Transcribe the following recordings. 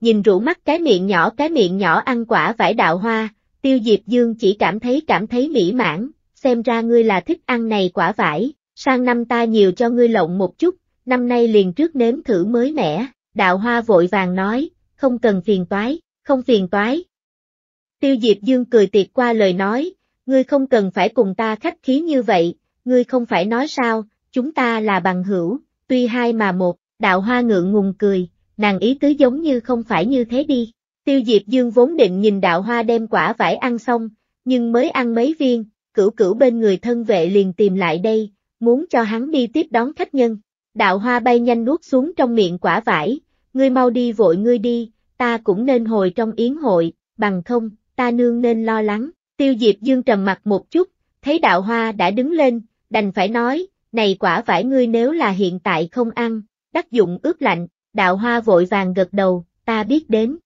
nhìn rũ mắt cái miệng nhỏ cái miệng nhỏ ăn quả vải đạo hoa, tiêu diệp dương chỉ cảm thấy cảm thấy mỹ mãn, xem ra ngươi là thích ăn này quả vải, sang năm ta nhiều cho ngươi lộng một chút, năm nay liền trước nếm thử mới mẻ, đạo hoa vội vàng nói, không cần phiền toái, không phiền toái. Tiêu diệp dương cười tiệt qua lời nói, ngươi không cần phải cùng ta khách khí như vậy, ngươi không phải nói sao, chúng ta là bằng hữu, tuy hai mà một, đạo hoa ngượng ngùng cười, nàng ý tứ giống như không phải như thế đi. Tiêu Diệp Dương vốn định nhìn đạo hoa đem quả vải ăn xong, nhưng mới ăn mấy viên, cửu cửu bên người thân vệ liền tìm lại đây, muốn cho hắn đi tiếp đón khách nhân. Đạo hoa bay nhanh nuốt xuống trong miệng quả vải, ngươi mau đi vội ngươi đi, ta cũng nên hồi trong yến hội, bằng không, ta nương nên lo lắng. Tiêu Diệp Dương trầm mặt một chút, thấy đạo hoa đã đứng lên, đành phải nói, này quả vải ngươi nếu là hiện tại không ăn, đắc dụng ướp lạnh, đạo hoa vội vàng gật đầu, ta biết đến.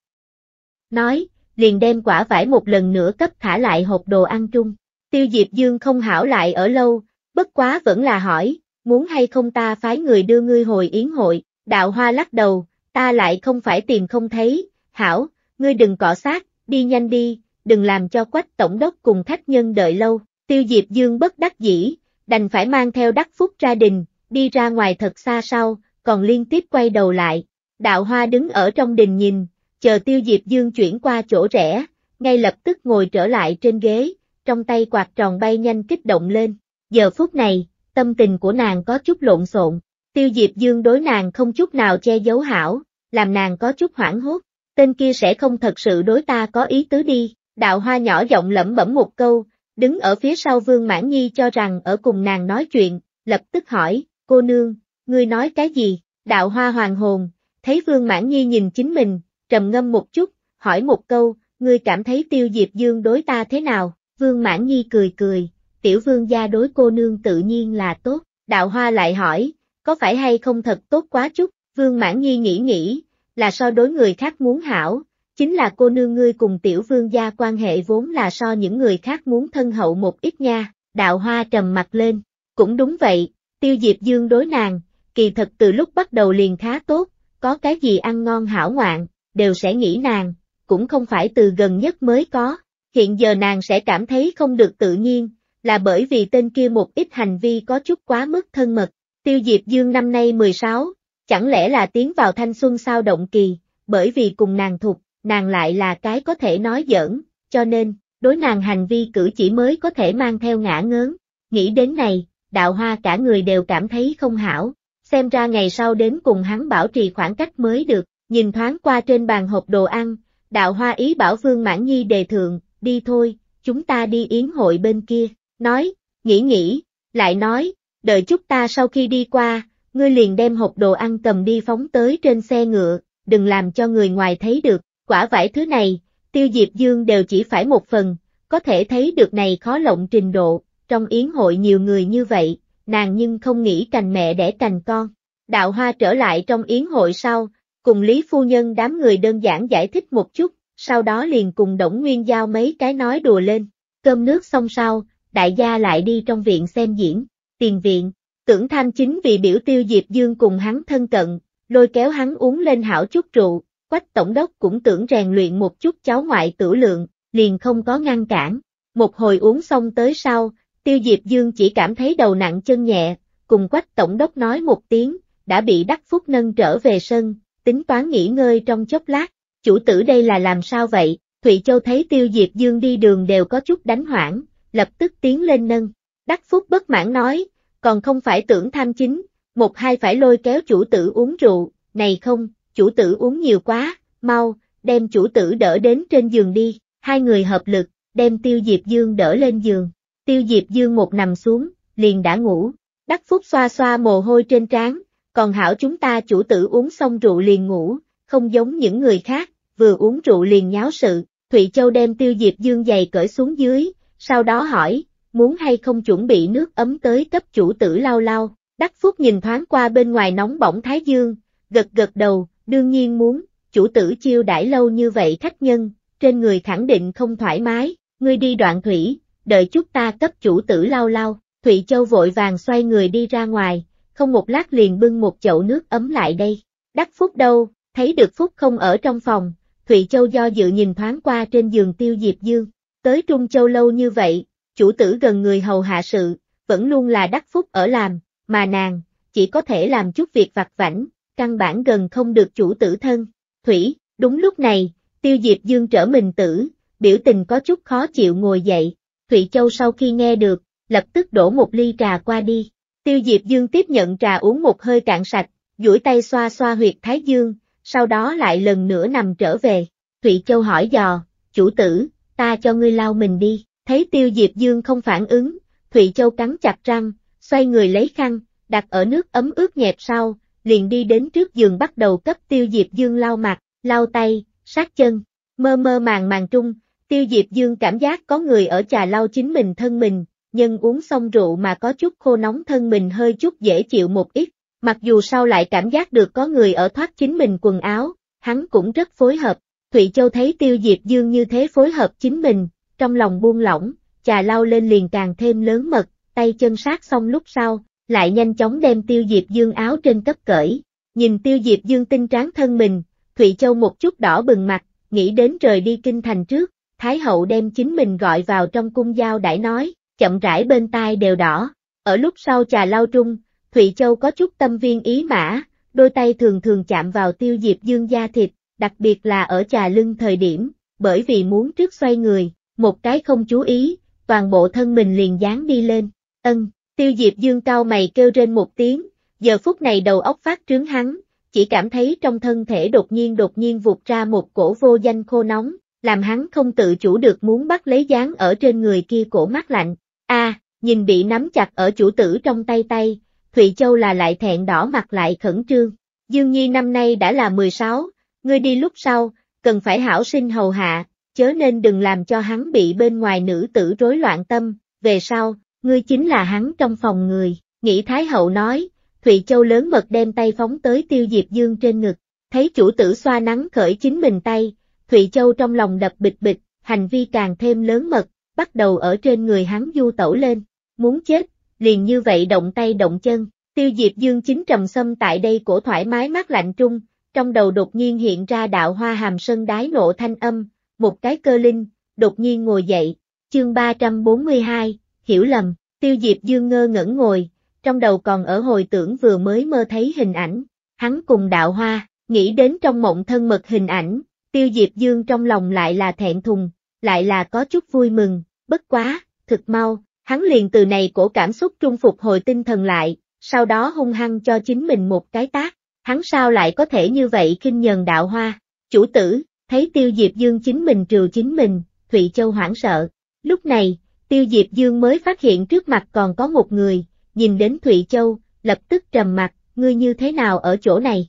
Nói, liền đem quả vải một lần nữa cấp thả lại hộp đồ ăn chung. Tiêu Diệp Dương không hảo lại ở lâu, bất quá vẫn là hỏi, muốn hay không ta phái người đưa ngươi hồi yến hội, đạo hoa lắc đầu, ta lại không phải tìm không thấy, hảo, ngươi đừng cọ sát, đi nhanh đi, đừng làm cho quách tổng đốc cùng khách nhân đợi lâu, tiêu diệp dương bất đắc dĩ, đành phải mang theo đắc phúc ra đình, đi ra ngoài thật xa sau, còn liên tiếp quay đầu lại. Đạo Hoa đứng ở trong đình nhìn, chờ Tiêu Diệp Dương chuyển qua chỗ rẽ, ngay lập tức ngồi trở lại trên ghế, trong tay quạt tròn bay nhanh kích động lên. Giờ phút này, tâm tình của nàng có chút lộn xộn, Tiêu Diệp Dương đối nàng không chút nào che giấu hảo, làm nàng có chút hoảng hốt, tên kia sẽ không thật sự đối ta có ý tứ đi. Đạo Hoa nhỏ giọng lẩm bẩm một câu, đứng ở phía sau Vương Mãn Nhi cho rằng ở cùng nàng nói chuyện, lập tức hỏi, cô nương, ngươi nói cái gì, đạo hoa hoàng hồn, thấy Vương Mãn Nhi nhìn chính mình, trầm ngâm một chút, hỏi một câu, ngươi cảm thấy tiêu diệp dương đối ta thế nào, Vương Mãn Nhi cười cười, tiểu vương gia đối cô nương tự nhiên là tốt, đạo hoa lại hỏi, có phải hay không thật tốt quá chút, Vương Mãn Nhi nghĩ nghĩ, là so đối người khác muốn hảo, chính là cô nương ngươi cùng tiểu vương gia quan hệ vốn là so những người khác muốn thân hậu một ít nha, đạo hoa trầm mặt lên, cũng đúng vậy, tiêu diệp dương đối nàng, kỳ thật từ lúc bắt đầu liền khá tốt, có cái gì ăn ngon hảo ngoạn, đều sẽ nghĩ nàng, cũng không phải từ gần nhất mới có, hiện giờ nàng sẽ cảm thấy không được tự nhiên, là bởi vì tên kia một ít hành vi có chút quá mức thân mật. Tiêu Diệp Dương năm nay 16, chẳng lẽ là tiến vào thanh xuân sao động kỳ, bởi vì cùng nàng thuộc, nàng lại là cái có thể nói giỡn, cho nên, đối nàng hành vi cử chỉ mới có thể mang theo ngã ngớn. Nghĩ đến này, đạo hoa cả người đều cảm thấy không hảo, xem ra ngày sau đến cùng hắn bảo trì khoảng cách mới được, nhìn thoáng qua trên bàn hộp đồ ăn, đạo hoa ý bảo Vương Mãn Nhi đề thượng, đi thôi, chúng ta đi yến hội bên kia, nói, nghĩ nghĩ, lại nói, đợi chút ta sau khi đi qua, ngươi liền đem hộp đồ ăn cầm đi phóng tới trên xe ngựa, đừng làm cho người ngoài thấy được, quả vải thứ này, tiêu diệp dương đều chỉ phải một phần, có thể thấy được này khó lộng trình độ, trong yến hội nhiều người như vậy, nàng nhưng không nghĩ cành mẹ đẻ cành con. Đạo Hoa trở lại trong yến hội sau, cùng Lý Phu Nhân đám người đơn giản giải thích một chút, sau đó liền cùng Đổng Nguyên giao mấy cái nói đùa lên. Cơm nước xong sau, đại gia lại đi trong viện xem diễn, tiền viện, tưởng tham chính vì biểu tiêu Diệp Dương cùng hắn thân cận, lôi kéo hắn uống lên hảo chút rượu, quách tổng đốc cũng tưởng rèn luyện một chút cháu ngoại tử lượng, liền không có ngăn cản. Một hồi uống xong tới sau, Tiêu Diệp Dương chỉ cảm thấy đầu nặng chân nhẹ, cùng quách tổng đốc nói một tiếng, đã bị Đắc Phúc nâng trở về sân, tính toán nghỉ ngơi trong chốc lát, chủ tử đây là làm sao vậy, Thụy Châu thấy Tiêu Diệp Dương đi đường đều có chút đánh hoảng, lập tức tiến lên nâng, Đắc Phúc bất mãn nói, còn không phải tưởng tham chính, một hai phải lôi kéo chủ tử uống rượu, này không, chủ tử uống nhiều quá, mau, đem chủ tử đỡ đến trên giường đi, hai người hợp lực, đem Tiêu Diệp Dương đỡ lên giường, Tiêu Diệp Dương một nằm xuống, liền đã ngủ. Đắc Phúc xoa xoa mồ hôi trên trán, còn hảo chúng ta chủ tử uống xong rượu liền ngủ, không giống những người khác, vừa uống rượu liền nháo sự. Thụy Châu đem Tiêu Diệp Dương giày cởi xuống dưới, sau đó hỏi, muốn hay không chuẩn bị nước ấm tới cấp chủ tử lau lau. Đắc Phúc nhìn thoáng qua bên ngoài nóng bỏng Thái Dương, gật gật đầu, đương nhiên muốn, chủ tử chiêu đãi lâu như vậy khách nhân, trên người khẳng định không thoải mái, ngươi đi đoạn thủy, đợi chút ta cấp chủ tử lau lau, Thụy Châu vội vàng xoay người đi ra ngoài, không một lát liền bưng một chậu nước ấm lại đây. Đắc Phúc đâu, thấy được Phúc không ở trong phòng, Thụy Châu do dự nhìn thoáng qua trên giường tiêu diệp dương, tới Trung Châu lâu như vậy, chủ tử gần người hầu hạ sự, vẫn luôn là Đắc Phúc ở làm, mà nàng, chỉ có thể làm chút việc vặt vảnh, căn bản gần không được chủ tử thân. Thủy, đúng lúc này, tiêu diệp dương trở mình tử, biểu tình có chút khó chịu ngồi dậy, Thụy Châu sau khi nghe được, lập tức đổ một ly trà qua đi. Tiêu Diệp Dương tiếp nhận trà uống một hơi cạn sạch, duỗi tay xoa xoa huyệt Thái Dương, sau đó lại lần nữa nằm trở về. Thụy Châu hỏi dò, chủ tử, ta cho ngươi lau mình đi, thấy Tiêu Diệp Dương không phản ứng, Thụy Châu cắn chặt răng, xoay người lấy khăn, đặt ở nước ấm ướt nhẹp sau, liền đi đến trước giường bắt đầu cấp Tiêu Diệp Dương lau mặt, lau tay, sát chân, mơ mơ màng màng trung, Tiêu Diệp Dương cảm giác có người ở trà lau chính mình thân mình, nhưng uống xong rượu mà có chút khô nóng thân mình hơi chút dễ chịu một ít, mặc dù sau lại cảm giác được có người ở thoát chính mình quần áo, hắn cũng rất phối hợp. Thụy Châu thấy Tiêu Diệp Dương như thế phối hợp chính mình, trong lòng buông lỏng, trà lau lên liền càng thêm lớn mật, tay chân sát xong lúc sau, lại nhanh chóng đem Tiêu Diệp Dương áo trên cấp cởi. Nhìn Tiêu Diệp Dương tinh tráng thân mình, Thụy Châu một chút đỏ bừng mặt, nghĩ đến trời đi kinh thành trước, Thái hậu đem chính mình gọi vào trong cung giao đãi nói, chậm rãi bên tai đều đỏ. Ở lúc sau trà lao trung, Thụy Châu có chút tâm viên ý mã, đôi tay thường thường chạm vào tiêu diệp dương da thịt, đặc biệt là ở trà lưng thời điểm, bởi vì muốn trước xoay người, một cái không chú ý, toàn bộ thân mình liền dán đi lên. Ân, tiêu diệp dương cao mày kêu trên một tiếng, giờ phút này đầu óc phát trướng hắn, chỉ cảm thấy trong thân thể đột nhiên đột nhiên vụt ra một cổ vô danh khô nóng, làm hắn không tự chủ được muốn bắt lấy dáng ở trên người kia cổ mát lạnh. A, nhìn bị nắm chặt ở chủ tử trong tay tay, Thụy Châu là lại thẹn đỏ mặt lại khẩn trương. Dương Nhi năm nay đã là 16, ngươi đi lúc sau, cần phải hảo sinh hầu hạ, chớ nên đừng làm cho hắn bị bên ngoài nữ tử rối loạn tâm, về sau, ngươi chính là hắn trong phòng người, nghĩ Thái Hậu nói, Thụy Châu lớn mật đem tay phóng tới tiêu diệp dương trên ngực, thấy chủ tử xoa nắng khởi chính mình tay, Thụy Châu trong lòng đập bịch bịch, hành vi càng thêm lớn mật, bắt đầu ở trên người hắn du tẩu lên, muốn chết, liền như vậy động tay động chân, tiêu diệp dương chính trầm xâm tại đây cổ thoải mái mát lạnh trung, trong đầu đột nhiên hiện ra đạo hoa hàm sân đái nộ thanh âm, một cái cơ linh, đột nhiên ngồi dậy, chương 342, hiểu lầm, tiêu diệp dương ngơ ngẩn ngồi, trong đầu còn ở hồi tưởng vừa mới mơ thấy hình ảnh, hắn cùng đạo hoa, nghĩ đến trong mộng thân mật hình ảnh, Tiêu Diệp Dương trong lòng lại là thẹn thùng, lại là có chút vui mừng, bất quá, thực mau, hắn liền từ này cổ cảm xúc trung phục hồi tinh thần lại, sau đó hung hăng cho chính mình một cái tác, hắn sao lại có thể như vậy kinh nhờn đạo hoa, chủ tử, thấy Tiêu Diệp Dương chính mình trừ chính mình, Thụy Châu hoảng sợ, lúc này, Tiêu Diệp Dương mới phát hiện trước mặt còn có một người, nhìn đến Thụy Châu, lập tức trầm mặt, ngươi như thế nào ở chỗ này?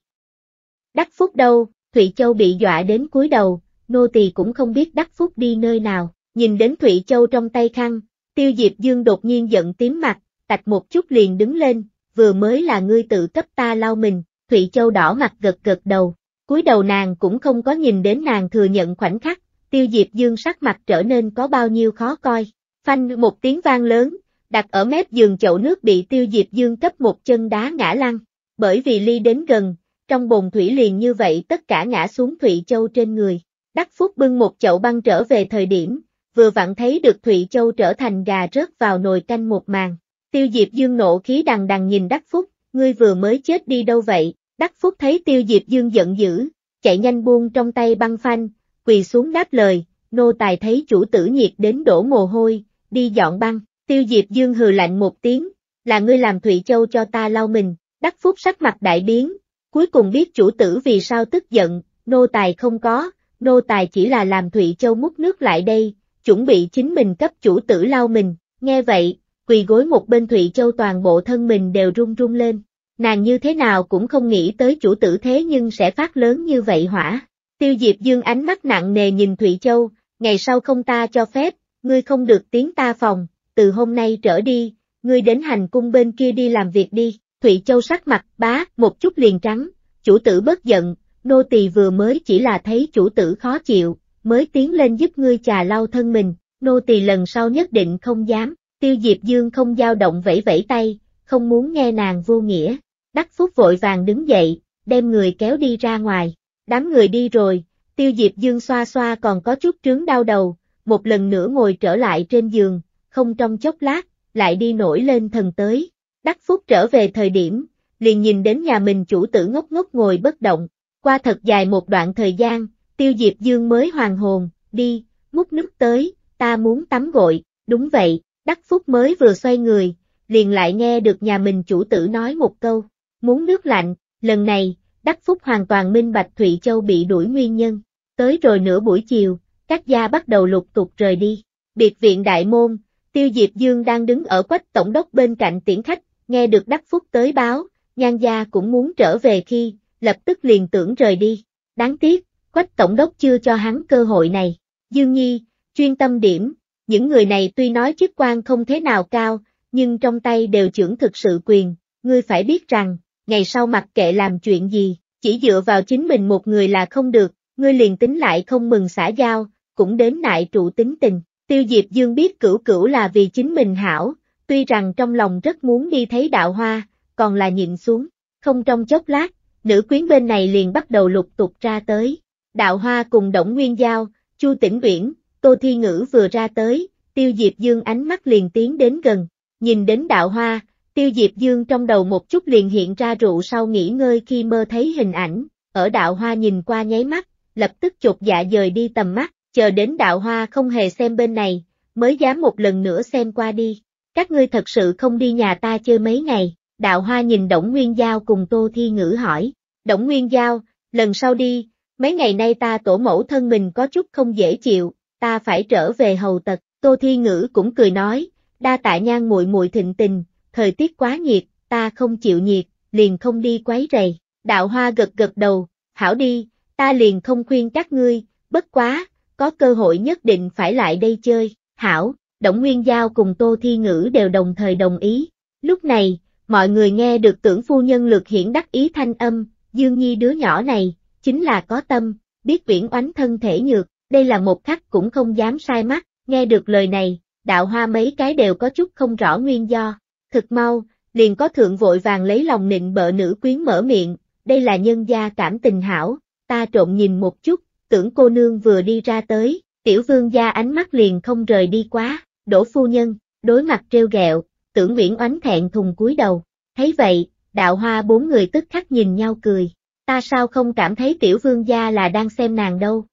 Đắc phúc đâu, Thụy Châu bị dọa đến cuối đầu, nô tỳ cũng không biết đắc phúc đi nơi nào, nhìn đến Thụy Châu trong tay khăn, tiêu diệp dương đột nhiên giận tím mặt, tạch một chút liền đứng lên, vừa mới là ngươi tự cấp ta lau mình, Thụy Châu đỏ mặt gật gật đầu, Cuối đầu nàng cũng không có nhìn đến nàng thừa nhận khoảnh khắc, tiêu diệp dương sắc mặt trở nên có bao nhiêu khó coi, phanh một tiếng vang lớn, đặt ở mép giường chậu nước bị tiêu diệp dương cấp một chân đá ngã lăn, bởi vì ly đến gần, trong bồn thủy liền như vậy tất cả ngã xuống Thụy Châu trên người. Đắc Phúc bưng một chậu băng trở về thời điểm, vừa vặn thấy được Thụy Châu trở thành gà rớt vào nồi canh một màn. Tiêu Diệp Dương nộ khí đằng đằng nhìn Đắc Phúc, ngươi vừa mới chết đi đâu vậy? Đắc Phúc thấy Tiêu Diệp Dương giận dữ, chạy nhanh buông trong tay băng phanh, quỳ xuống đáp lời, nô tài thấy chủ tử nhiệt đến đổ mồ hôi, đi dọn băng. Tiêu Diệp Dương hừ lạnh một tiếng, là ngươi làm Thụy Châu cho ta lau mình. Đắc Phúc sắc mặt đại biến, Cuối cùng biết chủ tử vì sao tức giận, nô tài không có, nô tài chỉ là làm Thụy Châu múc nước lại đây, chuẩn bị chính mình cấp chủ tử lao mình, nghe vậy, quỳ gối một bên Thụy Châu toàn bộ thân mình đều run run lên, nàng như thế nào cũng không nghĩ tới chủ tử thế nhưng sẽ phát lớn như vậy hỏa. Tiêu Diệp Dương ánh mắt nặng nề nhìn Thụy Châu, ngày sau không ta cho phép, ngươi không được tiến ta phòng, từ hôm nay trở đi, ngươi đến hành cung bên kia đi làm việc đi. Thụy Châu sắc mặt, bá, một chút liền trắng, chủ tử bớt giận, nô tỳ vừa mới chỉ là thấy chủ tử khó chịu, mới tiến lên giúp ngươi trà lau thân mình, nô tỳ lần sau nhất định không dám, tiêu diệp dương không dao động vẫy vẫy tay, không muốn nghe nàng vô nghĩa, đắc phúc vội vàng đứng dậy, đem người kéo đi ra ngoài, đám người đi rồi, tiêu diệp dương xoa xoa còn có chút trướng đau đầu, một lần nữa ngồi trở lại trên giường, không trong chốc lát, lại đi nổi lên thần tới. Đắc Phúc trở về thời điểm, liền nhìn đến nhà mình chủ tử ngốc ngốc ngồi bất động, qua thật dài một đoạn thời gian, tiêu diệp dương mới hoàn hồn, đi, múc nước tới, ta muốn tắm gội, đúng vậy, Đắc Phúc mới vừa xoay người, liền lại nghe được nhà mình chủ tử nói một câu, muốn nước lạnh, lần này, Đắc Phúc hoàn toàn minh bạch Thụy Châu bị đuổi nguyên nhân, tới rồi nửa buổi chiều, các gia bắt đầu lục tục rời đi, biệt viện đại môn, tiêu diệp dương đang đứng ở quách tổng đốc bên cạnh tiễn khách, nghe được đắc phúc tới báo, nhan gia cũng muốn trở về khi, lập tức liền tưởng rời đi. Đáng tiếc, Quách Tổng đốc chưa cho hắn cơ hội này. Dương Nhi, chuyên tâm điểm, những người này tuy nói chức quan không thế nào cao, nhưng trong tay đều trưởng thực sự quyền, ngươi phải biết rằng, ngày sau mặc kệ làm chuyện gì, chỉ dựa vào chính mình một người là không được, ngươi liền tính lại không mừng xã giao, cũng đến nại trụ tính tình. Tiêu Diệp Dương biết cửu cửu là vì chính mình hảo, tuy rằng trong lòng rất muốn đi thấy đạo hoa, còn là nhịn xuống, không trong chốc lát, nữ quyến bên này liền bắt đầu lục tục ra tới. Đạo hoa cùng Đổng Nguyên Giao, Chu Tĩnh Uyển, Tô Thi Ngữ vừa ra tới, Tiêu Diệp Dương ánh mắt liền tiến đến gần, nhìn đến đạo hoa, Tiêu Diệp Dương trong đầu một chút liền hiện ra rượu sau nghỉ ngơi khi mơ thấy hình ảnh, ở đạo hoa nhìn qua nháy mắt, lập tức chột dạ dời đi tầm mắt, chờ đến đạo hoa không hề xem bên này, mới dám một lần nữa xem qua đi. Các ngươi thật sự không đi nhà ta chơi mấy ngày, đạo hoa nhìn Đổng Nguyên Giao cùng Tô Thi Ngữ hỏi. Đổng Nguyên Giao, lần sau đi, mấy ngày nay ta tổ mẫu thân mình có chút không dễ chịu, ta phải trở về hầu tật. Tô Thi Ngữ cũng cười nói, đa tạ nhan muội muội thịnh tình, thời tiết quá nhiệt, ta không chịu nhiệt, liền không đi quấy rầy. Đạo Hoa gật gật đầu, hảo đi, ta liền không khuyên các ngươi, bất quá, có cơ hội nhất định phải lại đây chơi, hảo, Đổng Nguyên Giao cùng Tô Thi Ngữ đều đồng thời đồng ý. Lúc này, mọi người nghe được tưởng phu nhân lược hiển đắc ý thanh âm, Dương Nhi đứa nhỏ này, chính là có tâm, biết viễn oánh thân thể nhược, đây là một khắc cũng không dám sai mắt, nghe được lời này, đạo hoa mấy cái đều có chút không rõ nguyên do, thực mau, liền có thượng vội vàng lấy lòng nịnh bợ nữ quyến mở miệng, đây là nhân gia cảm tình hảo, ta trộn nhìn một chút, tưởng cô nương vừa đi ra tới, tiểu vương gia ánh mắt liền không rời đi quá, Đỗ phu nhân, đối mặt treo gẹo tưởng Nguyễn oánh thẹn thùng cúi đầu. Thấy vậy, đạo hoa bốn người tức khắc nhìn nhau cười. Ta sao không cảm thấy tiểu vương gia là đang xem nàng đâu?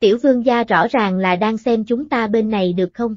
Tiểu vương gia rõ ràng là đang xem chúng ta bên này được không?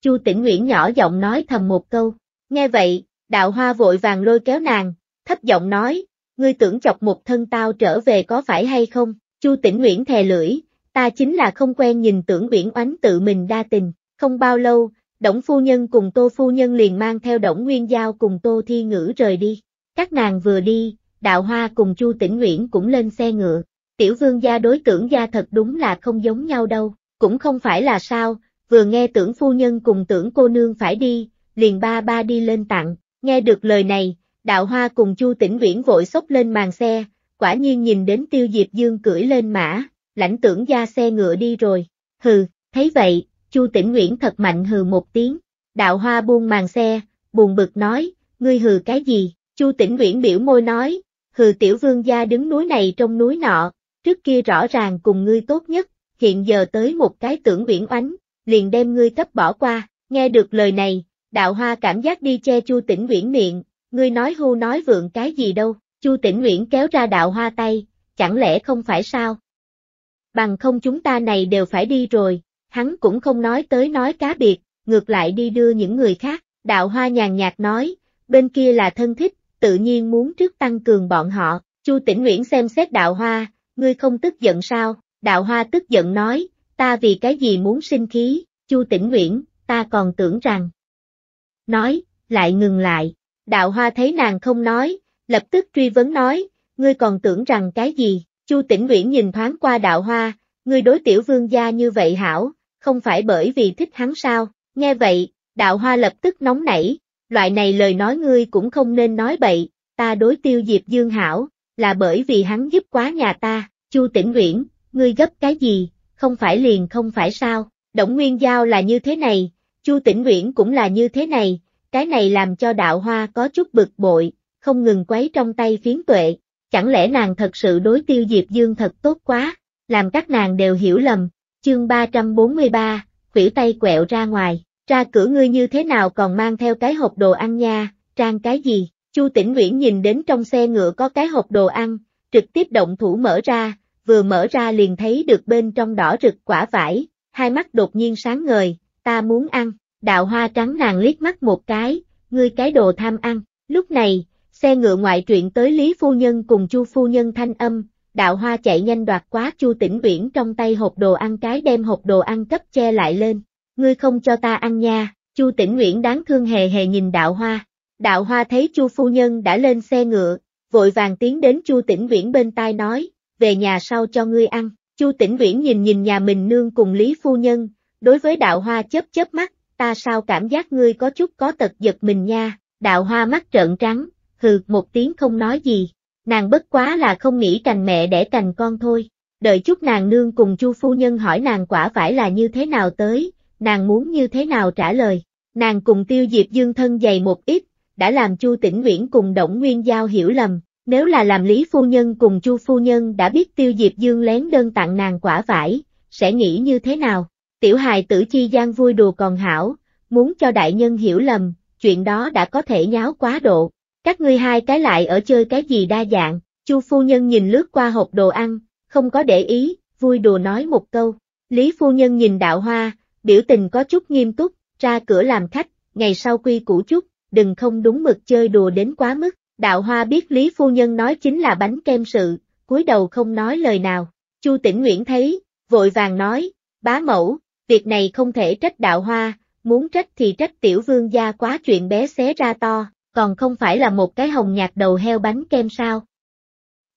Chu tỉnh Nguyễn nhỏ giọng nói thầm một câu. Nghe vậy, đạo hoa vội vàng lôi kéo nàng, thấp giọng nói, ngươi tưởng chọc một thân tao trở về có phải hay không? Chu tỉnh Nguyễn thè lưỡi, ta chính là không quen nhìn tưởng Uyển oánh tự mình đa tình, không bao lâu, Đổng Phu Nhân cùng Tô Phu Nhân liền mang theo Đổng Nguyên Giao cùng Tô Thi Ngữ rời đi. Các nàng vừa đi, Đạo Hoa cùng Chu Tĩnh Nguyễn cũng lên xe ngựa. Tiểu vương gia đối tưởng gia thật đúng là không giống nhau đâu, cũng không phải là sao, vừa nghe tưởng phu nhân cùng tưởng cô nương phải đi, liền ba ba đi lên tặng, nghe được lời này, đạo hoa cùng chu tĩnh viễn vội xốc lên màn xe, quả nhiên nhìn đến tiêu diệp dương cưỡi lên mã, lãnh tưởng gia xe ngựa đi rồi, hừ, thấy vậy, Chu Tĩnh Nguyễn thật mạnh hừ một tiếng, đạo hoa buông màn xe, buồn bực nói, ngươi hừ cái gì, Chu Tĩnh Nguyễn biểu môi nói, hừ tiểu vương gia đứng núi này trong núi nọ, trước kia rõ ràng cùng ngươi tốt nhất, hiện giờ tới một cái tưởng uyển oánh, liền đem ngươi cấp bỏ qua, nghe được lời này, đạo hoa cảm giác đi che Chu Tĩnh Nguyễn miệng, ngươi nói hưu nói vượng cái gì đâu, Chu Tĩnh Nguyễn kéo ra đạo hoa tay, chẳng lẽ không phải sao? Bằng không chúng ta này đều phải đi rồi, hắn cũng không nói tới nói cá biệt, ngược lại đi đưa những người khác, đạo hoa nhàn nhạt nói, bên kia là thân thích, tự nhiên muốn trước tăng cường bọn họ, Chu Tĩnh Nguyễn xem xét đạo hoa, ngươi không tức giận sao, đạo hoa tức giận nói, ta vì cái gì muốn sinh khí, Chu Tĩnh Nguyễn, ta còn tưởng rằng, nói, lại ngừng lại, đạo hoa thấy nàng không nói, lập tức truy vấn nói, ngươi còn tưởng rằng cái gì, Chu Tĩnh Nguyễn nhìn thoáng qua đạo hoa, ngươi đối tiểu vương gia như vậy hảo, không phải bởi vì thích hắn sao, nghe vậy, đạo hoa lập tức nóng nảy, loại này lời nói ngươi cũng không nên nói bậy, ta đối tiêu diệp dương hảo, là bởi vì hắn giúp quá nhà ta, chu tỉnh uyển, ngươi gấp cái gì, không phải liền không phải sao, động nguyên giao là như thế này, chu tỉnh uyển cũng là như thế này, cái này làm cho đạo hoa có chút bực bội, không ngừng quấy trong tay phiến tuệ, chẳng lẽ nàng thật sự đối tiêu diệp dương thật tốt quá, làm các nàng đều hiểu lầm, Chương 343, quỷ tay quẹo ra ngoài, ra cửa ngươi như thế nào còn mang theo cái hộp đồ ăn nha, trang cái gì? Chu Tĩnh Nguyễn nhìn đến trong xe ngựa có cái hộp đồ ăn, trực tiếp động thủ mở ra, vừa mở ra liền thấy được bên trong đỏ rực quả vải, hai mắt đột nhiên sáng ngời, ta muốn ăn, đạo hoa trắng nàng liếc mắt một cái, ngươi cái đồ tham ăn, lúc này, xe ngựa ngoại truyện tới Lý Phu Nhân cùng Chu Phu Nhân thanh âm, đạo hoa chạy nhanh đoạt quá Chu Tĩnh Viễn trong tay hộp đồ ăn cái đem hộp đồ ăn cấp che lại lên, ngươi không cho ta ăn nha, Chu Tĩnh Viễn đáng thương hề hề nhìn đạo hoa. Đạo hoa thấy Chu phu nhân đã lên xe ngựa, vội vàng tiến đến Chu Tĩnh Viễn bên tai nói, về nhà sau cho ngươi ăn. Chu Tĩnh Viễn nhìn nhìn nhà mình nương cùng Lý phu nhân, đối với đạo hoa chớp chớp mắt, ta sao cảm giác ngươi có chút có tật giật mình nha. Đạo hoa mắt trợn trắng, hừ một tiếng không nói gì, nàng bất quá là không nghĩ cành mẹ để cành con thôi. Đợi chút nàng nương cùng chu phu nhân hỏi nàng quả phải là như thế nào tới, nàng muốn như thế nào trả lời. Nàng cùng tiêu diệp dương thân dày một ít, đã làm chu tỉnh Nguyễn cùng Đổng Nguyên Giao hiểu lầm, nếu là làm lý phu nhân cùng chu phu nhân đã biết tiêu diệp dương lén đơn tặng nàng quả vải, sẽ nghĩ như thế nào. Tiểu hài tử chi gian vui đùa còn hảo, muốn cho đại nhân hiểu lầm, chuyện đó đã có thể nháo quá độ. Các ngươi hai cái lại ở chơi cái gì đa dạng, Chu phu nhân nhìn lướt qua hộp đồ ăn, không có để ý, vui đùa nói một câu. Lý phu nhân nhìn đạo hoa, biểu tình có chút nghiêm túc, ra cửa làm khách, ngày sau quy củ chút, đừng không đúng mực chơi đùa đến quá mức. Đạo hoa biết Lý phu nhân nói chính là bánh kem sự, cúi đầu không nói lời nào. Chu Tĩnh Nguyễn thấy, vội vàng nói, bá mẫu, việc này không thể trách đạo hoa, muốn trách thì trách tiểu vương gia quá chuyện bé xé ra to, còn không phải là một cái hồng nhạt đầu heo bánh kem sao.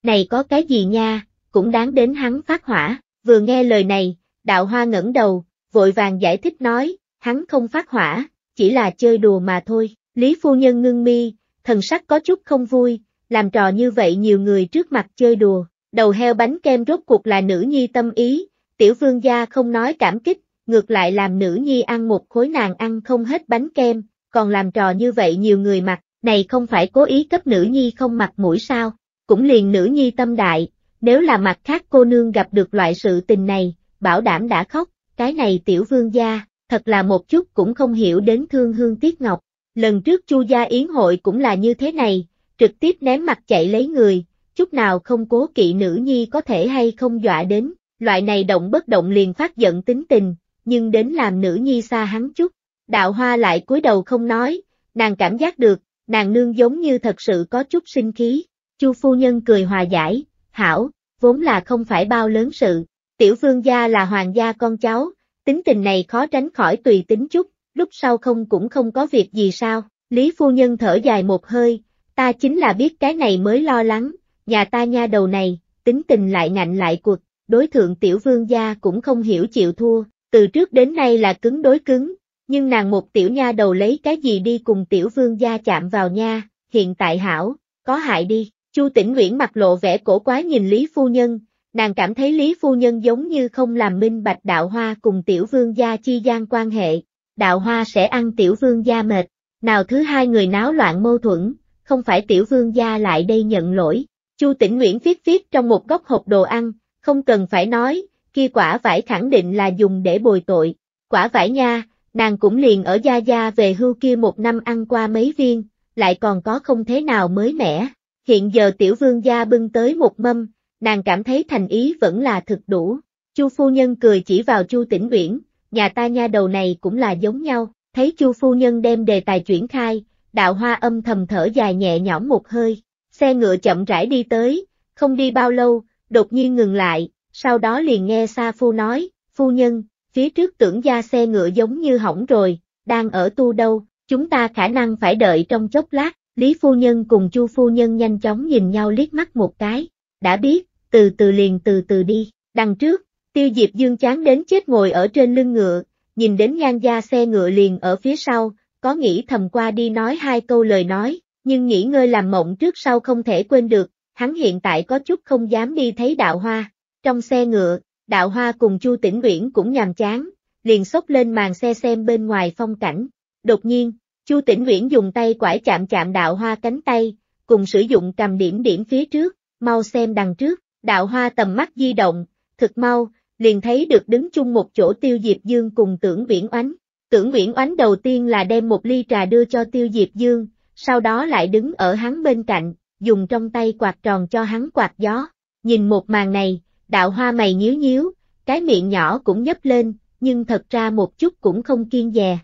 Này có cái gì nha, cũng đáng đến hắn phát hỏa, vừa nghe lời này, đạo hoa ngẩng đầu, vội vàng giải thích nói, hắn không phát hỏa, chỉ là chơi đùa mà thôi, Lý Phu Nhân ngưng mi, thần sắc có chút không vui, làm trò như vậy nhiều người trước mặt chơi đùa, đầu heo bánh kem rốt cuộc là nữ nhi tâm ý, tiểu vương gia không nói cảm kích, ngược lại làm nữ nhi ăn một khối nàng ăn không hết bánh kem, còn làm trò như vậy nhiều người mặc, này không phải cố ý cấp nữ nhi không mặc mũi sao, cũng liền nữ nhi tâm đại, nếu là mặt khác cô nương gặp được loại sự tình này, bảo đảm đã khóc, cái này tiểu vương gia, thật là một chút cũng không hiểu đến thương hương tiếc ngọc, lần trước chu gia yến hội cũng là như thế này, trực tiếp ném mặt chạy lấy người, chút nào không cố kỵ nữ nhi có thể hay không dọa đến, loại này động bất động liền phát giận tính tình, nhưng đến làm nữ nhi xa hắn chút, Đạo Hoa lại cúi đầu không nói, nàng cảm giác được, nàng nương giống như thật sự có chút sinh khí. Chu phu nhân cười hòa giải, hảo, vốn là không phải bao lớn sự, tiểu vương gia là hoàng gia con cháu, tính tình này khó tránh khỏi tùy tính chút, lúc sau không cũng không có việc gì sao, Lý phu nhân thở dài một hơi, ta chính là biết cái này mới lo lắng, nhà ta nha đầu này, tính tình lại ngạnh lại cuộc, đối thượng tiểu vương gia cũng không hiểu chịu thua, từ trước đến nay là cứng đối cứng, nhưng nàng một tiểu nha đầu lấy cái gì đi cùng tiểu vương gia chạm vào nha, hiện tại hảo, có hại đi. Chu Tĩnh Nguyễn mặt lộ vẻ cổ quá nhìn Lý Phu Nhân, nàng cảm thấy Lý Phu Nhân giống như không làm minh bạch đạo hoa cùng tiểu vương gia chi gian quan hệ, đạo hoa sẽ ăn tiểu vương gia mệt, nào thứ hai người náo loạn mâu thuẫn, không phải tiểu vương gia lại đây nhận lỗi. Chu Tĩnh Nguyễn viết viết trong một góc hộp đồ ăn, không cần phải nói, kia quả vải khẳng định là dùng để bồi tội. Quả vải nha, nàng cũng liền ở Gia Gia về hưu kia một năm ăn qua mấy viên, lại còn có không thế nào mới mẻ. Hiện giờ tiểu vương gia bưng tới một mâm, nàng cảm thấy thành ý vẫn là thực đủ. Chu phu nhân cười chỉ vào Chu Tĩnh Uyển, nhà ta nha đầu này cũng là giống nhau, thấy Chu phu nhân đem đề tài chuyển khai, đạo hoa âm thầm thở dài nhẹ nhõm một hơi, xe ngựa chậm rãi đi tới, không đi bao lâu, đột nhiên ngừng lại, sau đó liền nghe Sa Phu nói, phu nhân, phía trước tưởng gia xe ngựa giống như hỏng rồi, đang ở tu đâu, chúng ta khả năng phải đợi trong chốc lát, Lý Phu Nhân cùng Chu Phu Nhân nhanh chóng nhìn nhau liếc mắt một cái, đã biết, từ từ liền từ từ đi, đằng trước, tiêu diệp dương chán đến chết ngồi ở trên lưng ngựa, nhìn đến nhan gia xe ngựa liền ở phía sau, có nghĩ thầm qua đi nói hai câu lời nói, nhưng nghĩ ngơi làm mộng trước sau không thể quên được, hắn hiện tại có chút không dám đi thấy đạo hoa. Trong xe ngựa, đạo hoa cùng Chu Tĩnh Uyển cũng nhàm chán, liền xốc lên màn xe xem bên ngoài phong cảnh. Đột nhiên, Chu Tĩnh Uyển dùng tay quải chạm chạm đạo hoa cánh tay, cùng sử dụng cầm điểm điểm phía trước, mau xem đằng trước, đạo hoa tầm mắt di động, thực mau, liền thấy được đứng chung một chỗ Tiêu Diệp Dương cùng Tưởng Uyển Oánh. Tưởng Uyển Oánh đầu tiên là đem một ly trà đưa cho Tiêu Diệp Dương, sau đó lại đứng ở hắn bên cạnh, dùng trong tay quạt tròn cho hắn quạt gió. Nhìn một màn này, đạo hoa mày nhíu nhíu, cái miệng nhỏ cũng nhấp lên, nhưng thật ra một chút cũng không kiên dè.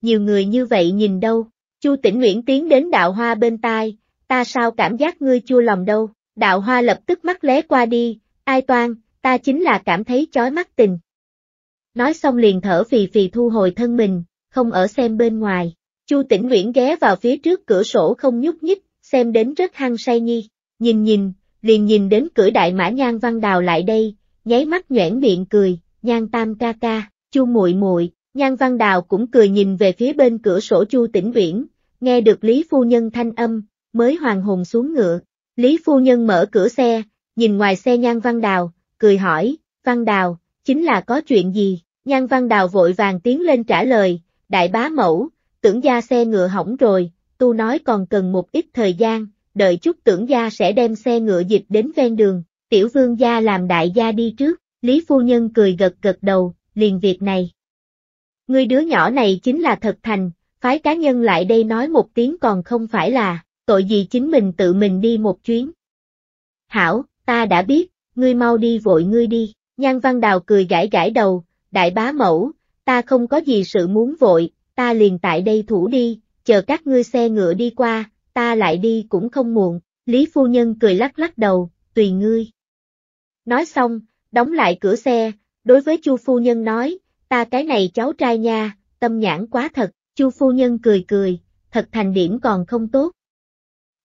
Nhiều người như vậy nhìn đâu, Chu Tĩnh Nguyễn tiến đến đạo hoa bên tai, ta sao cảm giác ngươi chua lòng đâu, đạo hoa lập tức mắt lé qua đi, ai toan, ta chính là cảm thấy chói mắt tình. Nói xong liền thở phì phì thu hồi thân mình, không ở xem bên ngoài, Chu Tĩnh Nguyễn ghé vào phía trước cửa sổ không nhúc nhích, xem đến rất hăng say nhi, nhìn nhìn, liền nhìn đến cửa đại mã nhan văn đào lại đây, nháy mắt nhoẻn miệng cười, nhan tam ca ca, chu muội muội nhan văn đào cũng cười nhìn về phía bên cửa sổ chu tỉnh viễn, nghe được Lý Phu Nhân thanh âm, mới hoàng hồn xuống ngựa, Lý Phu Nhân mở cửa xe, nhìn ngoài xe nhan văn đào, cười hỏi, văn đào, chính là có chuyện gì, nhan văn đào vội vàng tiến lên trả lời, đại bá mẫu, tưởng gia xe ngựa hỏng rồi, tu nói còn cần một ít thời gian, đợi chút tưởng gia sẽ đem xe ngựa dịch đến ven đường, tiểu vương gia làm đại gia đi trước, Lý Phu Nhân cười gật gật đầu, liền việc này. Người đứa nhỏ này chính là thật thành, phái cá nhân lại đây nói một tiếng còn không phải là, tội gì chính mình tự mình đi một chuyến. Hảo, ta đã biết, ngươi mau đi vội ngươi đi, nhan văn đào cười gãi gãi đầu, đại bá mẫu, ta không có gì sự muốn vội, ta liền tại đây thủ đi, chờ các ngươi xe ngựa đi qua, ta lại đi cũng không muộn, Lý Phu Nhân cười lắc lắc đầu, tùy ngươi. Nói xong, đóng lại cửa xe, đối với Chu Phu Nhân nói, ta cái này cháu trai nha, tâm nhãn quá thật, Chu Phu Nhân cười cười, thật thành điểm còn không tốt.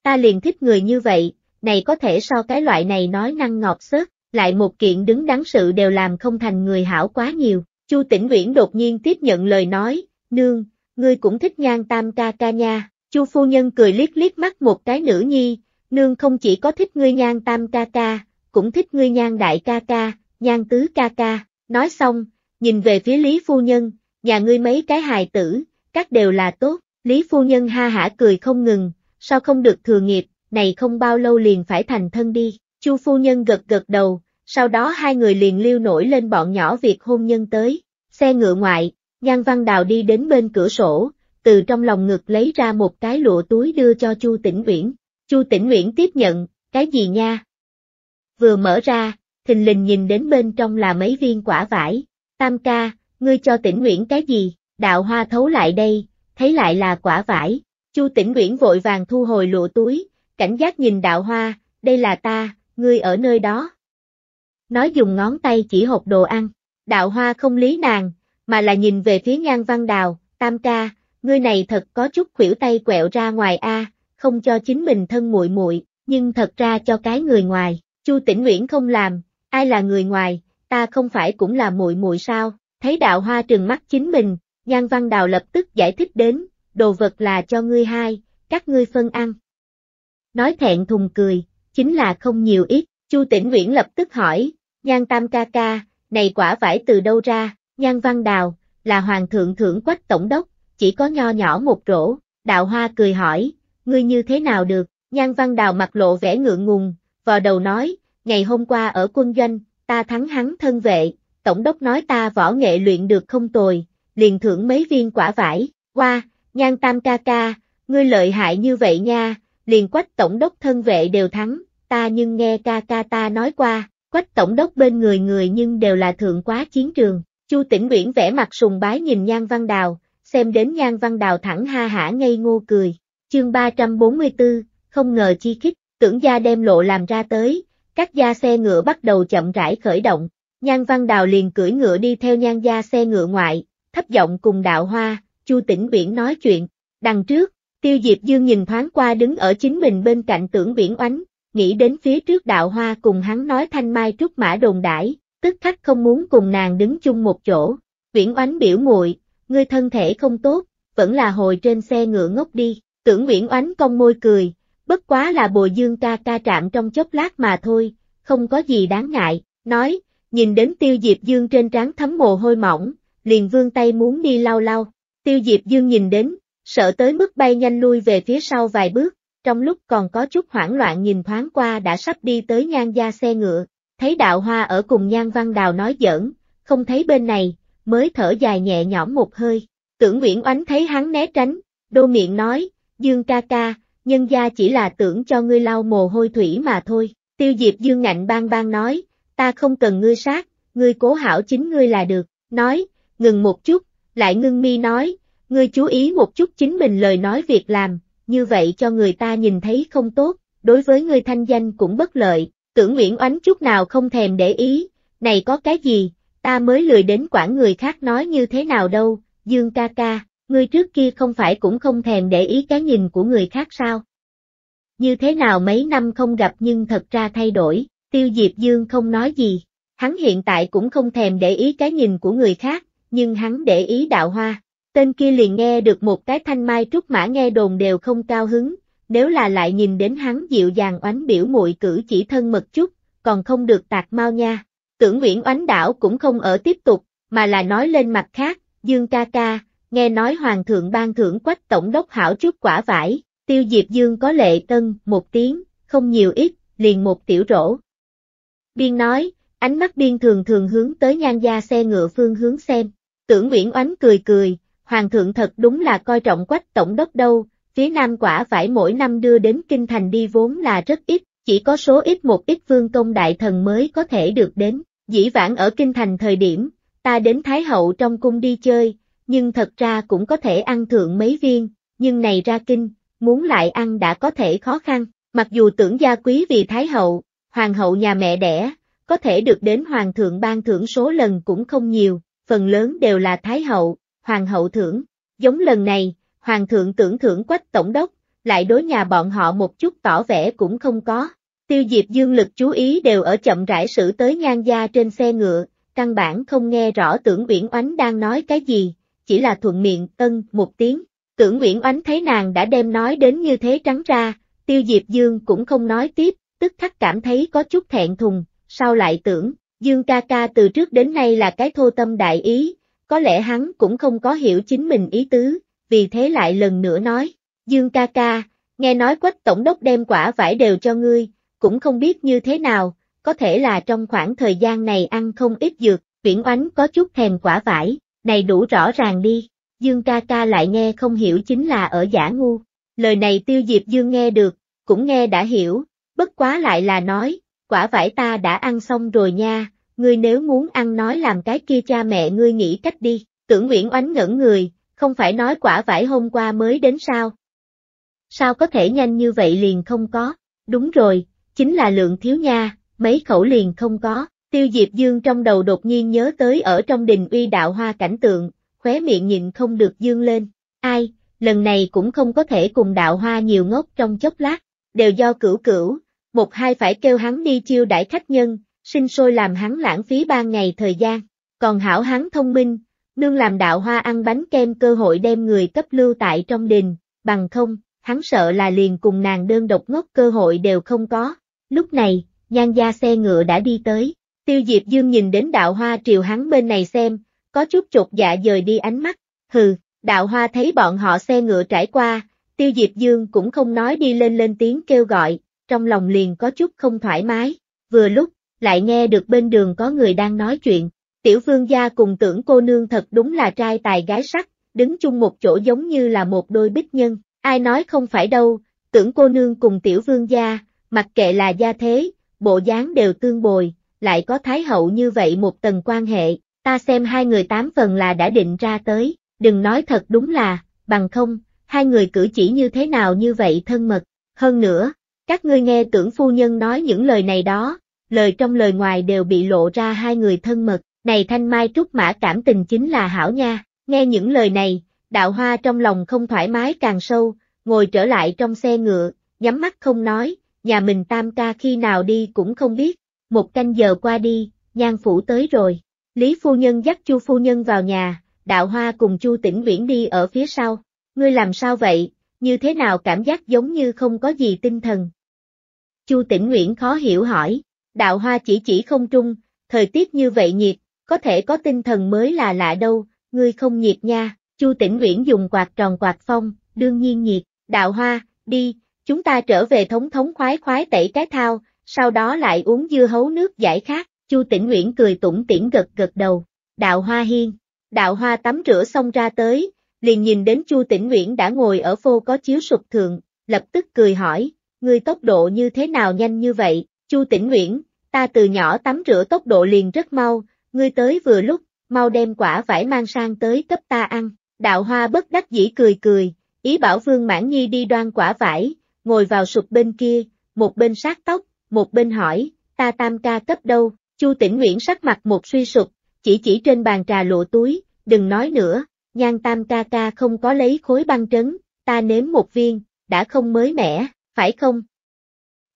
Ta liền thích người như vậy, này có thể so cái loại này nói năng ngọt xớt, lại một kiện đứng đắn sự đều làm không thành người hảo quá nhiều. Chu Tĩnh Viễn đột nhiên tiếp nhận lời nói, nương, ngươi cũng thích nhan tam ca ca nha. Chu phu nhân cười liếc liếc mắt một cái nữ nhi, nương không chỉ có thích ngươi nhan tam ca ca, cũng thích ngươi nhan đại ca ca, nhan tứ ca ca, nói xong, nhìn về phía Lý phu nhân, nhà ngươi mấy cái hài tử, các đều là tốt, Lý phu nhân ha hả cười không ngừng, sao không được thừa nghiệp, này không bao lâu liền phải thành thân đi, Chu phu nhân gật gật đầu, sau đó hai người liền liêu nổi lên bọn nhỏ việc hôn nhân tới, xe ngựa ngoại, nhan văn đào đi đến bên cửa sổ, từ trong lòng ngực lấy ra một cái lụa túi đưa cho Chu Tĩnh nguyễn Chu Tĩnh nguyễn tiếp nhận, cái gì nha? Vừa mở ra, thình lình nhìn đến bên trong là mấy viên quả vải. Tam ca, ngươi cho Tĩnh nguyễn cái gì? Đạo hoa thấu lại đây, thấy lại là quả vải. Chu Tĩnh nguyễn vội vàng thu hồi lụa túi, cảnh giác nhìn đạo hoa, đây là ta, ngươi ở nơi đó. Nói dùng ngón tay chỉ hộp đồ ăn, đạo hoa không lý nàng, mà là nhìn về phía ngang văn đào, tam ca, ngươi này thật có chút khuỷu tay quẹo ra ngoài a, không cho chính mình thân muội muội, nhưng thật ra cho cái người ngoài, Chu Tĩnh Nguyễn không làm, ai là người ngoài, ta không phải cũng là muội muội sao? Thấy đạo hoa trừng mắt chính mình, Nhan Văn Đào lập tức giải thích đến, đồ vật là cho ngươi hai, các ngươi phân ăn. Nói thẹn thùng cười, chính là không nhiều ít, Chu Tĩnh Nguyễn lập tức hỏi, Nhan Tam ca ca, này quả vải từ đâu ra? Nhan Văn Đào, là hoàng thượng thưởng quách tổng đốc, chỉ có nho nhỏ một rổ, đạo hoa cười hỏi, ngươi như thế nào được, nhan văn đào mặt lộ vẻ ngượng ngùng, vò đầu nói, ngày hôm qua ở quân doanh, ta thắng hắn thân vệ, tổng đốc nói ta võ nghệ luyện được không tồi, liền thưởng mấy viên quả vải, qua, nhan tam ca ca, ngươi lợi hại như vậy nha, liền quách tổng đốc thân vệ đều thắng, ta nhưng nghe ca ca ta nói qua, quách tổng đốc bên người người nhưng đều là thượng quá chiến trường, Chu Tĩnh Nguyễn vẽ mặt sùng bái nhìn nhan văn đào, xem đến nhan văn đào thẳng ha hả ngây ngô cười. Chương 344, không ngờ chi kích tưởng gia đem lộ làm ra tới, các gia xe ngựa bắt đầu chậm rãi khởi động. Nhan văn đào liền cưỡi ngựa đi theo nhan gia xe ngựa ngoại, thấp giọng cùng đạo hoa, chu tĩnh viễn nói chuyện. Đằng trước, tiêu diệp dương nhìn thoáng qua đứng ở chính mình bên cạnh tưởng viễn oánh, nghĩ đến phía trước đạo hoa cùng hắn nói thanh mai trúc mã đồn đãi, tức khắc không muốn cùng nàng đứng chung một chỗ. Viễn oánh biểu muội ngươi thân thể không tốt, vẫn là hồi trên xe ngựa ngốc đi, tưởng Nguyễn Oánh cong môi cười, bất quá là bồi dương ca ca trạm trong chốc lát mà thôi, không có gì đáng ngại, nói, nhìn đến tiêu diệp dương trên trán thấm mồ hôi mỏng, liền vươn tay muốn đi lau lau, tiêu diệp dương nhìn đến, sợ tới mức bay nhanh lui về phía sau vài bước, trong lúc còn có chút hoảng loạn nhìn thoáng qua đã sắp đi tới nhan gia xe ngựa, thấy đạo hoa ở cùng nhan văn đào nói giỡn, không thấy bên này, mới thở dài nhẹ nhõm một hơi. Tưởng Nguyễn Oánh thấy hắn né tránh, đô miệng nói, Dương ca ca, nhân gia chỉ là tưởng cho ngươi lau mồ hôi thủy mà thôi. Tiêu Diệp Dương ngạnh bang bang nói, ta không cần ngươi sát, ngươi cố hảo chính ngươi là được, nói, ngừng một chút, lại ngưng mi nói, ngươi chú ý một chút chính mình lời nói việc làm, như vậy cho người ta nhìn thấy không tốt, đối với ngươi thanh danh cũng bất lợi, tưởng Nguyễn Oánh chút nào không thèm để ý, này có cái gì, ta mới lười đến quản người khác nói như thế nào đâu, Dương ca ca, ngươi trước kia không phải cũng không thèm để ý cái nhìn của người khác sao? Như thế nào mấy năm không gặp nhưng thật ra thay đổi, tiêu diệp Dương không nói gì, hắn hiện tại cũng không thèm để ý cái nhìn của người khác, nhưng hắn để ý đạo hoa. Tên kia liền nghe được một cái thanh mai trúc mã nghe đồn đều không cao hứng, nếu là lại nhìn đến hắn dịu dàng oánh biểu muội cử chỉ thân mật chút, còn không được tạc mau nha. Tưởng Nguyễn Oánh Đảo cũng không ở tiếp tục, mà là nói lên mặt khác, Dương ca ca, nghe nói Hoàng thượng ban thưởng quách tổng đốc hảo chút quả vải, tiêu diệp Dương có lệ tân, một tiếng, không nhiều ít, liền một tiểu rổ. Biên nói, ánh mắt biên thường thường hướng tới nhan gia xe ngựa phương hướng xem, tưởng Nguyễn Oánh cười cười, Hoàng thượng thật đúng là coi trọng quách tổng đốc đâu, phía nam quả vải mỗi năm đưa đến kinh thành đi vốn là rất ít, chỉ có số ít một ít vương công đại thần mới có thể được đến. Dĩ vãng ở Kinh Thành thời điểm, ta đến Thái Hậu trong cung đi chơi, nhưng thật ra cũng có thể ăn thượng mấy viên, nhưng này ra kinh, muốn lại ăn đã có thể khó khăn, mặc dù tưởng gia quý vì Thái Hậu, Hoàng hậu nhà mẹ đẻ, có thể được đến Hoàng thượng ban thưởng số lần cũng không nhiều, phần lớn đều là Thái Hậu, Hoàng hậu thưởng, giống lần này, Hoàng thượng tưởng thưởng quách tổng đốc, lại đối nhà bọn họ một chút tỏ vẻ cũng không có. Tiêu Diệp Dương lực chú ý đều ở chậm rãi xử tới nhan gia trên xe ngựa, căn bản không nghe rõ tưởng Uyển Oánh đang nói cái gì, chỉ là thuận miệng ân một tiếng. Tưởng Uyển Oánh thấy nàng đã đem nói đến như thế trắng ra, Tiêu Diệp Dương cũng không nói tiếp, tức khắc cảm thấy có chút thẹn thùng, sao lại tưởng, Dương ca ca từ trước đến nay là cái thô tâm đại ý, có lẽ hắn cũng không có hiểu chính mình ý tứ, vì thế lại lần nữa nói, Dương ca ca, nghe nói quách tổng đốc đem quả vải đều cho ngươi, cũng không biết như thế nào, có thể là trong khoảng thời gian này ăn không ít dược, viễn oánh có chút thèm quả vải, này đủ rõ ràng đi, Dương ca ca lại nghe không hiểu chính là ở giả ngu, lời này tiêu diệp Dương nghe được, cũng nghe đã hiểu, bất quá lại là nói, quả vải ta đã ăn xong rồi nha, ngươi nếu muốn ăn nói làm cái kia cha mẹ ngươi nghĩ cách đi, tưởng viễn Oánh ngẩn người, không phải nói quả vải hôm qua mới đến sao? Sao có thể nhanh như vậy liền không có, đúng rồi, chính là lượng thiếu nha, mấy khẩu liền không có. Tiêu Diệp Dương trong đầu đột nhiên nhớ tới ở trong đình uy đạo hoa cảnh tượng, khóe miệng nhịn không được dương lên. Ai, lần này cũng không có thể cùng đạo hoa nhiều ngốc trong chốc lát, đều do cửu cửu, một hai phải kêu hắn đi chiêu đãi khách nhân, sinh sôi làm hắn lãng phí ba ngày thời gian. Còn hảo hắn thông minh, nương làm đạo hoa ăn bánh kem cơ hội đem người cấp lưu tại trong đình, bằng không, hắn sợ là liền cùng nàng đơn độc ngốc cơ hội đều không có. Lúc này, nhan gia xe ngựa đã đi tới. Tiêu Diệp Dương nhìn đến đạo hoa triều hắn bên này xem, có chút chột dạ dời đi ánh mắt. Hừ, đạo hoa thấy bọn họ xe ngựa trải qua, Tiêu Diệp Dương cũng không nói đi lên lên tiếng kêu gọi, trong lòng liền có chút không thoải mái. Vừa lúc, lại nghe được bên đường có người đang nói chuyện, tiểu vương gia cùng tưởng cô nương thật đúng là trai tài gái sắc, đứng chung một chỗ giống như là một đôi bích nhân, ai nói không phải đâu, tưởng cô nương cùng tiểu vương gia, Mặc kệ là gia thế, bộ dáng đều tương bồi, lại có thái hậu như vậy một tầng quan hệ, ta xem hai người tám phần là đã định ra tới, đừng nói thật đúng là, bằng không, hai người cử chỉ như thế nào như vậy thân mật, hơn nữa, các ngươi nghe tưởng phu nhân nói những lời này đó, lời trong lời ngoài đều bị lộ ra hai người thân mật, này thanh mai trúc mã cảm tình chính là hảo nha, nghe những lời này, đạo hoa trong lòng không thoải mái càng sâu, ngồi trở lại trong xe ngựa, nhắm mắt không nói, nhà mình tam ca khi nào đi cũng không biết, một canh giờ qua đi, nhan phủ tới rồi. Lý phu nhân dắt Chu phu nhân vào nhà, đạo hoa cùng Chu tĩnh viễn đi ở phía sau. Ngươi làm sao vậy, như thế nào cảm giác giống như không có gì tinh thần? Chu tĩnh nguyễn khó hiểu hỏi, đạo hoa chỉ chỉ không trung, thời tiết như vậy nhiệt, có thể có tinh thần mới là lạ đâu, ngươi không nhiệt nha, Chu tĩnh nguyễn dùng quạt tròn quạt phong, đương nhiên nhiệt, đạo hoa, đi, Chúng ta trở về thống thống khoái khoái tẩy cái thao, sau đó lại uống dưa hấu nước giải khát, Chu Tĩnh Nguyễn cười tủm tỉm gật gật đầu. Đạo Hoa Hiên, Đạo Hoa tắm rửa xong ra tới, liền nhìn đến Chu Tĩnh Nguyễn đã ngồi ở phô có chiếu sụp thượng, lập tức cười hỏi, người tốc độ như thế nào nhanh như vậy, Chu Tĩnh Nguyễn, ta từ nhỏ tắm rửa tốc độ liền rất mau, ngươi tới vừa lúc, mau đem quả vải mang sang tới cấp ta ăn, đạo hoa bất đắc dĩ cười cười, ý bảo Vương Mãn Nhi đi đoan quả vải, ngồi vào sụp bên kia, một bên sát tóc, một bên hỏi, ta tam ca cấp đâu, Chu Tĩnh Nguyễn sắc mặt một suy sụp, chỉ chỉ trên bàn trà lộ túi, đừng nói nữa, nhan tam ca ca không có lấy khối băng trấn, ta nếm một viên, đã không mới mẻ, phải không?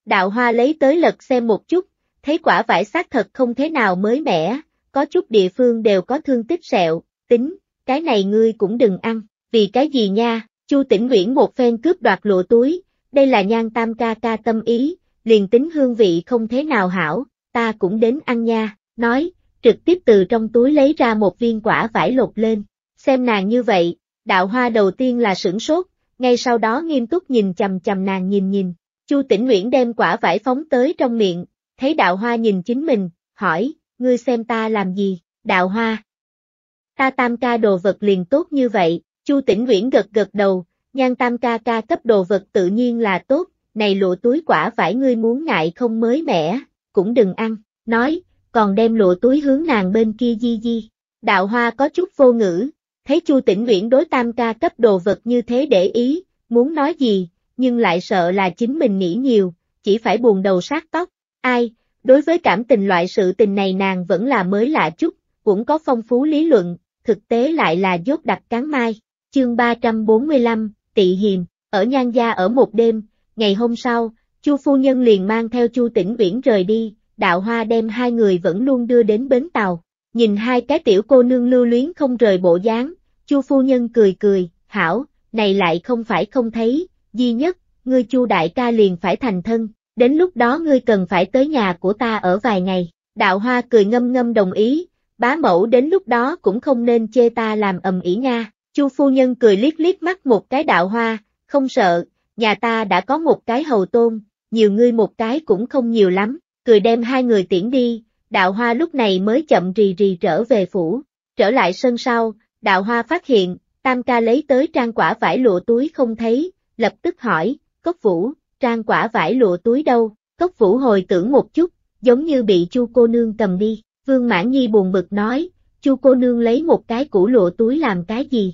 Đạo Hoa lấy tới lật xem một chút, thấy quả vải xác thật không thế nào mới mẻ, có chút địa phương đều có thương tích sẹo, tính, cái này ngươi cũng đừng ăn, vì cái gì nha, Chu Tĩnh Nguyễn một phen cướp đoạt lộ túi, đây là nhan tam ca ca tâm ý, liền tính hương vị không thế nào hảo, ta cũng đến ăn nha, nói, trực tiếp từ trong túi lấy ra một viên quả vải lột lên, xem nàng như vậy, đạo hoa đầu tiên là sửng sốt, ngay sau đó nghiêm túc nhìn chầm chầm nàng nhìn nhìn, Chu Tĩnh Nguyễn đem quả vải phóng tới trong miệng, thấy đạo hoa nhìn chính mình, hỏi, ngươi xem ta làm gì, đạo hoa. Ta tam ca đồ vật liền tốt như vậy, Chu Tĩnh Nguyễn gật gật đầu, Nhan tam ca ca cấp đồ vật tự nhiên là tốt, này lụa túi quả vải ngươi muốn ngại không mới mẻ, cũng đừng ăn, nói, còn đem lụa túi hướng nàng bên kia di di. Đạo hoa có chút vô ngữ, thấy Chu Tĩnh Nguyễn đối tam ca cấp đồ vật như thế để ý, muốn nói gì, nhưng lại sợ là chính mình nghĩ nhiều, chỉ phải buồn đầu sát tóc. Ai, đối với cảm tình loại sự tình này nàng vẫn là mới lạ chút, cũng có phong phú lý luận, thực tế lại là dốt đặc cán mai. Chương 345, tị hiềm, ở nhan gia ở một đêm, ngày hôm sau, chu phu nhân liền mang theo chu tỉnh uyển rời đi, đạo hoa đem hai người vẫn luôn đưa đến bến tàu, nhìn hai cái tiểu cô nương lưu luyến không rời bộ dáng, chu phu nhân cười cười, hảo, này lại không phải không thấy, duy nhất, ngươi chu đại ca liền phải thành thân, đến lúc đó ngươi cần phải tới nhà của ta ở vài ngày, đạo hoa cười ngâm ngâm đồng ý, bá mẫu đến lúc đó cũng không nên chê ta làm ầm ĩ nha. Chu phu nhân cười liếc liếc mắt một cái đạo hoa, không sợ, nhà ta đã có một cái hầu tôn, nhiều ngươi một cái cũng không nhiều lắm, cười đem hai người tiễn đi, đạo hoa lúc này mới chậm rì rì trở về phủ, trở lại sân sau, đạo hoa phát hiện, tam ca lấy tới trang quả vải lụa túi không thấy, lập tức hỏi, cốc vũ, trang quả vải lụa túi đâu, cốc vũ hồi tưởng một chút, giống như bị chu cô nương cầm đi, vương mãn nhi buồn bực nói, chu cô nương lấy một cái củ lụa túi làm cái gì,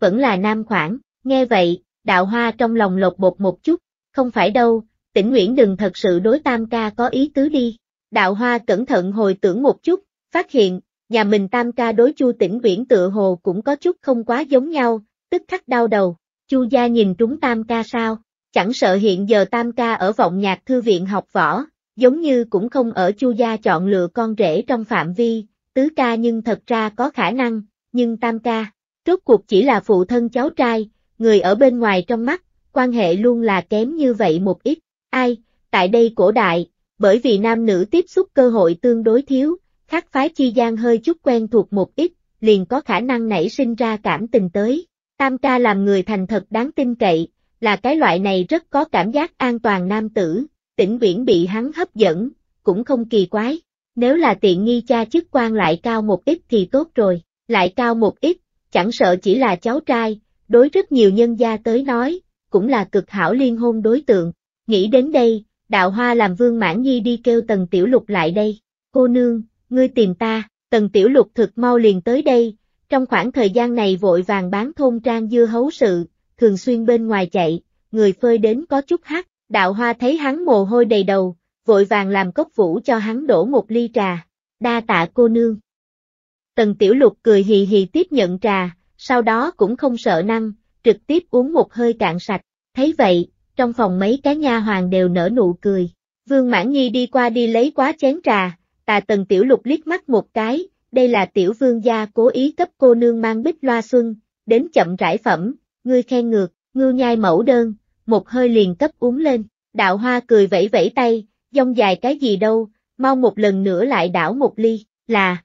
vẫn là nam khoản nghe vậy, đạo hoa trong lòng lột bột một chút, không phải đâu, tỉnh Nguyễn đừng thật sự đối tam ca có ý tứ đi. Đạo hoa cẩn thận hồi tưởng một chút, phát hiện, nhà mình tam ca đối chu tỉnh Nguyễn tựa hồ cũng có chút không quá giống nhau, tức khắc đau đầu, chu gia nhìn trúng tam ca sao, chẳng sợ hiện giờ tam ca ở vọng nhạc thư viện học võ, giống như cũng không ở chu gia chọn lựa con rể trong phạm vi, tứ ca nhưng thật ra có khả năng, nhưng tam ca, Rốt cuộc chỉ là phụ thân cháu trai, người ở bên ngoài trong mắt, quan hệ luôn là kém như vậy một ít. Ai, tại đây cổ đại, bởi vì nam nữ tiếp xúc cơ hội tương đối thiếu, khác phái chi gian hơi chút quen thuộc một ít, liền có khả năng nảy sinh ra cảm tình tới. Tam ca làm người thành thật đáng tin cậy, là cái loại này rất có cảm giác an toàn nam tử, tỉnh viễn bị hắn hấp dẫn, cũng không kỳ quái. Nếu là tiện nghi cha chức quan lại cao một ít thì tốt rồi, lại cao một ít, chẳng sợ chỉ là cháu trai, đối rất nhiều nhân gia tới nói, cũng là cực hảo liên hôn đối tượng. Nghĩ đến đây, đạo hoa làm vương mãn nhi đi kêu tần tiểu lục lại đây, cô nương, ngươi tìm ta, tần tiểu lục thực mau liền tới đây, trong khoảng thời gian này vội vàng bán thôn trang dưa hấu sự, thường xuyên bên ngoài chạy, người phơi đến có chút hắt, đạo hoa thấy hắn mồ hôi đầy đầu, vội vàng làm cốc vũ cho hắn đổ một ly trà, đa tạ cô nương, Tần Tiểu Lục cười hì hì tiếp nhận trà, sau đó cũng không sợ năng, trực tiếp uống một hơi cạn sạch. Thấy vậy, trong phòng mấy cái nha hoàng đều nở nụ cười. Vương Mãn Nhi đi qua đi lấy quá chén trà, tà Tần Tiểu Lục liếc mắt một cái, đây là tiểu vương gia cố ý cấp cô nương mang bích loa xuân, đến chậm rãi phẩm, ngươi khen ngược, ngưu nhai mẫu đơn, một hơi liền cấp uống lên. Đạo Hoa cười vẫy vẫy tay, dông dài cái gì đâu, mau một lần nữa lại đảo một ly, là,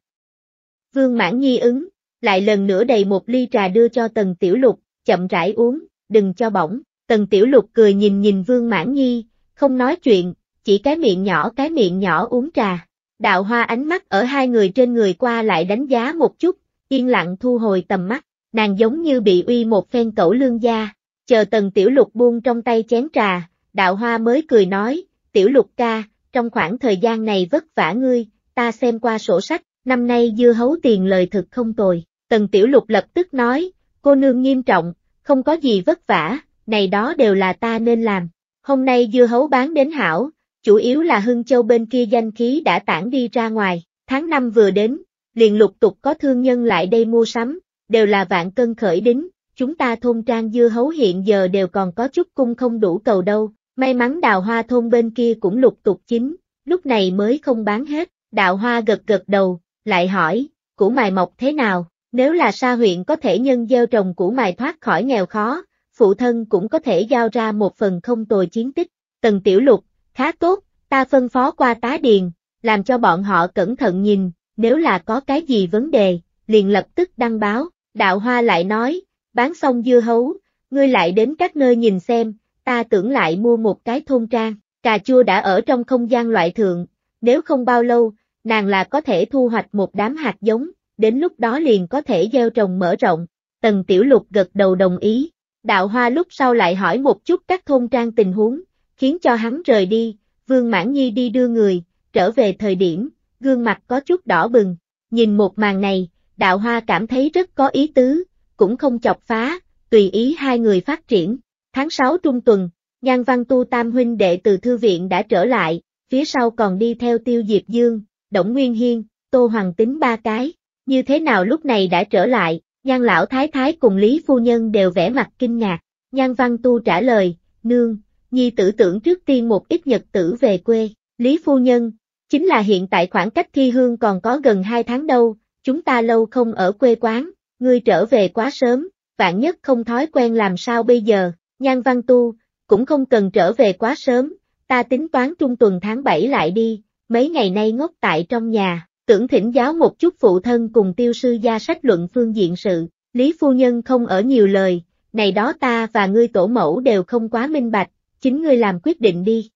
Vương Mãn Nhi ứng, lại lần nữa đầy một ly trà đưa cho Tần Tiểu Lục, chậm rãi uống, đừng cho bỏng. Tần Tiểu Lục cười nhìn nhìn Vương Mãn Nhi, không nói chuyện, chỉ cái miệng nhỏ cái miệng nhỏ uống trà. Đạo hoa ánh mắt ở hai người trên người qua lại đánh giá một chút, yên lặng thu hồi tầm mắt, nàng giống như bị uy một phen cẩu lương gia, chờ tần tiểu lục buông trong tay chén trà, đạo hoa mới cười nói, tiểu lục ca, trong khoảng thời gian này vất vả ngươi, ta xem qua sổ sách, năm nay dưa hấu tiền lời thực không tồi. Tần Tiểu Lục lập tức nói, cô nương nghiêm trọng, không có gì vất vả, này đó đều là ta nên làm. Hôm nay dưa hấu bán đến hảo, chủ yếu là Hưng Châu bên kia danh khí đã tản đi ra ngoài, tháng năm vừa đến, liền lục tục có thương nhân lại đây mua sắm, đều là vạn cân khởi đính, chúng ta thôn trang dưa hấu hiện giờ đều còn có chút cung không đủ cầu đâu, may mắn đào hoa thôn bên kia cũng lục tục chính, lúc này mới không bán hết, Đào hoa gật gật đầu, lại hỏi, củ mài mọc thế nào, nếu là sa huyện có thể nhân gieo trồng củ mài thoát khỏi nghèo khó, phụ thân cũng có thể giao ra một phần không tồi chiến tích, tần tiểu lục, khá tốt, ta phân phó qua tá điền, làm cho bọn họ cẩn thận nhìn, nếu là có cái gì vấn đề, liền lập tức đăng báo, đạo hoa lại nói, bán xong dưa hấu, ngươi lại đến các nơi nhìn xem, ta tưởng lại mua một cái thôn trang, cà chua đã ở trong không gian loại thượng, nếu không bao lâu, nàng là có thể thu hoạch một đám hạt giống, đến lúc đó liền có thể gieo trồng mở rộng. Tần Tiểu Lục gật đầu đồng ý. Đạo Hoa lúc sau lại hỏi một chút các thôn trang tình huống, khiến cho hắn rời đi, Vương Mãn Nhi đi đưa người, trở về thời điểm, gương mặt có chút đỏ bừng. Nhìn một màn này, Đạo Hoa cảm thấy rất có ý tứ, cũng không chọc phá, tùy ý hai người phát triển. Tháng 6 trung tuần, Nhan Văn Tu Tam Huynh đệ từ thư viện đã trở lại, phía sau còn đi theo Tiêu Diệp Dương, Đổng Nguyên Hiên, Tô Hoàng Tính ba cái, như thế nào lúc này đã trở lại, Nhan lão thái thái cùng Lý phu nhân đều vẻ mặt kinh ngạc. Nhan Văn Tu trả lời, "Nương, nhi tử tưởng trước tiên một ít nhật tử về quê." Lý phu nhân, chính là hiện tại khoảng cách thi hương còn có gần hai tháng đâu, chúng ta lâu không ở quê quán, ngươi trở về quá sớm, vạn nhất không thói quen làm sao bây giờ, Nhan Văn Tu, cũng không cần trở về quá sớm, ta tính toán trung tuần tháng 7 lại đi, mấy ngày nay ngốc tại trong nhà, tưởng thỉnh giáo một chút phụ thân cùng tiêu sư gia sách luận phương diện sự, Lý Phu Nhân không ở nhiều lời, này đó ta và ngươi tổ mẫu đều không quá minh bạch, chính ngươi làm quyết định đi.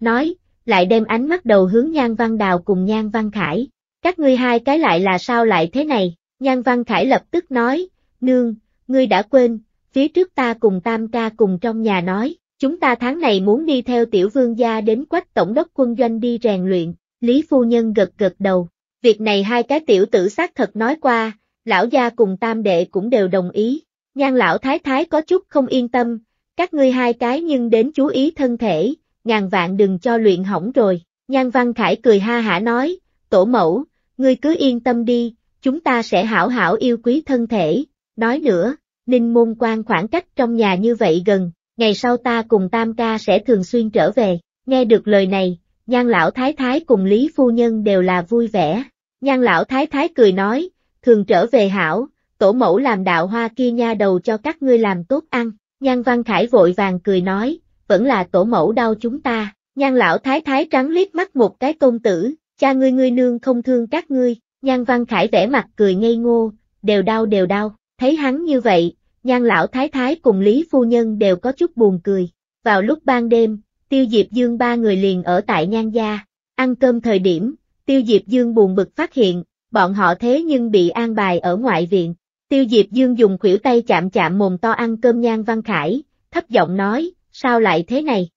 Nói, lại đem ánh mắt đầu hướng Nhan Văn Đào cùng Nhan Văn Khải, các ngươi hai cái lại là sao lại thế này, Nhan Văn Khải lập tức nói, nương, ngươi đã quên, phía trước ta cùng tam ca cùng trong nhà nói, Chúng ta tháng này muốn đi theo tiểu vương gia đến quách tổng đốc quân doanh đi rèn luyện, Lý Phu Nhân gật gật đầu. Việc này hai cái tiểu tử xác thật nói qua, lão gia cùng tam đệ cũng đều đồng ý. Nhan lão thái thái có chút không yên tâm, các ngươi hai cái nhưng đến chú ý thân thể, ngàn vạn đừng cho luyện hỏng rồi. Nhan văn khải cười ha hả nói, tổ mẫu, ngươi cứ yên tâm đi, chúng ta sẽ hảo hảo yêu quý thân thể. Nói nữa, ninh môn quan khoảng cách trong nhà như vậy gần, ngày sau ta cùng Tam ca sẽ thường xuyên trở về. Nghe được lời này, Nhan lão thái thái cùng Lý phu nhân đều là vui vẻ. Nhan lão thái thái cười nói, thường trở về hảo, tổ mẫu làm đạo hoa kia nha đầu cho các ngươi làm tốt ăn. Nhan văn khải vội vàng cười nói, vẫn là tổ mẫu đau chúng ta. Nhan lão thái thái trắng liếc mắt một cái công tử, cha ngươi ngươi nương không thương các ngươi. Nhan văn khải vẻ mặt cười ngây ngô, đều đau đều đau, thấy hắn như vậy, Nhan lão thái thái cùng Lý Phu Nhân đều có chút buồn cười. Vào lúc ban đêm, Tiêu Diệp Dương ba người liền ở tại Nhan Gia. Ăn cơm thời điểm, Tiêu Diệp Dương buồn bực phát hiện, bọn họ thế nhưng bị an bài ở ngoại viện. Tiêu Diệp Dương dùng khuỷu tay chạm chạm mồm to ăn cơm Nhan Văn Khải, thấp giọng nói, sao lại thế này?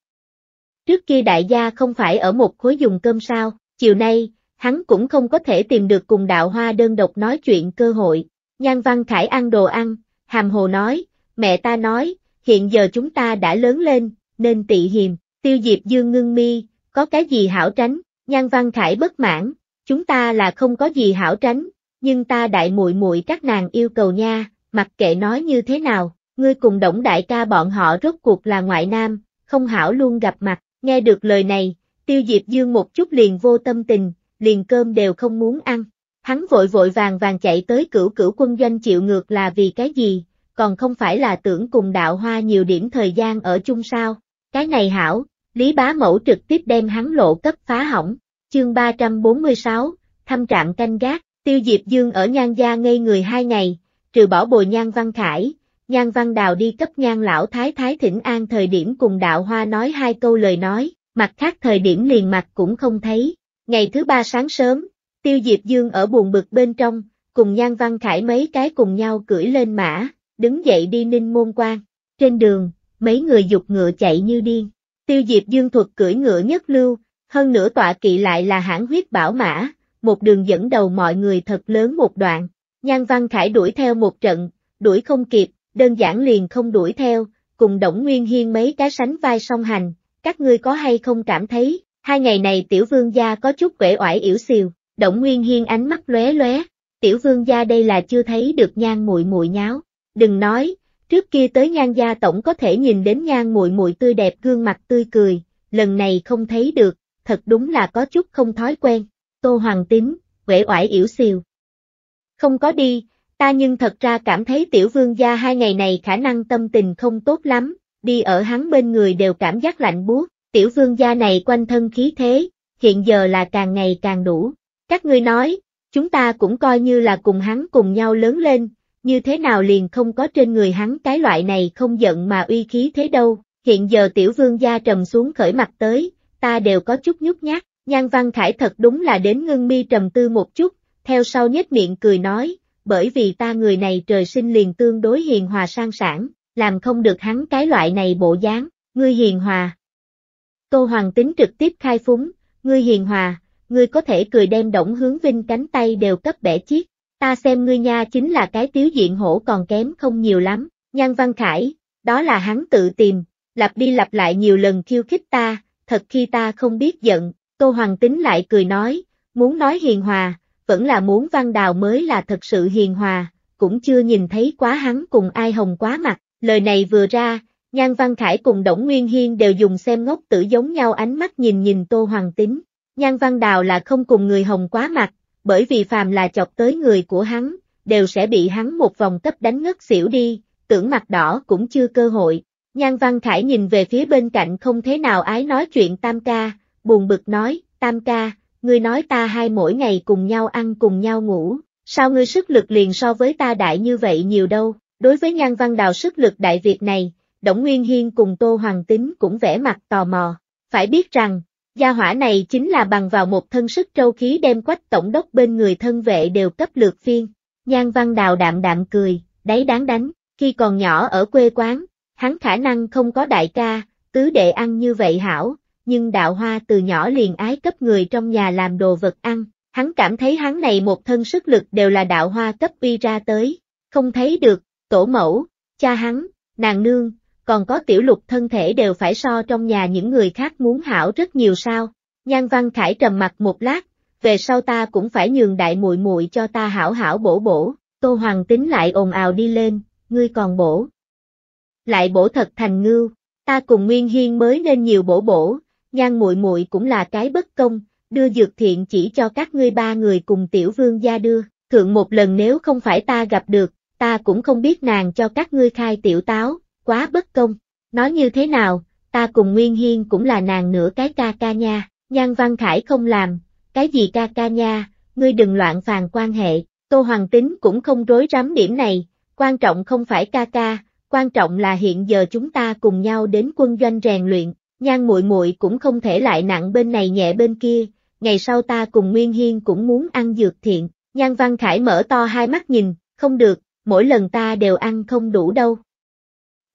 Trước kia đại gia không phải ở một khối dùng cơm sao, chiều nay, hắn cũng không có thể tìm được cùng đạo hoa đơn độc nói chuyện cơ hội. Nhan Văn Khải ăn đồ ăn, hàm hồ nói, mẹ ta nói, hiện giờ chúng ta đã lớn lên, nên tị hiềm, tiêu diệp dương ngưng mi, có cái gì hảo tránh, nhan văn khải bất mãn, chúng ta là không có gì hảo tránh, nhưng ta đại muội muội các nàng yêu cầu nha, mặc kệ nói như thế nào, ngươi cùng đổng đại ca bọn họ rốt cuộc là ngoại nam, không hảo luôn gặp mặt, nghe được lời này, tiêu diệp dương một chút liền vô tâm tình, liền cơm đều không muốn ăn, Hắn vội vội vàng vàng chạy tới cửu cửu quân doanh chịu ngược là vì cái gì, còn không phải là tưởng cùng đạo hoa nhiều điểm thời gian ở chung sao. Cái này hảo, Lý Bá Mẫu trực tiếp đem hắn lộ cấp phá hỏng. Chương 346, thăm trạng canh gác, tiêu diệp dương ở nhan gia ngây người hai ngày, trừ bỏ bồi nhan văn khải, nhan văn đào đi cấp nhan lão thái thái thỉnh an thời điểm cùng đạo hoa nói hai câu lời nói, mặt khác thời điểm liền mặt cũng không thấy. Ngày thứ ba sáng sớm, Tiêu Diệp Dương ở buồn bực bên trong, cùng Nhan Văn Khải mấy cái cùng nhau cưỡi lên mã, đứng dậy đi ninh môn quan. Trên đường, mấy người dục ngựa chạy như điên. Tiêu Diệp Dương thuật cưỡi ngựa nhất lưu, hơn nữa tọa kỵ lại là hãng huyết bảo mã, một đường dẫn đầu mọi người thật lớn một đoạn. Nhan Văn Khải đuổi theo một trận, đuổi không kịp, đơn giản liền không đuổi theo, cùng Đổng Nguyên Hiên mấy cái sánh vai song hành, các ngươi có hay không cảm thấy, hai ngày này tiểu vương gia có chút quể oải yếu xìu. Động Nguyên Hiên ánh mắt lóe lóe, tiểu vương gia đây là chưa thấy được nhan muội muội nháo. Đừng nói, trước kia tới nhan gia tổng có thể nhìn đến nhan muội muội tươi đẹp gương mặt tươi cười, lần này không thấy được, thật đúng là có chút không thói quen. Tô Hoàng Tín, uể oải yểu xìu. Không có đi, ta nhưng thật ra cảm thấy tiểu vương gia hai ngày này khả năng tâm tình không tốt lắm, đi ở hắn bên người đều cảm giác lạnh buốt, tiểu vương gia này quanh thân khí thế, hiện giờ là càng ngày càng đủ, các ngươi nói, chúng ta cũng coi như là cùng hắn cùng nhau lớn lên, như thế nào liền không có trên người hắn cái loại này không giận mà uy khí thế đâu, hiện giờ tiểu vương gia trầm xuống khởi mặt tới, ta đều có chút nhút nhát, nhan văn khải thật đúng là đến ngưng mi trầm tư một chút, theo sau nhếch miệng cười nói, bởi vì ta người này trời sinh liền tương đối hiền hòa sang sản, làm không được hắn cái loại này bộ dáng, ngươi hiền hòa. Tô Hoàng Tính trực tiếp khai phúng, ngươi hiền hòa, ngươi có thể cười đem Đổng Hướng Vinh cánh tay đều cấp bẻ chiếc, ta xem ngươi nha chính là cái tiếu diện hổ còn kém không nhiều lắm, Nhan Văn Khải, đó là hắn tự tìm, lặp đi lặp lại nhiều lần khiêu khích ta, thật khi ta không biết giận, Tô Hoàng Tính lại cười nói, muốn nói hiền hòa, vẫn là muốn Văn Đào mới là thật sự hiền hòa, cũng chưa nhìn thấy quá hắn cùng ai hồng quá mặt, lời này vừa ra, Nhan Văn Khải cùng Đổng Nguyên Hiên đều dùng xem ngốc tử giống nhau ánh mắt nhìn nhìn Tô Hoàng Tính, Nhan Văn Đào là không cùng người Hồng quá mặt, bởi vì phàm là chọc tới người của hắn, đều sẽ bị hắn một vòng tấp đánh ngất xỉu đi, tưởng mặt đỏ cũng chưa cơ hội. Nhan Văn Khải nhìn về phía bên cạnh không thế nào ái nói chuyện Tam Ca, buồn bực nói, Tam Ca, ngươi nói ta hai mỗi ngày cùng nhau ăn cùng nhau ngủ, sao ngươi sức lực liền so với ta đại như vậy nhiều đâu, đối với Nhan Văn Đào sức lực đại việc này, Đổng Nguyên Hiên cùng Tô Hoàng Tính cũng vẻ mặt tò mò, phải biết rằng, Gia hỏa này chính là bằng vào một thân sức trâu khí đem quách tổng đốc bên người thân vệ đều cấp lượt phiên. Nhan văn đào đạm đạm cười, đáy đáng đánh, khi còn nhỏ ở quê quán, hắn khả năng không có đại ca, tứ đệ ăn như vậy hảo, nhưng đạo hoa từ nhỏ liền ái cấp người trong nhà làm đồ vật ăn, hắn cảm thấy hắn này một thân sức lực đều là đạo hoa cấp uy ra tới, không thấy được, tổ mẫu, cha hắn, nàng nương, còn có tiểu lục thân thể đều phải so trong nhà những người khác muốn hảo rất nhiều sao. Nhan Văn Khải trầm mặt một lát, về sau ta cũng phải nhường đại muội muội cho ta hảo hảo bổ bổ, Tô Hoàng Tính lại ồn ào đi lên, ngươi còn bổ. Lại bổ thật thành ngưu, ta cùng Nguyên Hiên mới nên nhiều bổ bổ, Nhan muội muội cũng là cái bất công, đưa dược thiện chỉ cho các ngươi ba người cùng tiểu vương gia đưa, thượng một lần nếu không phải ta gặp được, ta cũng không biết nàng cho các ngươi khai tiểu táo, quá bất công. Nói như thế nào, ta cùng Nguyên Hiên cũng là nàng nửa cái ca ca nha, Nhan Văn Khải không làm, cái gì ca ca nha, ngươi đừng loạn phàn quan hệ, Tô Hoàng Tính cũng không rối rắm điểm này, quan trọng không phải ca ca, quan trọng là hiện giờ chúng ta cùng nhau đến quân doanh rèn luyện, Nhan muội muội cũng không thể lại nặng bên này nhẹ bên kia, ngày sau ta cùng Nguyên Hiên cũng muốn ăn dược thiện, Nhan Văn Khải mở to hai mắt nhìn, không được, mỗi lần ta đều ăn không đủ đâu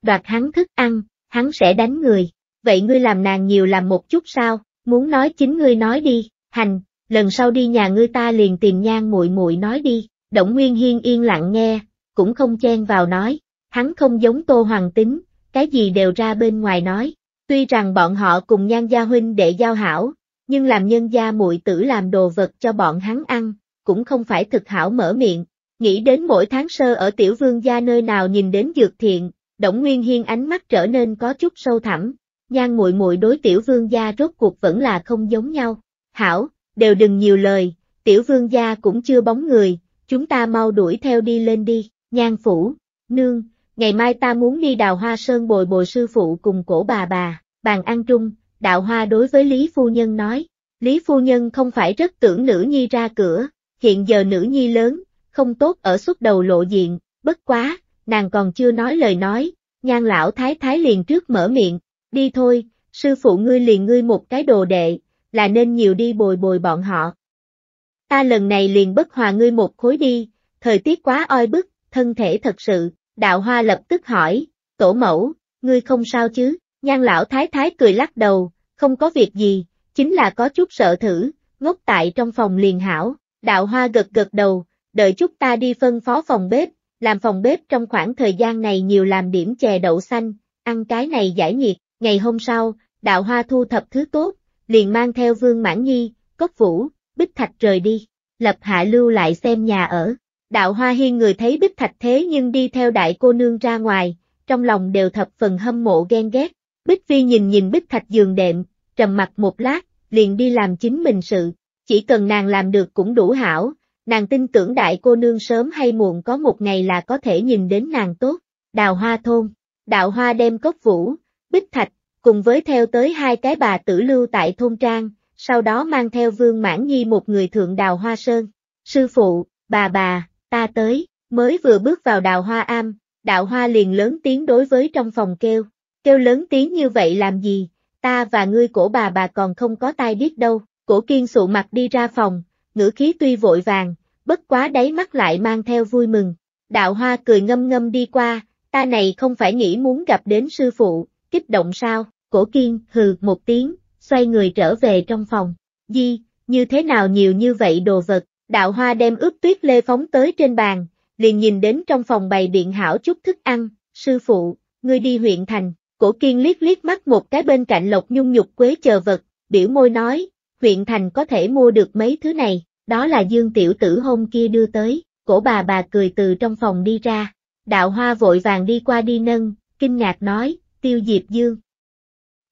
đoạt hắn thức ăn, hắn sẽ đánh người. Vậy ngươi làm nàng nhiều làm một chút sao, muốn nói chính ngươi nói đi, hành, lần sau đi nhà ngươi ta liền tìm nhan muội muội nói đi. Động Nguyên Hiên yên lặng nghe, cũng không chen vào nói, hắn không giống Tô Hoàng Tính, cái gì đều ra bên ngoài nói. Tuy rằng bọn họ cùng nhan gia huynh để giao hảo, nhưng làm nhân gia muội tử làm đồ vật cho bọn hắn ăn, cũng không phải thực hảo mở miệng. Nghĩ đến mỗi tháng sơ ở tiểu vương gia nơi nào nhìn đến dược thiện, Đổng Nguyên Hiên ánh mắt trở nên có chút sâu thẳm, nhan muội muội đối tiểu vương gia rốt cuộc vẫn là không giống nhau. Hảo, đều đừng nhiều lời, tiểu vương gia cũng chưa bóng người, chúng ta mau đuổi theo đi lên đi, nhan phủ, nương, ngày mai ta muốn đi đào hoa sơn bồi bồi sư phụ cùng cổ bà bà, bàn ăn trung, đạo hoa đối với Lý Phu Nhân nói, Lý Phu Nhân không phải rất tưởng nữ nhi ra cửa, hiện giờ nữ nhi lớn, không tốt ở xuất đầu lộ diện, bất quá, nàng còn chưa nói lời nói, nhan lão thái thái liền trước mở miệng, đi thôi, sư phụ ngươi liền ngươi một cái đồ đệ, là nên nhiều đi bồi bồi bọn họ. Ta lần này liền bất hòa ngươi một khối đi, thời tiết quá oi bức, thân thể thật sự, đạo hoa lập tức hỏi, tổ mẫu, ngươi không sao chứ, nhan lão thái thái cười lắc đầu, không có việc gì, chính là có chút sợ thử, ngốc tại trong phòng liền hảo, đạo hoa gật gật đầu, đợi chút ta đi phân phó phòng bếp, làm phòng bếp trong khoảng thời gian này nhiều làm điểm chè đậu xanh, ăn cái này giải nhiệt, ngày hôm sau, đạo hoa thu thập thứ tốt, liền mang theo Vương Mãn Nhi, Cốc Vũ, Bích Thạch rời đi, lập hạ lưu lại xem nhà ở. Đạo hoa hiên người thấy Bích Thạch thế nhưng đi theo đại cô nương ra ngoài, trong lòng đều thập phần hâm mộ ghen ghét. Bích phi nhìn nhìn Bích Thạch giường đệm, trầm mặt một lát, liền đi làm chính mình sự, chỉ cần nàng làm được cũng đủ hảo, Nàng tin tưởng đại cô nương sớm hay muộn có một ngày là có thể nhìn đến nàng tốt. Đào hoa thôn, đạo hoa đem cốc vũ, bích thạch, cùng với theo tới hai cái bà tử lưu tại thôn trang, sau đó mang theo vương mãn nhi một người thượng đào hoa sơn. Sư phụ, bà bà, ta tới, mới vừa bước vào đào hoa am, đạo hoa liền lớn tiếng đối với trong phòng kêu. Kêu lớn tiếng như vậy làm gì, ta và ngươi cổ bà bà còn không có tai biết đâu, cổ kiên sụ mặt đi ra phòng, ngữ khí tuy vội vàng, bất quá đáy mắt lại mang theo vui mừng. Đạo Hoa cười ngâm ngâm đi qua, ta này không phải nghĩ muốn gặp đến sư phụ, kích động sao, cổ kiên hừ một tiếng, xoay người trở về trong phòng. Di, như thế nào nhiều như vậy đồ vật, đạo hoa đem ướp tuyết lê phóng tới trên bàn, liền nhìn đến trong phòng bày biện hảo chút thức ăn, sư phụ, ngươi đi huyện thành, cổ kiên liếc liếc mắt một cái bên cạnh lộc nhung nhục quế chờ vật, biểu môi nói, huyện thành có thể mua được mấy thứ này, đó là dương tiểu tử hôm kia đưa tới, cổ bà bà cười từ trong phòng đi ra, đạo hoa vội vàng đi qua đi nâng, kinh ngạc nói, tiêu diệp dương.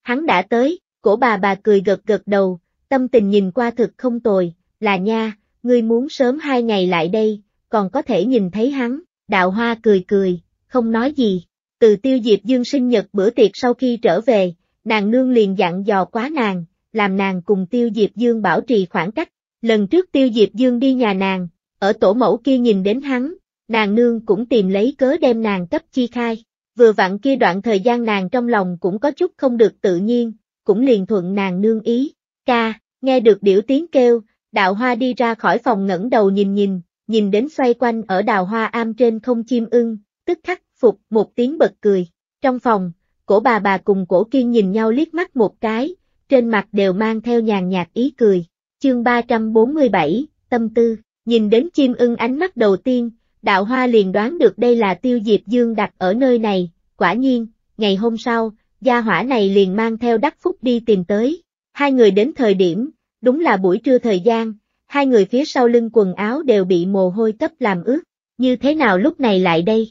Hắn đã tới, cổ bà bà cười gật gật đầu, tâm tình nhìn qua thực không tồi, là nha, ngươi muốn sớm hai ngày lại đây, còn có thể nhìn thấy hắn, đạo hoa cười cười, không nói gì, từ tiêu diệp dương sinh nhật bữa tiệc sau khi trở về, nàng nương liền dặn dò quá nàng, làm nàng cùng Tiêu Diệp Dương bảo trì khoảng cách. Lần trước Tiêu Diệp Dương đi nhà nàng, ở tổ mẫu kia nhìn đến hắn, nàng nương cũng tìm lấy cớ đem nàng cấp chi khai. Vừa vặn kia đoạn thời gian nàng trong lòng cũng có chút không được tự nhiên, cũng liền thuận nàng nương ý. Ca, nghe được điểu tiếng kêu, đào hoa đi ra khỏi phòng ngẩng đầu nhìn nhìn, nhìn đến xoay quanh ở đào hoa am trên không chim ưng, tức khắc, phục, một tiếng bật cười. Trong phòng, cổ bà bà cùng cổ kiên nhìn nhau liếc mắt một cái, trên mặt đều mang theo nhàn nhạt ý cười. Chương 347, Tâm Tư, nhìn đến chim ưng ánh mắt đầu tiên, đạo hoa liền đoán được đây là tiêu diệp dương đặt ở nơi này, quả nhiên, ngày hôm sau, gia hỏa này liền mang theo đắc phúc đi tìm tới. Hai người đến thời điểm, đúng là buổi trưa thời gian, hai người phía sau lưng quần áo đều bị mồ hôi tấp làm ướt, như thế nào lúc này lại đây?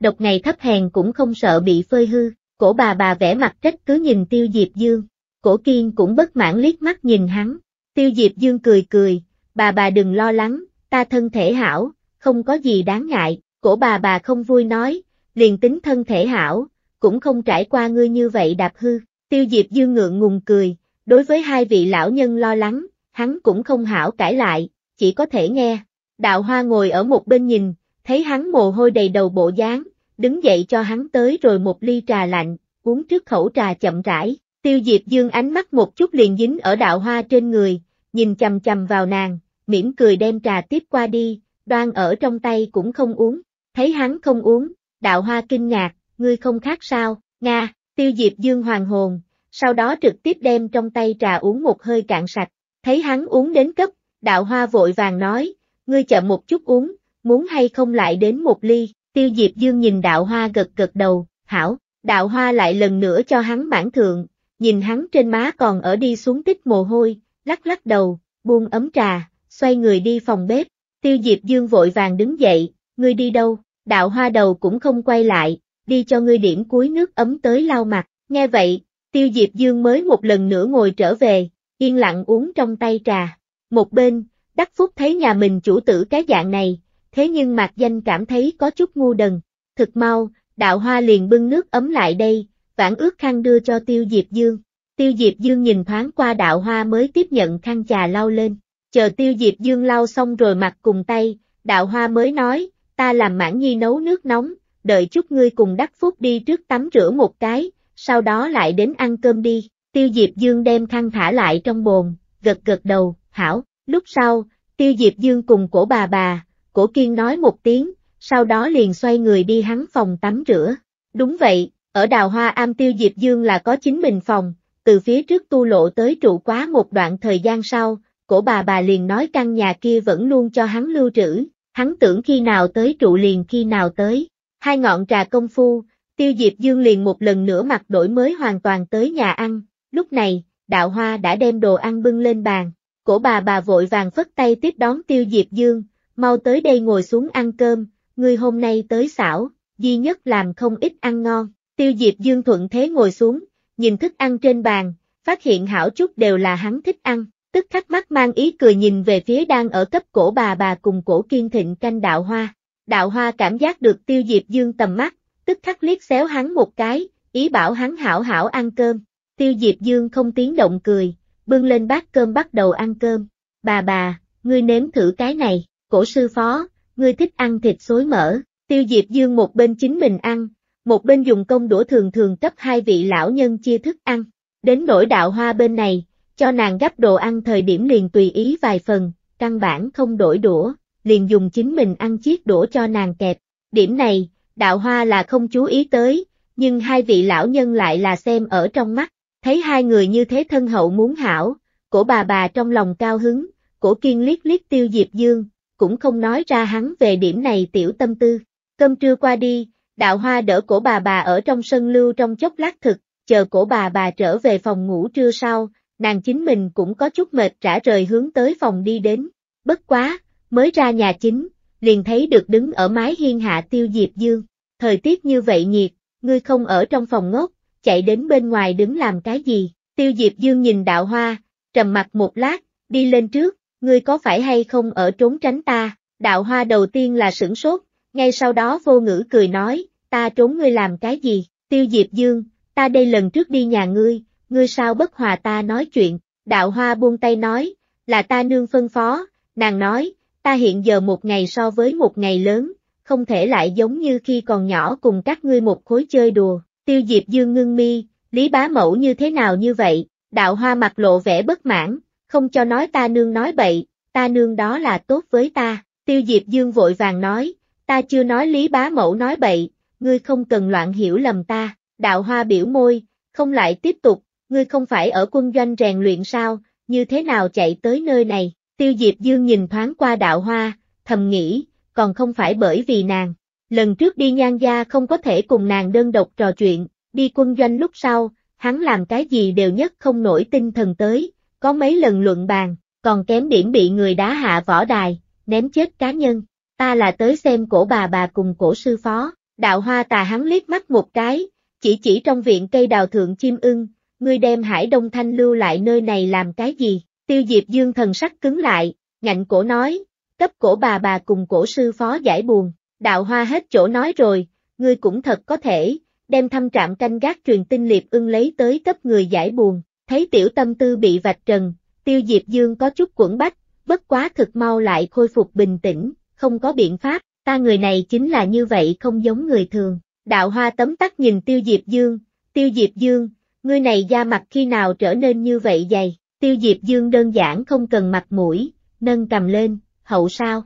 Độc ngày thấp hèn cũng không sợ bị phơi hư, cổ bà bà vẽ mặt trách cứ nhìn tiêu diệp dương, Cổ kiên cũng bất mãn liếc mắt nhìn hắn, tiêu diệp dương cười cười, bà bà đừng lo lắng, ta thân thể hảo, không có gì đáng ngại, cổ bà bà không vui nói, liền tính thân thể hảo, cũng không trải qua ngươi như vậy đạp hư, tiêu diệp dương ngượng ngùng cười, đối với hai vị lão nhân lo lắng, hắn cũng không hảo cãi lại, chỉ có thể nghe, đạo hoa ngồi ở một bên nhìn, thấy hắn mồ hôi đầy đầu bộ dáng, đứng dậy cho hắn tới rồi một ly trà lạnh, uống trước khẩu trà chậm rãi, Tiêu Diệp Dương ánh mắt một chút liền dính ở đạo hoa trên người, nhìn chầm chầm vào nàng, mỉm cười đem trà tiếp qua đi, đoan ở trong tay cũng không uống, thấy hắn không uống, đạo hoa kinh ngạc, ngươi không khác sao, Nga, Tiêu Diệp Dương hoàng hồn, sau đó trực tiếp đem trong tay trà uống một hơi cạn sạch, thấy hắn uống đến cấp, đạo hoa vội vàng nói, ngươi chậm một chút uống, muốn hay không lại đến một ly, Tiêu Diệp Dương nhìn đạo hoa gật gật đầu, hảo, đạo hoa lại lần nữa cho hắn bản thượng, nhìn hắn trên má còn ở đi xuống tích mồ hôi, lắc lắc đầu, buông ấm trà, xoay người đi phòng bếp, tiêu diệp dương vội vàng đứng dậy, ngươi đi đâu, đạo hoa đầu cũng không quay lại, đi cho ngươi điểm cuối nước ấm tới lau mặt, nghe vậy, tiêu diệp dương mới một lần nữa ngồi trở về, yên lặng uống trong tay trà, một bên, đắc phúc thấy nhà mình chủ tử cái dạng này, thế nhưng mạc danh cảm thấy có chút ngu đần, thực mau, đạo hoa liền bưng nước ấm lại đây, vãn ước khăn đưa cho Tiêu Diệp Dương. Tiêu Diệp Dương nhìn thoáng qua đạo hoa mới tiếp nhận khăn trà lau lên, chờ Tiêu Diệp Dương lau xong rồi mặt cùng tay, đạo hoa mới nói, ta làm mãn nhi nấu nước nóng, đợi chút ngươi cùng đắc phúc đi trước tắm rửa một cái, sau đó lại đến ăn cơm đi. Tiêu Diệp Dương đem khăn thả lại trong bồn, gật gật đầu, hảo, lúc sau, Tiêu Diệp Dương cùng cổ bà bà, cổ kiên nói một tiếng, sau đó liền xoay người đi hắn phòng tắm rửa. Đúng vậy, ở đào hoa am tiêu Diệp Dương là có chính mình phòng, từ phía trước tu lộ tới trụ quá một đoạn thời gian sau, cổ bà bà liền nói căn nhà kia vẫn luôn cho hắn lưu trữ, hắn tưởng khi nào tới trụ liền khi nào tới. Hai ngọn trà công phu, tiêu Diệp Dương liền một lần nữa mặc đổi mới hoàn toàn tới nhà ăn, lúc này, đạo hoa đã đem đồ ăn bưng lên bàn, cổ bà bà vội vàng phất tay tiếp đón tiêu Diệp Dương, mau tới đây ngồi xuống ăn cơm, ngươi hôm nay tới xảo, duy nhất làm không ít ăn ngon, Tiêu Diệp Dương thuận thế ngồi xuống, nhìn thức ăn trên bàn, phát hiện hảo chút đều là hắn thích ăn, tức khắc mắt mang ý cười nhìn về phía đang ở cấp cổ bà bà cùng cổ kiên thịnh canh đạo hoa. Đạo hoa cảm giác được Tiêu Diệp Dương tầm mắt, tức khắc liếc xéo hắn một cái, ý bảo hắn hảo hảo ăn cơm. Tiêu Diệp Dương không tiếng động cười, bưng lên bát cơm bắt đầu ăn cơm. Bà bà, ngươi nếm thử cái này, cổ sư phó, ngươi thích ăn thịt xối mỡ. Tiêu Diệp Dương một bên chính mình ăn, một bên dùng công đũa thường thường cấp hai vị lão nhân chia thức ăn, đến nỗi đạo hoa bên này, cho nàng gấp đồ ăn thời điểm liền tùy ý vài phần, căn bản không đổi đũa, liền dùng chính mình ăn chiếc đũa cho nàng kẹp. Điểm này, đạo hoa là không chú ý tới, nhưng hai vị lão nhân lại là xem ở trong mắt, thấy hai người như thế thân hậu muốn hảo, cổ bà bà trong lòng cao hứng, cổ kiên liếc liếc tiêu diệp dương, cũng không nói ra hắn về điểm này tiểu tâm tư. Cơm trưa qua đi, đạo hoa đỡ cổ bà bà ở trong sân lưu trong chốc lát thực, chờ cổ bà bà trở về phòng ngủ trưa sau, nàng chính mình cũng có chút mệt trả rời hướng tới phòng đi đến. Bất quá, mới ra nhà chính, liền thấy được đứng ở mái hiên hạ tiêu diệp dương. Thời tiết như vậy nhiệt, ngươi không ở trong phòng ngốc, chạy đến bên ngoài đứng làm cái gì? Tiêu diệp dương nhìn đạo hoa, trầm mặt một lát, đi lên trước, ngươi có phải hay không ở trốn tránh ta? Đạo hoa đầu tiên là sửng sốt, ngay sau đó vô ngữ cười nói, ta trốn ngươi làm cái gì, tiêu diệp dương, ta đây lần trước đi nhà ngươi, ngươi sao bất hòa ta nói chuyện, đạo hoa buông tay nói, là ta nương phân phó, nàng nói, ta hiện giờ một ngày so với một ngày lớn, không thể lại giống như khi còn nhỏ cùng các ngươi một khối chơi đùa, tiêu diệp dương ngưng mi, lý bá mẫu như thế nào như vậy, đạo hoa mặt lộ vẻ bất mãn, không cho nói ta nương nói bậy, ta nương đó là tốt với ta, tiêu diệp dương vội vàng nói, ta chưa nói Lý Bá Mẫu nói bậy, ngươi không cần loạn hiểu lầm ta, đạo hoa biểu môi, không lại tiếp tục, ngươi không phải ở quân doanh rèn luyện sao, như thế nào chạy tới nơi này, tiêu diệp dương nhìn thoáng qua đạo hoa, thầm nghĩ, còn không phải bởi vì nàng, lần trước đi nhan gia không có thể cùng nàng đơn độc trò chuyện, đi quân doanh lúc sau, hắn làm cái gì đều nhất không nổi tinh thần tới, có mấy lần luận bàn, còn kém điểm bị người đá hạ võ đài, ném chết cá nhân ta là tới xem cổ bà bà cùng cổ sư phó, đạo hoa tà hắn liếc mắt một cái, chỉ chỉ trong viện cây đào thượng chim ưng, ngươi đem hải đông thanh lưu lại nơi này làm cái gì, tiêu diệp dương thần sắc cứng lại, ngạnh cổ nói, cấp cổ bà bà cùng cổ sư phó giải buồn, đạo hoa hết chỗ nói rồi, ngươi cũng thật có thể, đem thăm trạm canh gác truyền tin liệp ưng lấy tới cấp người giải buồn, thấy tiểu tâm tư bị vạch trần, tiêu diệp dương có chút quẩn bách, bất quá thực mau lại khôi phục bình tĩnh, không có biện pháp, ta người này chính là như vậy không giống người thường. Đạo hoa tấm tắc nhìn tiêu diệp dương, tiêu diệp dương, ngươi này da mặt khi nào trở nên như vậy dày, tiêu diệp dương đơn giản không cần mặt mũi, nâng cầm lên, hậu sao.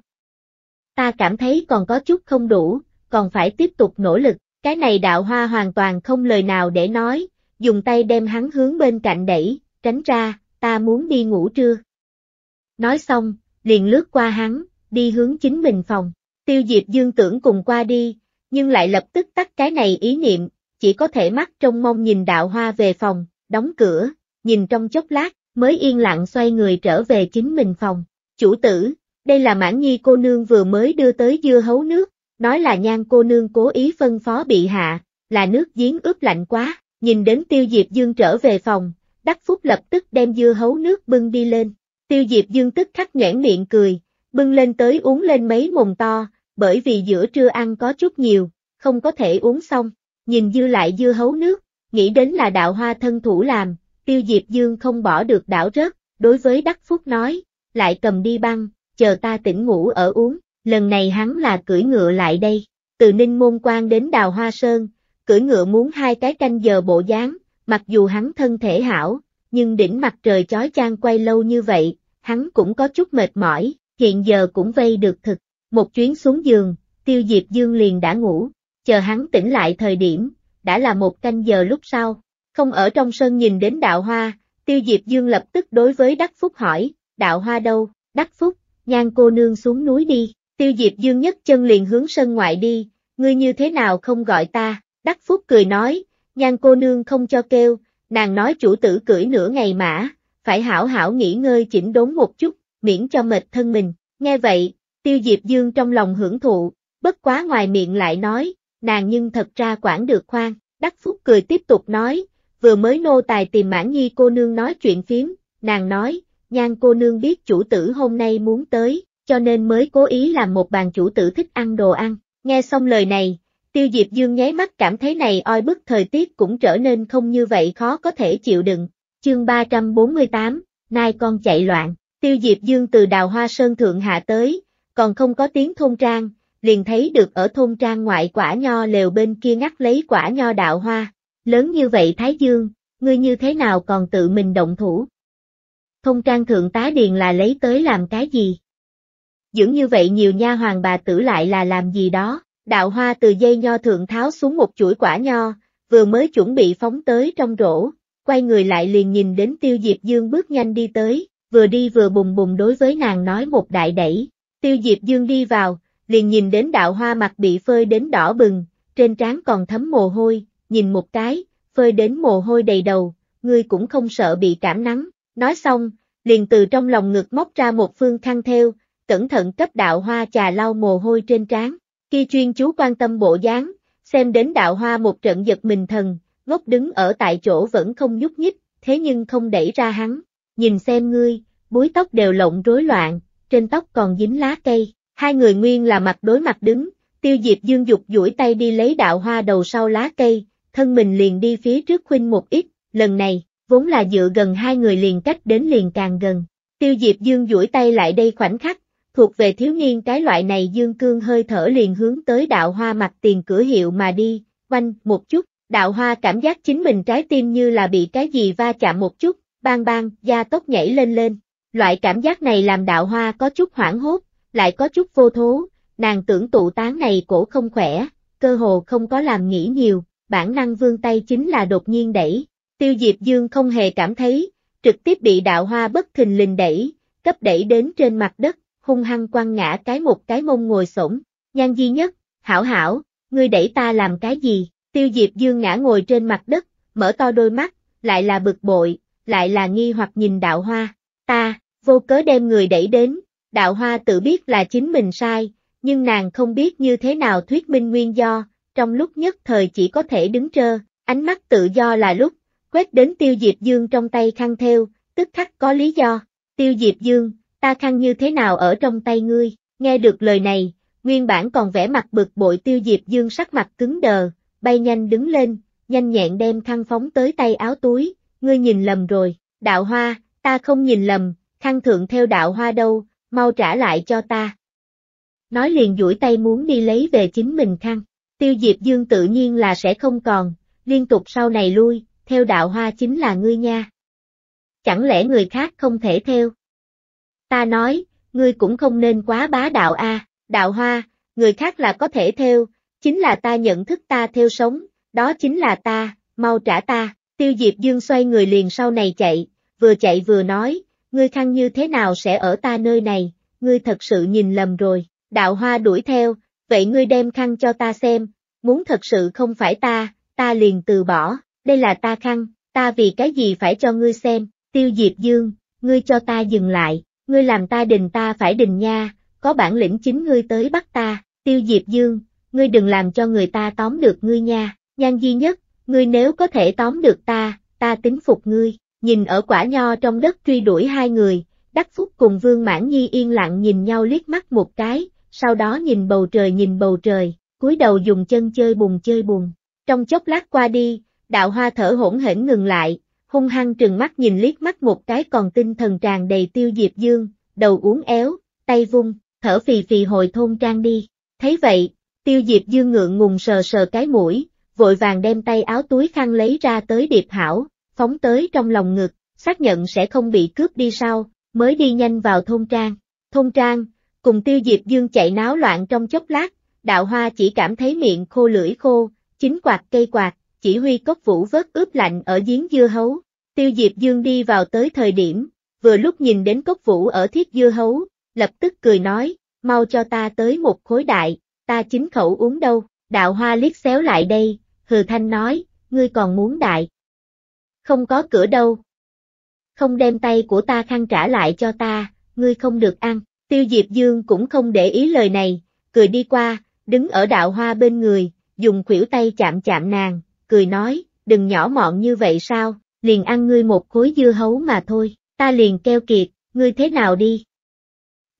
Ta cảm thấy còn có chút không đủ, còn phải tiếp tục nỗ lực, cái này đạo hoa hoàn toàn không lời nào để nói, dùng tay đem hắn hướng bên cạnh đẩy, tránh ra, ta muốn đi ngủ trưa. Nói xong, liền lướt qua hắn, đi hướng chính mình phòng. Tiêu Diệp Dương tưởng cùng qua đi, nhưng lại lập tức tắt cái này ý niệm, chỉ có thể mắt trong mong nhìn đạo hoa về phòng, đóng cửa, nhìn trong chốc lát, mới yên lặng xoay người trở về chính mình phòng. Chủ tử, đây là mãn nhi cô nương vừa mới đưa tới dưa hấu nước, nói là nhan cô nương cố ý phân phó bị hạ, là nước giếng ướp lạnh quá, nhìn đến tiêu diệp dương trở về phòng, đắc phúc lập tức đem dưa hấu nước bưng đi lên. Tiêu diệp dương tức khắc nhoảng miệng cười, bưng lên tới uống lên mấy mồm to, bởi vì giữa trưa ăn có chút nhiều, không có thể uống xong, nhìn dư lại dư hấu nước, nghĩ đến là đạo hoa thân thủ làm, tiêu diệp dương không bỏ được đảo rớt, đối với đắc phúc nói, lại cầm đi băng, chờ ta tỉnh ngủ ở uống, lần này hắn là cưỡi ngựa lại đây, từ ninh môn quan đến đào hoa sơn, cưỡi ngựa muốn hai cái canh giờ bộ dáng, mặc dù hắn thân thể hảo, nhưng đỉnh mặt trời chói chang quay lâu như vậy, hắn cũng có chút mệt mỏi, hiện giờ cũng vây được thực. Một chuyến xuống giường, tiêu diệp dương liền đã ngủ, chờ hắn tỉnh lại thời điểm, đã là một canh giờ lúc sau. Không ở trong sân nhìn đến đạo hoa, tiêu diệp dương lập tức đối với đắc phúc hỏi, đạo hoa đâu, đắc phúc, nhan cô nương xuống núi đi, tiêu diệp dương nhất chân liền hướng sân ngoại đi, ngươi như thế nào không gọi ta, đắc phúc cười nói, nhan cô nương không cho kêu, nàng nói chủ tử cưỡi nửa ngày mã, phải hảo hảo nghỉ ngơi chỉnh đốn một chút, miễn cho mệt thân mình. Nghe vậy, tiêu diệp dương trong lòng hưởng thụ, bất quá ngoài miệng lại nói, nàng nhưng thật ra quản được khoan, đắc phúc cười tiếp tục nói, vừa mới nô tài tìm mãn nhi cô nương nói chuyện phiếm, nàng nói, nhan cô nương biết chủ tử hôm nay muốn tới, cho nên mới cố ý làm một bàn chủ tử thích ăn đồ ăn, nghe xong lời này. Tiêu Diệp Dương nháy mắt cảm thấy này oi bức thời tiết cũng trở nên không như vậy khó có thể chịu đựng. Chương 348, Nai con chạy loạn, Tiêu Diệp Dương từ đào hoa sơn thượng hạ tới, còn không có tiếng thôn trang, liền thấy được ở thôn trang ngoại quả nho lều bên kia ngắt lấy quả nho đạo hoa. Lớn như vậy Thái Dương, ngươi như thế nào còn tự mình động thủ? Thôn trang thượng tá điền là lấy tới làm cái gì? Dưỡng như vậy nhiều nha hoàng bà tử lại là làm gì đó? Đạo hoa từ dây nho thượng tháo xuống một chuỗi quả nho, vừa mới chuẩn bị phóng tới trong rổ, quay người lại liền nhìn đến tiêu diệp dương bước nhanh đi tới, vừa đi vừa bùng bùng đối với nàng nói một đại đẩy. Tiêu Diệp Dương đi vào, liền nhìn đến đạo hoa mặt bị phơi đến đỏ bừng, trên trán còn thấm mồ hôi, nhìn một cái, phơi đến mồ hôi đầy đầu, ngươi cũng không sợ bị cảm nắng. Nói xong, liền từ trong lòng ngực móc ra một phương khăn theo, cẩn thận cấp đạo hoa trà lau mồ hôi trên trán. kia chuyên chú quan tâm bộ dáng, xem đến đạo hoa một trận giật mình thần, ngốc đứng ở tại chỗ vẫn không nhúc nhích, thế nhưng không đẩy ra hắn, nhìn xem ngươi, búi tóc đều lộn rối loạn, trên tóc còn dính lá cây, hai người nguyên là mặt đối mặt đứng, tiêu diệp dương dục duỗi tay đi lấy đạo hoa đầu sau lá cây, thân mình liền đi phía trước khuynh một ít, lần này, vốn là dựa gần hai người liền cách đến liền càng gần, tiêu diệp dương duỗi tay lại đây khoảnh khắc, thuộc về thiếu niên cái loại này dương cương hơi thở liền hướng tới đạo hoa mặt tiền cửa hiệu mà đi, quanh một chút, đạo hoa cảm giác chính mình trái tim như là bị cái gì va chạm một chút, bang bang, da tóc nhảy lên lên. Loại cảm giác này làm đạo hoa có chút hoảng hốt, lại có chút vô thố, nàng tưởng tụ tán này cổ không khỏe, cơ hồ không có làm nghĩ nhiều, bản năng vươn tay chính là đột nhiên đẩy. Tiêu Diệp Dương không hề cảm thấy, trực tiếp bị đạo hoa bất thình lình đẩy, cấp đẩy đến trên mặt đất, hung hăng quăng ngã cái một cái mông ngồi xổm. Nhan Di Nhất, hảo hảo, ngươi đẩy ta làm cái gì? Tiêu Diệp Dương ngã ngồi trên mặt đất, mở to đôi mắt, lại là bực bội, lại là nghi hoặc nhìn đạo hoa, ta, vô cớ đem người đẩy đến, đạo hoa tự biết là chính mình sai, nhưng nàng không biết như thế nào thuyết minh nguyên do, trong lúc nhất thời chỉ có thể đứng trơ, ánh mắt tự do là lúc, quét đến tiêu diệp dương trong tay khăn theo, tức khắc có lý do, tiêu diệp dương, ta khăn như thế nào ở trong tay ngươi, nghe được lời này, nguyên bản còn vẻ mặt bực bội tiêu diệp dương sắc mặt cứng đờ, bay nhanh đứng lên, nhanh nhẹn đem khăn phóng tới tay áo túi, ngươi nhìn lầm rồi, đạo hoa, ta không nhìn lầm, khăn thượng theo đạo hoa đâu, mau trả lại cho ta. Nói liền duỗi tay muốn đi lấy về chính mình khăn, tiêu diệp dương tự nhiên là sẽ không còn, liên tục sau này lui, theo đạo hoa chính là ngươi nha. Chẳng lẽ người khác không thể theo? Ta nói, ngươi cũng không nên quá bá đạo a, đạo hoa, người khác là có thể theo, chính là ta nhận thức ta theo sống, đó chính là ta, mau trả ta. Tiêu Diệp Dương xoay người liền sau này chạy, vừa chạy vừa nói, ngươi khăn như thế nào sẽ ở ta nơi này, ngươi thật sự nhìn lầm rồi, đạo hoa đuổi theo, vậy ngươi đem khăn cho ta xem, muốn thật sự không phải ta, ta liền từ bỏ, đây là ta khăn, ta vì cái gì phải cho ngươi xem, tiêu diệp dương, ngươi cho ta dừng lại, ngươi làm ta đình ta phải đình nha, có bản lĩnh chính ngươi tới bắt ta, tiêu diệp dương, ngươi đừng làm cho người ta tóm được ngươi nha, nhan duy nhất, ngươi nếu có thể tóm được ta, ta tính phục ngươi, nhìn ở quả nho trong đất truy đuổi hai người, Đắc Phúc cùng Vương Mãn Nhi yên lặng nhìn nhau liếc mắt một cái, sau đó nhìn bầu trời nhìn bầu trời, cúi đầu dùng chân chơi bùn chơi bùn. Trong chốc lát qua đi, đạo hoa thở hỗn hển ngừng lại, hung hăng trừng mắt nhìn liếc mắt một cái còn tinh thần tràn đầy tiêu diệp dương, đầu uốn éo, tay vung, thở phì phì hồi thôn trang đi. Thấy vậy, tiêu diệp dương ngượng ngùng sờ sờ cái mũi, vội vàng đem tay áo túi khăn lấy ra tới điệp hảo, phóng tới trong lòng ngực, xác nhận sẽ không bị cướp đi sau, mới đi nhanh vào thôn trang. Thôn trang, cùng tiêu diệp dương chạy náo loạn trong chốc lát, đạo hoa chỉ cảm thấy miệng khô lưỡi khô, chính quạt cây quạt, chỉ huy cốc vũ vớt ướp lạnh ở giếng dưa hấu. Tiêu diệp dương đi vào tới thời điểm, vừa lúc nhìn đến cốc vũ ở thiết dưa hấu, lập tức cười nói, mau cho ta tới một khối đại, ta chính khẩu uống đâu, đạo hoa liếc xéo lại đây, Hừ Thanh nói, ngươi còn muốn đại. Không có cửa đâu. Không đem tay của ta khăn trả lại cho ta, ngươi không được ăn. Tiêu Diệp Dương cũng không để ý lời này, cười đi qua, đứng ở đạo hoa bên người, dùng khuỷu tay chạm chạm nàng, cười nói, đừng nhỏ mọn như vậy sao, liền ăn ngươi một khối dưa hấu mà thôi, ta liền keo kiệt, ngươi thế nào đi.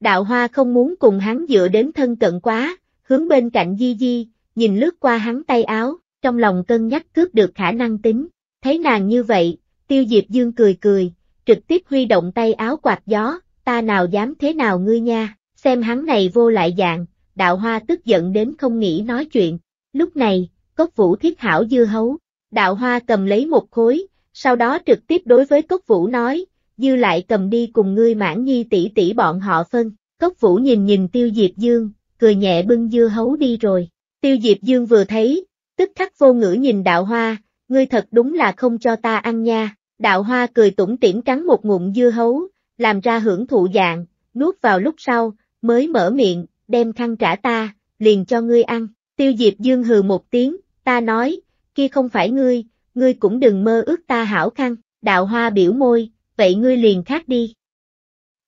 Đạo hoa không muốn cùng hắn dựa đến thân cận quá, hướng bên cạnh Di Di, nhìn lướt qua hắn tay áo, trong lòng cân nhắc cướp được khả năng tính. Thấy nàng như vậy, tiêu diệp dương cười cười, trực tiếp huy động tay áo quạt gió, ta nào dám thế nào ngươi nha, xem hắn này vô lại dạng, đạo hoa tức giận đến không nghĩ nói chuyện. Lúc này, cốc vũ thiết hảo dưa hấu, đạo hoa cầm lấy một khối, sau đó trực tiếp đối với cốc vũ nói, dư lại cầm đi cùng ngươi mãn nhi tỷ tỷ bọn họ phân. Cốc vũ nhìn nhìn tiêu diệp dương, cười nhẹ bưng dưa hấu đi rồi. Tiêu diệp dương vừa thấy, Tức khắc vô ngữ nhìn đạo hoa, ngươi thật đúng là không cho ta ăn nha. Đạo hoa cười tủm tỉm cắn một ngụm dưa hấu, làm ra hưởng thụ dạng, nuốt vào lúc sau, mới mở miệng, đem khăn trả ta, liền cho ngươi ăn. Tiêu Diệp Dương hừ một tiếng, ta nói, kia không phải ngươi, ngươi cũng đừng mơ ước ta hảo khăn. Đạo hoa biểu môi, vậy ngươi liền khác đi.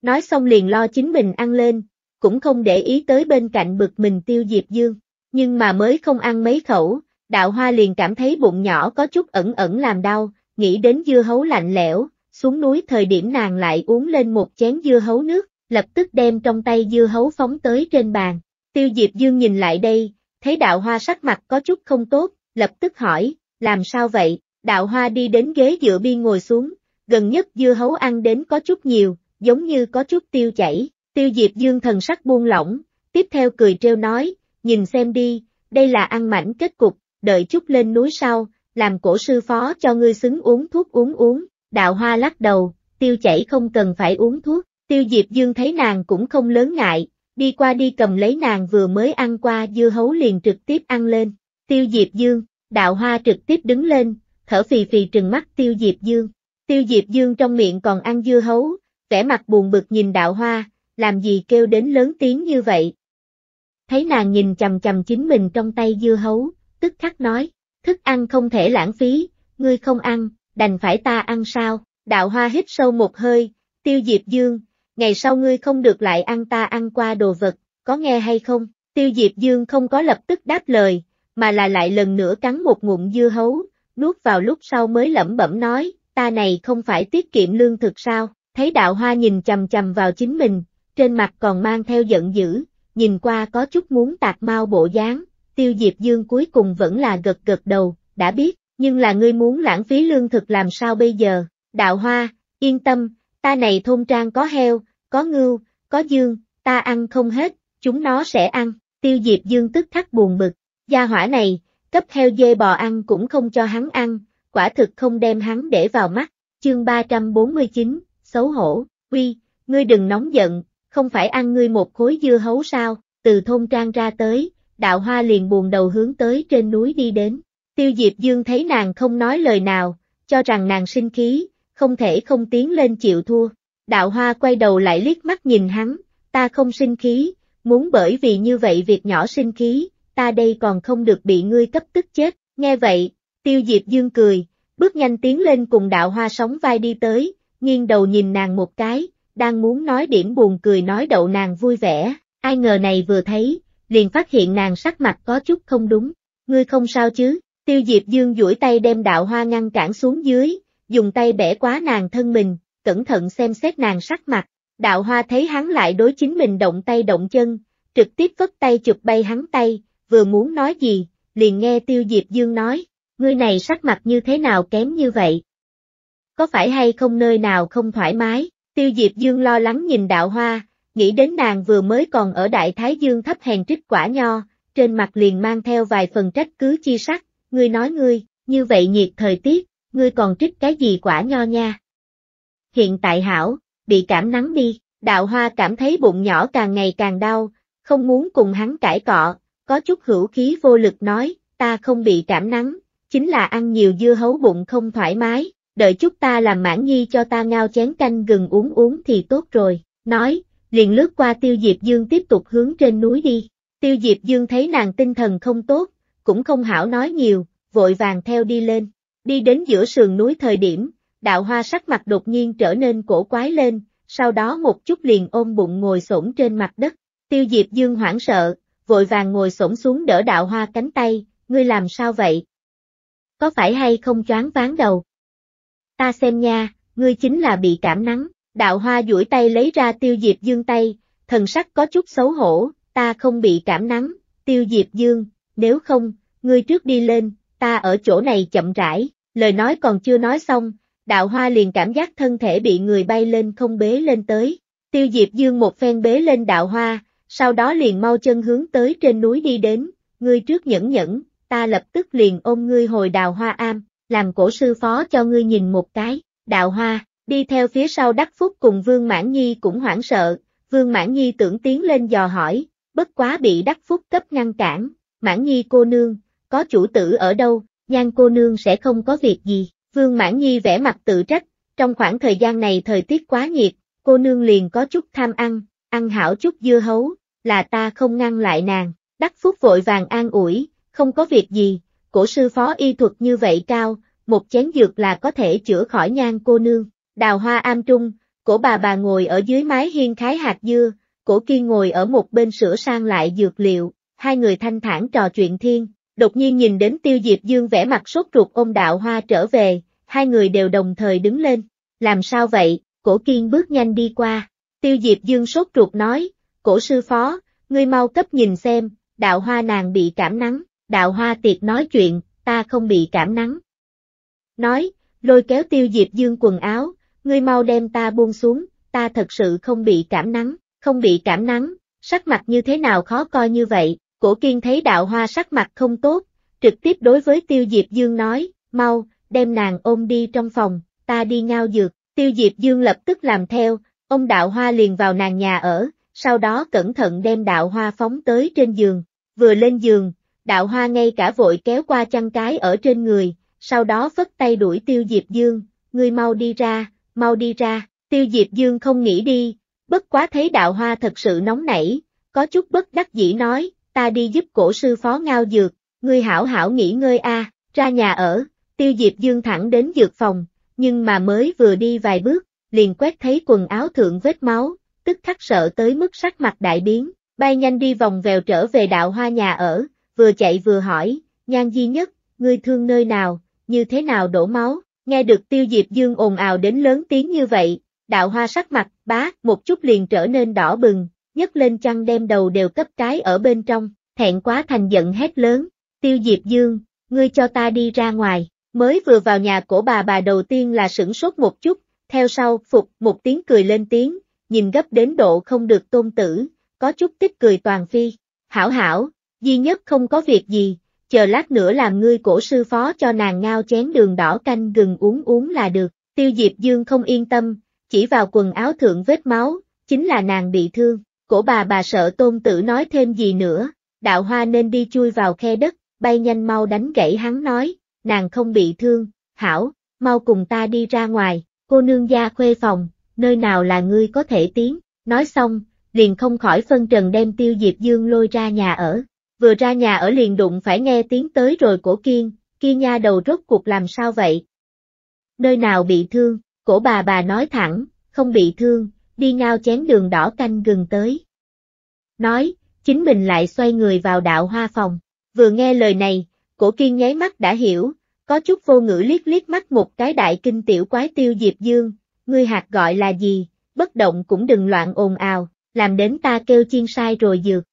Nói xong liền lo chính mình ăn lên, cũng không để ý tới bên cạnh bực mình Tiêu Diệp Dương. Nhưng mà mới không ăn mấy khẩu, Đạo hoa liền cảm thấy bụng nhỏ có chút ẩn ẩn làm đau, nghĩ đến dưa hấu lạnh lẽo, xuống núi thời điểm nàng lại uống lên một chén dưa hấu nước, lập tức đem trong tay dưa hấu phóng tới trên bàn. Tiêu Diệp Dương nhìn lại đây, thấy đạo hoa sắc mặt có chút không tốt, lập tức hỏi, làm sao vậy? Đạo hoa đi đến ghế giữa biên ngồi xuống, gần nhất dưa hấu ăn đến có chút nhiều, giống như có chút tiêu chảy. Tiêu Diệp Dương thần sắc buông lỏng, tiếp theo cười trêu nói, nhìn xem đi, đây là ăn mảnh kết cục, đợi chút lên núi sau, làm cổ sư phó cho ngươi xứng uống thuốc uống uống, đạo hoa lắc đầu, tiêu chảy không cần phải uống thuốc, tiêu diệp dương thấy nàng cũng không lớn ngại, đi qua đi cầm lấy nàng vừa mới ăn qua dưa hấu liền trực tiếp ăn lên, tiêu diệp dương, đạo hoa trực tiếp đứng lên, thở phì phì trừng mắt tiêu diệp dương, tiêu diệp dương trong miệng còn ăn dưa hấu, vẻ mặt buồn bực nhìn đạo hoa, làm gì kêu đến lớn tiếng như vậy. Thấy nàng nhìn chầm chầm chính mình trong tay dưa hấu, tức khắc nói, thức ăn không thể lãng phí, ngươi không ăn, đành phải ta ăn sao, đạo hoa hít sâu một hơi, tiêu diệp dương, ngày sau ngươi không được lại ăn ta ăn qua đồ vật, có nghe hay không, tiêu diệp dương không có lập tức đáp lời, mà là lại lần nữa cắn một ngụm dưa hấu, nuốt vào lúc sau mới lẩm bẩm nói, ta này không phải tiết kiệm lương thực sao, thấy đạo hoa nhìn chầm chầm vào chính mình, trên mặt còn mang theo giận dữ, nhìn qua có chút muốn tạc mau bộ dáng, Tiêu Diệp Dương cuối cùng vẫn là gật gật đầu, đã biết, nhưng là ngươi muốn lãng phí lương thực làm sao bây giờ, đạo hoa, yên tâm, ta này thôn trang có heo, có ngưu, có dương, ta ăn không hết, chúng nó sẽ ăn, tiêu diệp dương tức khắc buồn bực, gia hỏa này, cấp heo dê bò ăn cũng không cho hắn ăn, quả thực không đem hắn để vào mắt, chương 349, xấu hổ, uy, ngươi đừng nóng giận, không phải ăn ngươi một khối dưa hấu sao, từ thôn trang ra tới, đạo hoa liền buồn đầu hướng tới trên núi đi đến. Tiêu Diệp Dương thấy nàng không nói lời nào, cho rằng nàng sinh khí, không thể không tiến lên chịu thua. Đạo hoa quay đầu lại liếc mắt nhìn hắn, ta không sinh khí, muốn bởi vì như vậy việc nhỏ sinh khí, ta đây còn không được bị ngươi cấp tức chết. Nghe vậy, Tiêu Diệp Dương cười, bước nhanh tiến lên cùng đạo hoa sóng vai đi tới, nghiêng đầu nhìn nàng một cái, đang muốn nói điểm buồn cười nói đậu nàng vui vẻ, ai ngờ này vừa thấy, liền phát hiện nàng sắc mặt có chút không đúng. Ngươi không sao chứ, tiêu diệp dương duỗi tay đem đạo hoa ngăn cản xuống dưới, dùng tay bẻ quá nàng thân mình, cẩn thận xem xét nàng sắc mặt. Đạo hoa thấy hắn lại đối chính mình động tay động chân, trực tiếp vất tay chụp bay hắn tay, vừa muốn nói gì, liền nghe tiêu diệp dương nói, ngươi này sắc mặt như thế nào kém như vậy? Có phải hay không nơi nào không thoải mái? Tiêu diệp dương lo lắng nhìn đạo hoa, nghĩ đến nàng vừa mới còn ở Đại Thái Dương thấp hèn trích quả nho, trên mặt liền mang theo vài phần trách cứ chi sắc, ngươi nói ngươi, như vậy nhiệt thời tiết, ngươi còn trích cái gì quả nho nha. Hiện tại hảo, bị cảm nắng đi, đạo hoa cảm thấy bụng nhỏ càng ngày càng đau, không muốn cùng hắn cãi cọ, có chút hữu khí vô lực nói, ta không bị cảm nắng, chính là ăn nhiều dưa hấu bụng không thoải mái, đợi chút ta làm mãn nhi cho ta ngao chén canh gừng uống uống thì tốt rồi, nói, liền lướt qua Tiêu Diệp Dương tiếp tục hướng trên núi đi. Tiêu Diệp Dương thấy nàng tinh thần không tốt, cũng không hảo nói nhiều, vội vàng theo đi lên. Đi đến giữa sườn núi thời điểm, đạo hoa sắc mặt đột nhiên trở nên cổ quái lên, sau đó một chút liền ôm bụng ngồi xổm trên mặt đất. Tiêu Diệp Dương hoảng sợ, vội vàng ngồi xổm xuống đỡ đạo hoa cánh tay, ngươi làm sao vậy? Có phải hay không choáng ván đầu? Ta xem nha, ngươi chính là bị cảm nắng. Đạo hoa duỗi tay lấy ra tiêu diệp dương tay, thần sắc có chút xấu hổ, ta không bị cảm nắng, tiêu diệp dương, nếu không, ngươi trước đi lên, ta ở chỗ này chậm rãi, lời nói còn chưa nói xong, đạo hoa liền cảm giác thân thể bị người bay lên không bế lên tới, tiêu diệp dương một phen bế lên đạo hoa, sau đó liền mau chân hướng tới trên núi đi đến, ngươi trước nhẫn nhẫn, ta lập tức liền ôm ngươi hồi đào hoa am, làm cổ sư phó cho ngươi nhìn một cái, đạo hoa, Đi theo phía sau Đắc Phúc cùng Vương Mãn Nhi cũng hoảng sợ, Vương Mãn Nhi tưởng tiến lên dò hỏi, bất quá bị Đắc Phúc cấp ngăn cản, Mãn Nhi cô nương, có chủ tử ở đâu, nhan cô nương sẽ không có việc gì, Vương Mãn Nhi vẻ mặt tự trách, trong khoảng thời gian này thời tiết quá nhiệt, cô nương liền có chút tham ăn, ăn hảo chút dưa hấu, là ta không ngăn lại nàng, Đắc Phúc vội vàng an ủi, không có việc gì, cổ sư phó y thuật như vậy cao, một chén dược là có thể chữa khỏi nhan cô nương, đào hoa am trung, cổ bà bà ngồi ở dưới mái hiên thái hạt dưa, cổ Kiên ngồi ở một bên sửa sang lại dược liệu, hai người thanh thản trò chuyện thiên, đột nhiên nhìn đến tiêu diệp dương vẻ mặt sốt ruột ôm đạo hoa trở về, hai người đều đồng thời đứng lên, làm sao vậy, cổ kiên bước nhanh đi qua, tiêu diệp dương sốt ruột nói, cổ sư phó, ngươi mau cấp nhìn xem, đạo hoa nàng bị cảm nắng, đạo hoa tiệc nói chuyện, ta không bị cảm nắng. Nói, lôi kéo tiêu diệp dương quần áo, ngươi mau đem ta buông xuống, ta thật sự không bị cảm nắng, không bị cảm nắng, sắc mặt như thế nào khó coi như vậy, cổ kiên thấy đạo hoa sắc mặt không tốt, trực tiếp đối với tiêu diệp dương nói, mau, đem nàng ôm đi trong phòng, ta đi ngao dược, tiêu diệp dương lập tức làm theo, ông đạo hoa liền vào nàng nhà ở, sau đó cẩn thận đem đạo hoa phóng tới trên giường, vừa lên giường, đạo hoa ngay cả vội kéo qua chăn cái ở trên người, sau đó phất tay đuổi tiêu diệp dương, ngươi mau đi ra, mau đi ra, tiêu diệp dương không nghĩ đi, bất quá thấy đạo hoa thật sự nóng nảy, có chút bất đắc dĩ nói, ta đi giúp cổ sư phó ngao dược, ngươi hảo hảo nghỉ ngơi a, ra nhà ở, tiêu diệp dương thẳng đến dược phòng, nhưng mà mới vừa đi vài bước, liền quét thấy quần áo thượng vết máu, tức khắc sợ tới mức sắc mặt đại biến, bay nhanh đi vòng vèo trở về đạo hoa nhà ở, vừa chạy vừa hỏi, nhan di nhất, ngươi thương nơi nào, như thế nào đổ máu, nghe được tiêu diệp dương ồn ào đến lớn tiếng như vậy, đạo hoa sắc mặt, bá, một chút liền trở nên đỏ bừng, nhấc lên chăn đem đầu đều cấp cái ở bên trong, thẹn quá thành giận hét lớn, tiêu diệp dương, ngươi cho ta đi ra ngoài, mới vừa vào nhà của bà bà đầu tiên là sửng sốt một chút, theo sau, phục, một tiếng cười lên tiếng, nhìn gấp đến độ không được tôn tử, có chút tích cười toàn phi, hảo hảo, duy nhất không có việc gì, chờ lát nữa làm ngươi cổ sư phó cho nàng ngao chén đường đỏ canh gừng uống uống là được. Tiêu Diệp Dương không yên tâm, chỉ vào quần áo thượng vết máu, chính là nàng bị thương. Cổ bà bà sợ tôn tử nói thêm gì nữa, đạo hoa nên đi chui vào khe đất, bay nhanh mau đánh gãy hắn nói, nàng không bị thương, hảo, mau cùng ta đi ra ngoài, cô nương gia khuê phòng, nơi nào là ngươi có thể tiến, nói xong, liền không khỏi phân trần đem tiêu diệp dương lôi ra nhà ở, vừa ra nhà ở liền đụng phải nghe tiếng tới rồi cổ kiên, kia nha đầu rốt cuộc làm sao vậy? Nơi nào bị thương, cổ bà bà nói thẳng, không bị thương, đi ngao chén đường đỏ canh gừng tới. Nói, chính mình lại xoay người vào đạo hoa phòng, vừa nghe lời này, cổ kiên nháy mắt đã hiểu, có chút vô ngữ liếc liếc mắt một cái đại kinh tiểu quái tiêu diệp dương, ngươi hạt gọi là gì, bất động cũng đừng loạn ồn ào, làm đến ta kêu chiên sai rồi dược.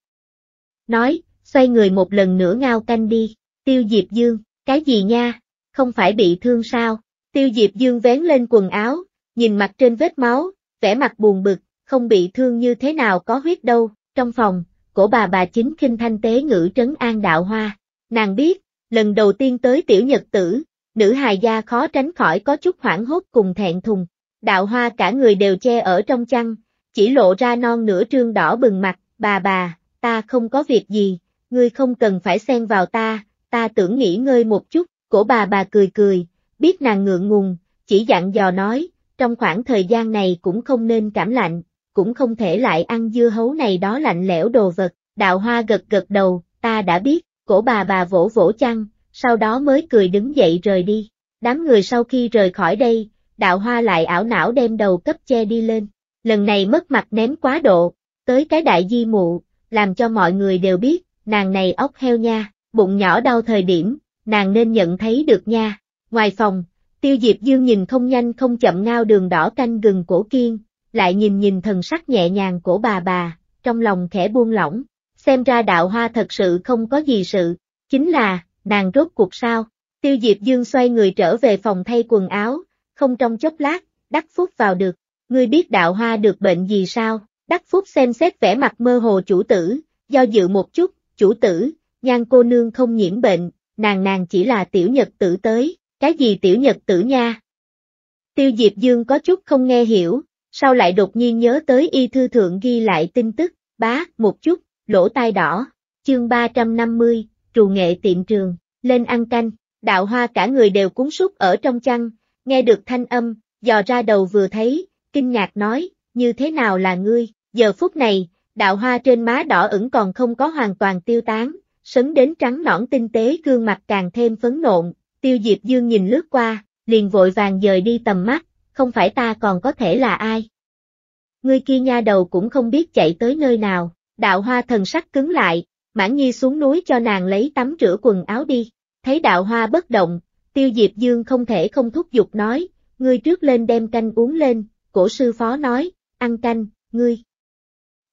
Nói, xoay người một lần nữa ngao canh đi, tiêu diệp dương, cái gì nha, không phải bị thương sao, tiêu diệp dương vén lên quần áo, nhìn mặt trên vết máu, vẻ mặt buồn bực, không bị thương như thế nào có huyết đâu, trong phòng, cổ bà bà chính khinh thanh tế ngữ trấn an đạo hoa, nàng biết, lần đầu tiên tới tiểu nhật tử, nữ hài gia khó tránh khỏi có chút hoảng hốt cùng thẹn thùng, đạo hoa cả người đều che ở trong chăn, chỉ lộ ra non nửa trương đỏ bừng mặt, bà bà, ta không có việc gì, ngươi không cần phải xen vào ta, ta tưởng nghỉ ngơi một chút, cổ bà bà cười cười, biết nàng ngượng ngùng, chỉ dặn dò nói, trong khoảng thời gian này cũng không nên cảm lạnh, cũng không thể lại ăn dưa hấu này đó lạnh lẽo đồ vật, đạo hoa gật gật đầu, ta đã biết, cổ bà bà vỗ vỗ chăn, sau đó mới cười đứng dậy rời đi, đám người sau khi rời khỏi đây, đạo hoa lại ảo não đem đầu cấp che đi lên, lần này mất mặt ném quá độ, tới cái đại di mụ, làm cho mọi người đều biết, nàng này ốc heo nha, bụng nhỏ đau thời điểm, nàng nên nhận thấy được nha. Ngoài phòng, tiêu diệp dương nhìn không nhanh không chậm ngao đường đỏ canh gừng cổ kiên, lại nhìn nhìn thần sắc nhẹ nhàng của bà bà, trong lòng khẽ buông lỏng, xem ra đạo hoa thật sự không có gì sự, chính là, nàng rốt cuộc sao. Tiêu diệp dương xoay người trở về phòng thay quần áo, không trong chốc lát, đắc phúc vào được, ngươi biết đạo hoa được bệnh gì sao, đắc phúc xem xét vẻ mặt mơ hồ chủ tử, do dự một chút, chủ tử, nhan cô nương không nhiễm bệnh, nàng nàng chỉ là tiểu nhật tử tới, cái gì tiểu nhật tử nha? Tiêu Diệp Dương có chút không nghe hiểu, sau lại đột nhiên nhớ tới y thư thượng ghi lại tin tức, bá, một chút, lỗ tai đỏ, chương 350, trù nghệ tiệm trường, lên ăn canh, đạo hoa cả người đều cúng súc ở trong chăn, nghe được thanh âm, dò ra đầu vừa thấy, kinh ngạc nói, như thế nào là ngươi, giờ phút này, đạo hoa trên má đỏ ửng còn không có hoàn toàn tiêu tán, sấn đến trắng nõn tinh tế gương mặt càng thêm phấn nộn, tiêu diệp dương nhìn lướt qua, liền vội vàng dời đi tầm mắt, không phải ta còn có thể là ai. Ngươi kia nha đầu cũng không biết chạy tới nơi nào, đạo hoa thần sắc cứng lại, mãn nhi xuống núi cho nàng lấy tắm rửa quần áo đi, thấy đạo hoa bất động, tiêu diệp dương không thể không thúc giục nói, ngươi trước lên đem canh uống lên, cổ sư phó nói, ăn canh, ngươi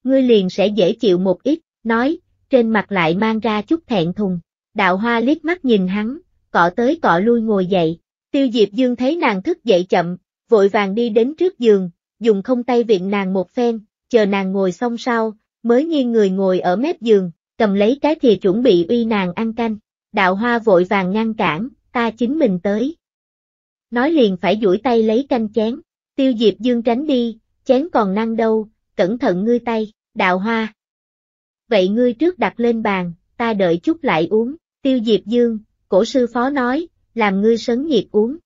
ngươi liền sẽ dễ chịu một ít, nói, trên mặt lại mang ra chút thẹn thùng. Đạo hoa liếc mắt nhìn hắn, cọ tới cọ lui ngồi dậy, tiêu diệp dương thấy nàng thức dậy chậm, vội vàng đi đến trước giường, dùng không tay viện nàng một phen, chờ nàng ngồi xong sau, mới nghiêng người ngồi ở mép giường, cầm lấy cái thìa chuẩn bị uy nàng ăn canh. Đạo hoa vội vàng ngăn cản, ta chính mình tới. Nói liền phải duỗi tay lấy canh chén, tiêu diệp dương tránh đi, chén còn năng đâu, cẩn thận ngươi tay, đào hoa. Vậy ngươi trước đặt lên bàn, ta đợi chút lại uống, tiêu diệp dương, cổ sư phó nói, làm ngươi sấn nhiệt uống.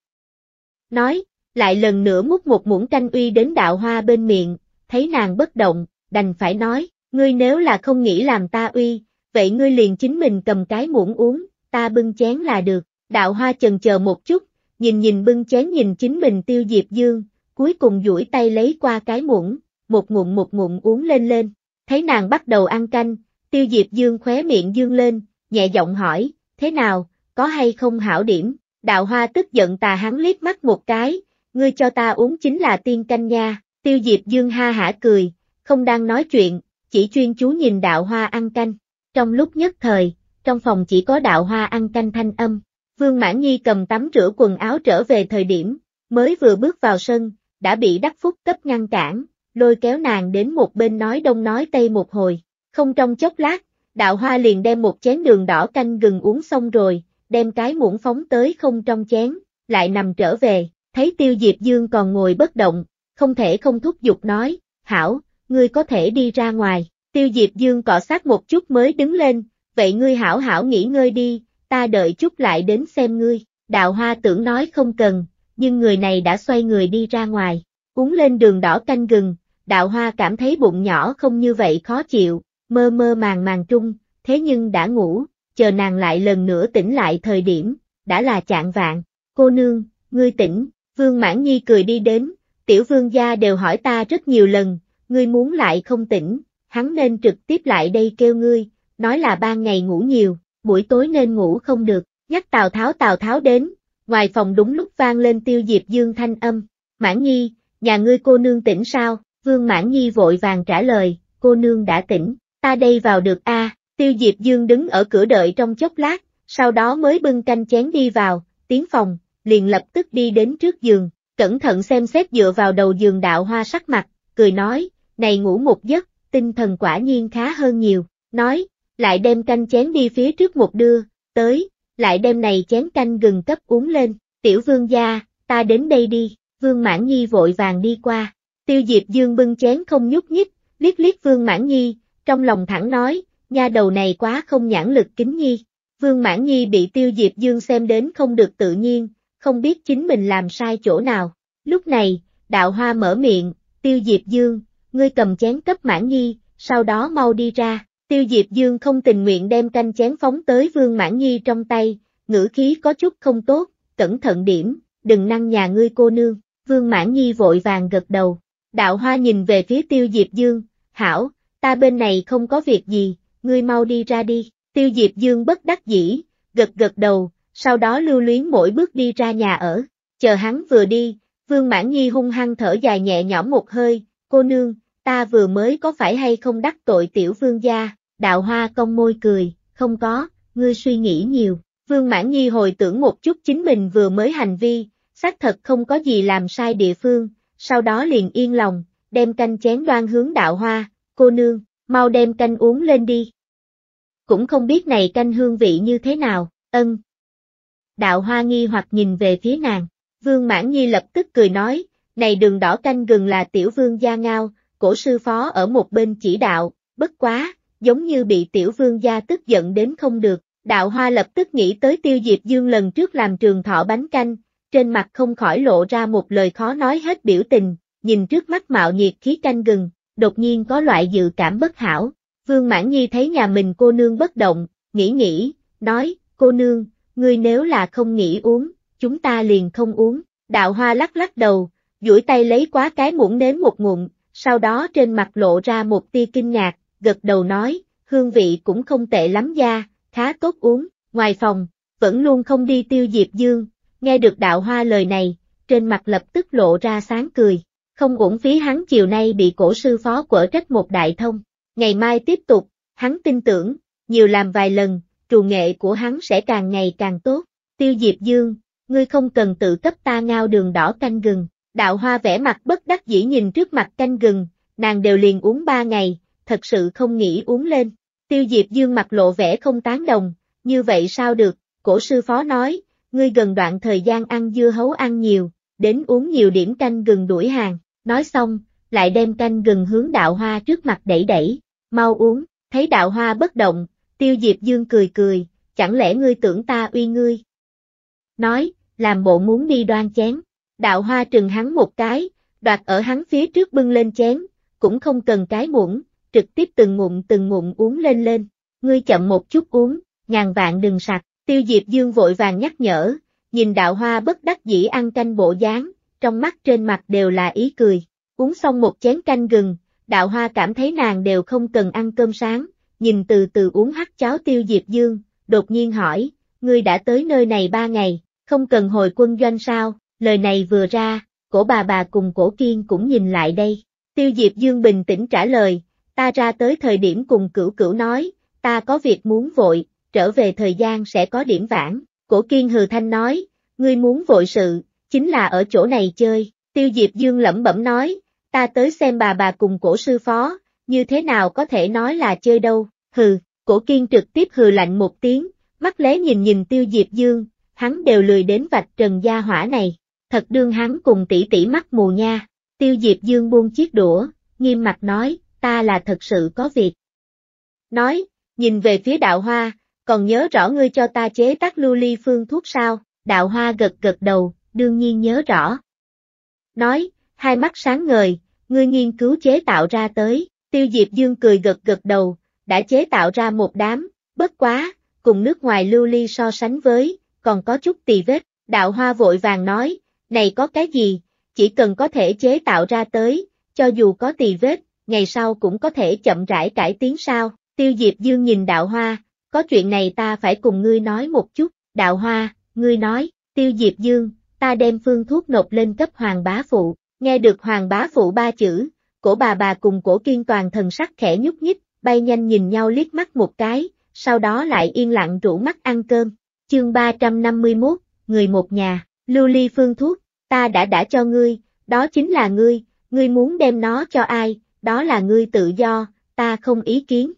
Nói, lại lần nữa múc một muỗng canh uy đến đạo hoa bên miệng, thấy nàng bất động, đành phải nói, ngươi nếu là không nghĩ làm ta uy, vậy ngươi liền chính mình cầm cái muỗng uống, ta bưng chén là được, đạo hoa chần chờ một chút, nhìn nhìn bưng chén nhìn chính mình tiêu diệp dương, cuối cùng duỗi tay lấy qua cái muỗng, một ngụm một ngụm uống lên lên, thấy nàng bắt đầu ăn canh, tiêu diệp dương khóe miệng dương lên, nhẹ giọng hỏi, thế nào, có hay không hảo điểm, đạo hoa tức giận tà hắn liếc mắt một cái, ngươi cho ta uống chính là tiên canh nha, tiêu diệp dương ha hả cười, không đang nói chuyện, chỉ chuyên chú nhìn đạo hoa ăn canh, trong lúc nhất thời, trong phòng chỉ có đạo hoa ăn canh thanh âm, vương mãn nhi cầm tắm rửa quần áo trở về thời điểm, mới vừa bước vào sân, đã bị đắc phúc cấp ngăn cản, lôi kéo nàng đến một bên nói đông nói tây một hồi, không trong chốc lát, đạo hoa liền đem một chén đường đỏ canh gừng uống xong rồi, đem cái muỗng phóng tới không trong chén, lại nằm trở về, thấy tiêu diệp dương còn ngồi bất động, không thể không thúc giục nói, hảo, ngươi có thể đi ra ngoài, tiêu diệp dương cọ sát một chút mới đứng lên, vậy ngươi hảo hảo nghỉ ngơi đi, ta đợi chút lại đến xem ngươi, đạo hoa tưởng nói không cần, nhưng người này đã xoay người đi ra ngoài, uống lên đường đỏ canh gừng, đạo hoa cảm thấy bụng nhỏ không như vậy khó chịu, mơ mơ màng màng trung, thế nhưng đã ngủ, chờ nàng lại lần nữa tỉnh lại thời điểm, đã là trạng vạn, cô nương, ngươi tỉnh, vương mãn nhi cười đi đến, tiểu vương gia đều hỏi ta rất nhiều lần, ngươi muốn lại không tỉnh, hắn nên trực tiếp lại đây kêu ngươi, nói là ban ngày ngủ nhiều, buổi tối nên ngủ không được, nhắc Tào Tháo Tào Tháo đến, ngoài phòng đúng lúc vang lên tiêu diệp dương thanh âm, mãn nhi, nhà ngươi cô nương tỉnh sao, Vương Mãn Nhi vội vàng trả lời, cô nương đã tỉnh, ta đây vào được a. tiêu Diệp Dương đứng ở cửa đợi trong chốc lát, sau đó mới bưng canh chén đi vào, tiến phòng, liền lập tức đi đến trước giường, cẩn thận xem xét dựa vào đầu giường đạo hoa sắc mặt, cười nói, này ngủ một giấc, tinh thần quả nhiên khá hơn nhiều, nói, lại đem canh chén đi phía trước một đưa, tới, lại đem này chén canh gừng cấp uống lên, tiểu vương gia, ta đến đây đi, vương mãn nhi vội vàng đi qua, Tiêu Diệp Dương bưng chén không nhúc nhích, liếc liếc Vương Mãn Nhi, trong lòng thẳng nói, nha đầu này quá không nhãn lực kính nhi. Vương Mãn Nhi bị Tiêu Diệp Dương xem đến không được tự nhiên, không biết chính mình làm sai chỗ nào. Lúc này, đạo hoa mở miệng, Tiêu Diệp Dương, ngươi cầm chén cấp Mãn Nhi, sau đó mau đi ra. Tiêu Diệp Dương không tình nguyện đem canh chén phóng tới Vương Mãn Nhi trong tay, ngữ khí có chút không tốt, cẩn thận điểm, đừng năng nhà ngươi cô nương. Vương Mãn Nhi vội vàng gật đầu, Đạo Hoa nhìn về phía Tiêu Diệp Dương, hảo, ta bên này không có việc gì, ngươi mau đi ra đi. Tiêu Diệp Dương bất đắc dĩ, gật gật đầu, sau đó lưu luyến mỗi bước đi ra nhà ở. Chờ hắn vừa đi, Vương Mãn Nhi hung hăng thở dài nhẹ nhõm một hơi, cô nương, ta vừa mới có phải hay không đắc tội tiểu vương gia, đạo hoa cong môi cười, không có, ngươi suy nghĩ nhiều. Vương Mãn Nhi hồi tưởng một chút chính mình vừa mới hành vi, xác thật không có gì làm sai địa phương, sau đó liền yên lòng, đem canh chén đoan hướng đạo hoa, cô nương, mau đem canh uống lên đi. Cũng không biết này canh hương vị như thế nào, ân. Đạo hoa nghi hoặc nhìn về phía nàng, vương mãn nhi lập tức cười nói, này đường đỏ canh gừng là tiểu vương gia ngao, cổ sư phó ở một bên chỉ đạo, bất quá, giống như bị tiểu vương gia tức giận đến không được, đạo hoa lập tức nghĩ tới tiêu diệp dương lần trước làm trường thọ bánh canh, trên mặt không khỏi lộ ra một lời khó nói hết biểu tình, nhìn trước mắt mạo nhiệt khí canh gừng, đột nhiên có loại dự cảm bất hảo. Vương Mãn Nhi thấy nhà mình cô nương bất động, nghĩ nghĩ, nói, cô nương, ngươi nếu là không nghĩ uống, chúng ta liền không uống. Đạo Hoa lắc lắc đầu, duỗi tay lấy quá cái muỗng nếm một ngụm, sau đó trên mặt lộ ra một tia kinh ngạc, gật đầu nói, hương vị cũng không tệ lắm da, khá tốt uống, ngoài phòng, vẫn luôn không đi tiêu diệp dương, nghe được đạo hoa lời này, trên mặt lập tức lộ ra sáng cười, không uổng phí hắn chiều nay bị cổ sư phó quở trách một đại thông, ngày mai tiếp tục, hắn tin tưởng, nhiều làm vài lần, trù nghệ của hắn sẽ càng ngày càng tốt, tiêu diệp dương, ngươi không cần tự cấp ta ngao đường đỏ canh gừng, đạo hoa vẻ mặt bất đắc dĩ nhìn trước mặt canh gừng, nàng đều liền uống ba ngày, thật sự không nghĩ uống lên, tiêu diệp dương mặt lộ vẻ không tán đồng, như vậy sao được, cổ sư phó nói, ngươi gần đoạn thời gian ăn dưa hấu ăn nhiều, đến uống nhiều điểm canh gừng đuổi hàng, nói xong, lại đem canh gừng hướng đạo hoa trước mặt đẩy đẩy, mau uống, thấy đạo hoa bất động, tiêu diệp dương cười cười, chẳng lẽ ngươi tưởng ta uy ngươi? Nói, làm bộ muốn đi đoan chén, đạo hoa trừng hắn một cái, đoạt ở hắn phía trước bưng lên chén, cũng không cần cái muỗng, trực tiếp từng ngụm từng ngụm uống lên lên, ngươi chậm một chút uống, ngàn vạn đừng sặc. Tiêu Diệp Dương vội vàng nhắc nhở, nhìn đạo hoa bất đắc dĩ ăn canh bộ dáng, trong mắt trên mặt đều là ý cười. Uống xong một chén canh gừng, đạo hoa cảm thấy nàng đều không cần ăn cơm sáng, nhìn từ từ uống hắt cháo Tiêu Diệp Dương, đột nhiên hỏi, ngươi đã tới nơi này ba ngày, không cần hồi quân doanh sao, lời này vừa ra, cổ bà bà cùng cổ kiên cũng nhìn lại đây. Tiêu Diệp Dương bình tĩnh trả lời, ta ra tới thời điểm cùng cửu cửu nói, ta có việc muốn vội, trở về thời gian sẽ có điểm vãn, cổ kiên hừ thanh nói, ngươi muốn vội sự, chính là ở chỗ này chơi, tiêu diệp dương lẩm bẩm nói, ta tới xem bà bà cùng cổ sư phó, như thế nào có thể nói là chơi đâu, hừ, cổ kiên trực tiếp hừ lạnh một tiếng, mắt lé nhìn nhìn tiêu diệp dương, hắn đều lười đến vạch trần gia hỏa này, thật đương hắn cùng tỷ tỷ mắt mù nha, tiêu diệp dương buông chiếc đũa, nghiêm mặt nói, ta là thật sự có việc. Nói, nhìn về phía đạo hoa, còn nhớ rõ ngươi cho ta chế tác lưu ly phương thuốc sao, đạo hoa gật gật đầu, đương nhiên nhớ rõ. Nói, hai mắt sáng ngời, ngươi nghiên cứu chế tạo ra tới, tiêu diệp dương cười gật gật đầu, đã chế tạo ra một đám, bất quá, cùng nước ngoài lưu ly so sánh với, còn có chút tì vết, đạo hoa vội vàng nói, này có cái gì, chỉ cần có thể chế tạo ra tới, cho dù có tì vết, ngày sau cũng có thể chậm rãi cải tiến sao, tiêu diệp dương nhìn đạo hoa, có chuyện này ta phải cùng ngươi nói một chút, đạo hoa, ngươi nói, tiêu diệp dương, ta đem phương thuốc nộp lên cấp hoàng bá phụ, nghe được hoàng bá phụ ba chữ, cổ bà bà cùng cổ kiên toàn thần sắc khẽ nhúc nhích, bay nhanh nhìn nhau liếc mắt một cái, sau đó lại yên lặng rủ mắt ăn cơm. Chương 351, người một nhà, lưu ly phương thuốc, ta đã đã cho ngươi, đó chính là ngươi, ngươi muốn đem nó cho ai, đó là ngươi tự do, ta không ý kiến.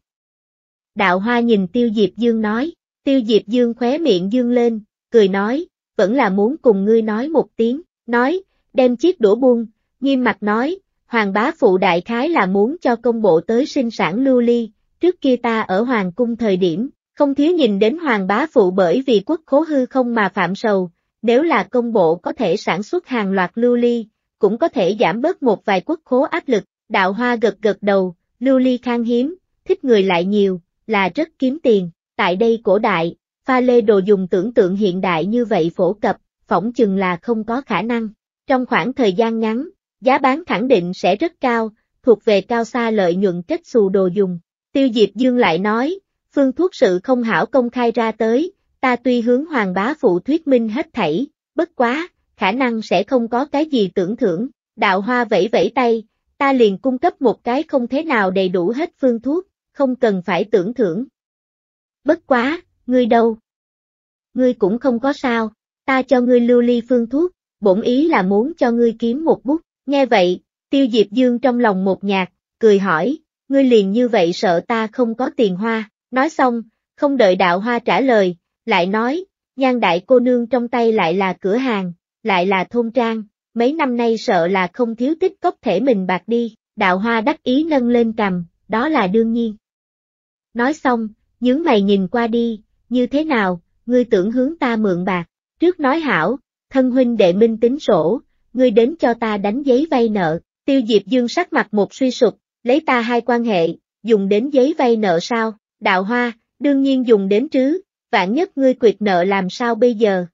Đạo Hoa nhìn Tiêu Diệp Dương nói, Tiêu Diệp Dương khóe miệng dương lên, cười nói, vẫn là muốn cùng ngươi nói một tiếng, nói, đem chiếc đũa buông, nghiêm mặt nói, Hoàng bá phụ đại khái là muốn cho công bộ tới sinh sản lưu ly, trước kia ta ở Hoàng cung thời điểm, không thiếu nhìn đến Hoàng bá phụ bởi vì quốc khố hư không mà phạm sầu, nếu là công bộ có thể sản xuất hàng loạt lưu ly, cũng có thể giảm bớt một vài quốc khố áp lực, đạo hoa gật gật đầu, lưu ly khan hiếm, thích người lại nhiều, là rất kiếm tiền, tại đây cổ đại, pha lê đồ dùng tưởng tượng hiện đại như vậy phổ cập, phỏng chừng là không có khả năng. Trong khoảng thời gian ngắn, giá bán khẳng định sẽ rất cao, thuộc về cao xa lợi nhuận kết xù đồ dùng. Tiêu Diệp Dương lại nói, phương thuốc sự không hảo công khai ra tới, ta tuy hướng hoàng bá phụ thuyết minh hết thảy, bất quá, khả năng sẽ không có cái gì tưởng thưởng. Đạo Hoa vẫy vẫy tay, ta liền cung cấp một cái không thế nào đầy đủ hết phương thuốc, không cần phải tưởng thưởng. Bất quá, ngươi đâu? Ngươi cũng không có sao, ta cho ngươi lưu ly phương thuốc, bổn ý là muốn cho ngươi kiếm một bút, nghe vậy, tiêu diệp dương trong lòng một nhạc, cười hỏi, ngươi liền như vậy sợ ta không có tiền hoa, nói xong, không đợi đạo hoa trả lời, lại nói, nhan đại cô nương trong tay lại là cửa hàng, lại là thôn trang, mấy năm nay sợ là không thiếu tích cốc thể mình bạc đi, đạo hoa đắc ý nâng lên cầm, đó là đương nhiên. Nói xong, nhướng mày nhìn qua đi, như thế nào, ngươi tưởng hướng ta mượn bạc. Trước nói hảo, thân huynh đệ minh tính sổ, ngươi đến cho ta đánh giấy vay nợ. Tiêu Diệp Dương sắc mặt một suy sụp, lấy ta hai quan hệ, dùng đến giấy vay nợ sao? Đạo Hoa, đương nhiên dùng đến chứ, vạn nhất ngươi quyệt nợ làm sao bây giờ?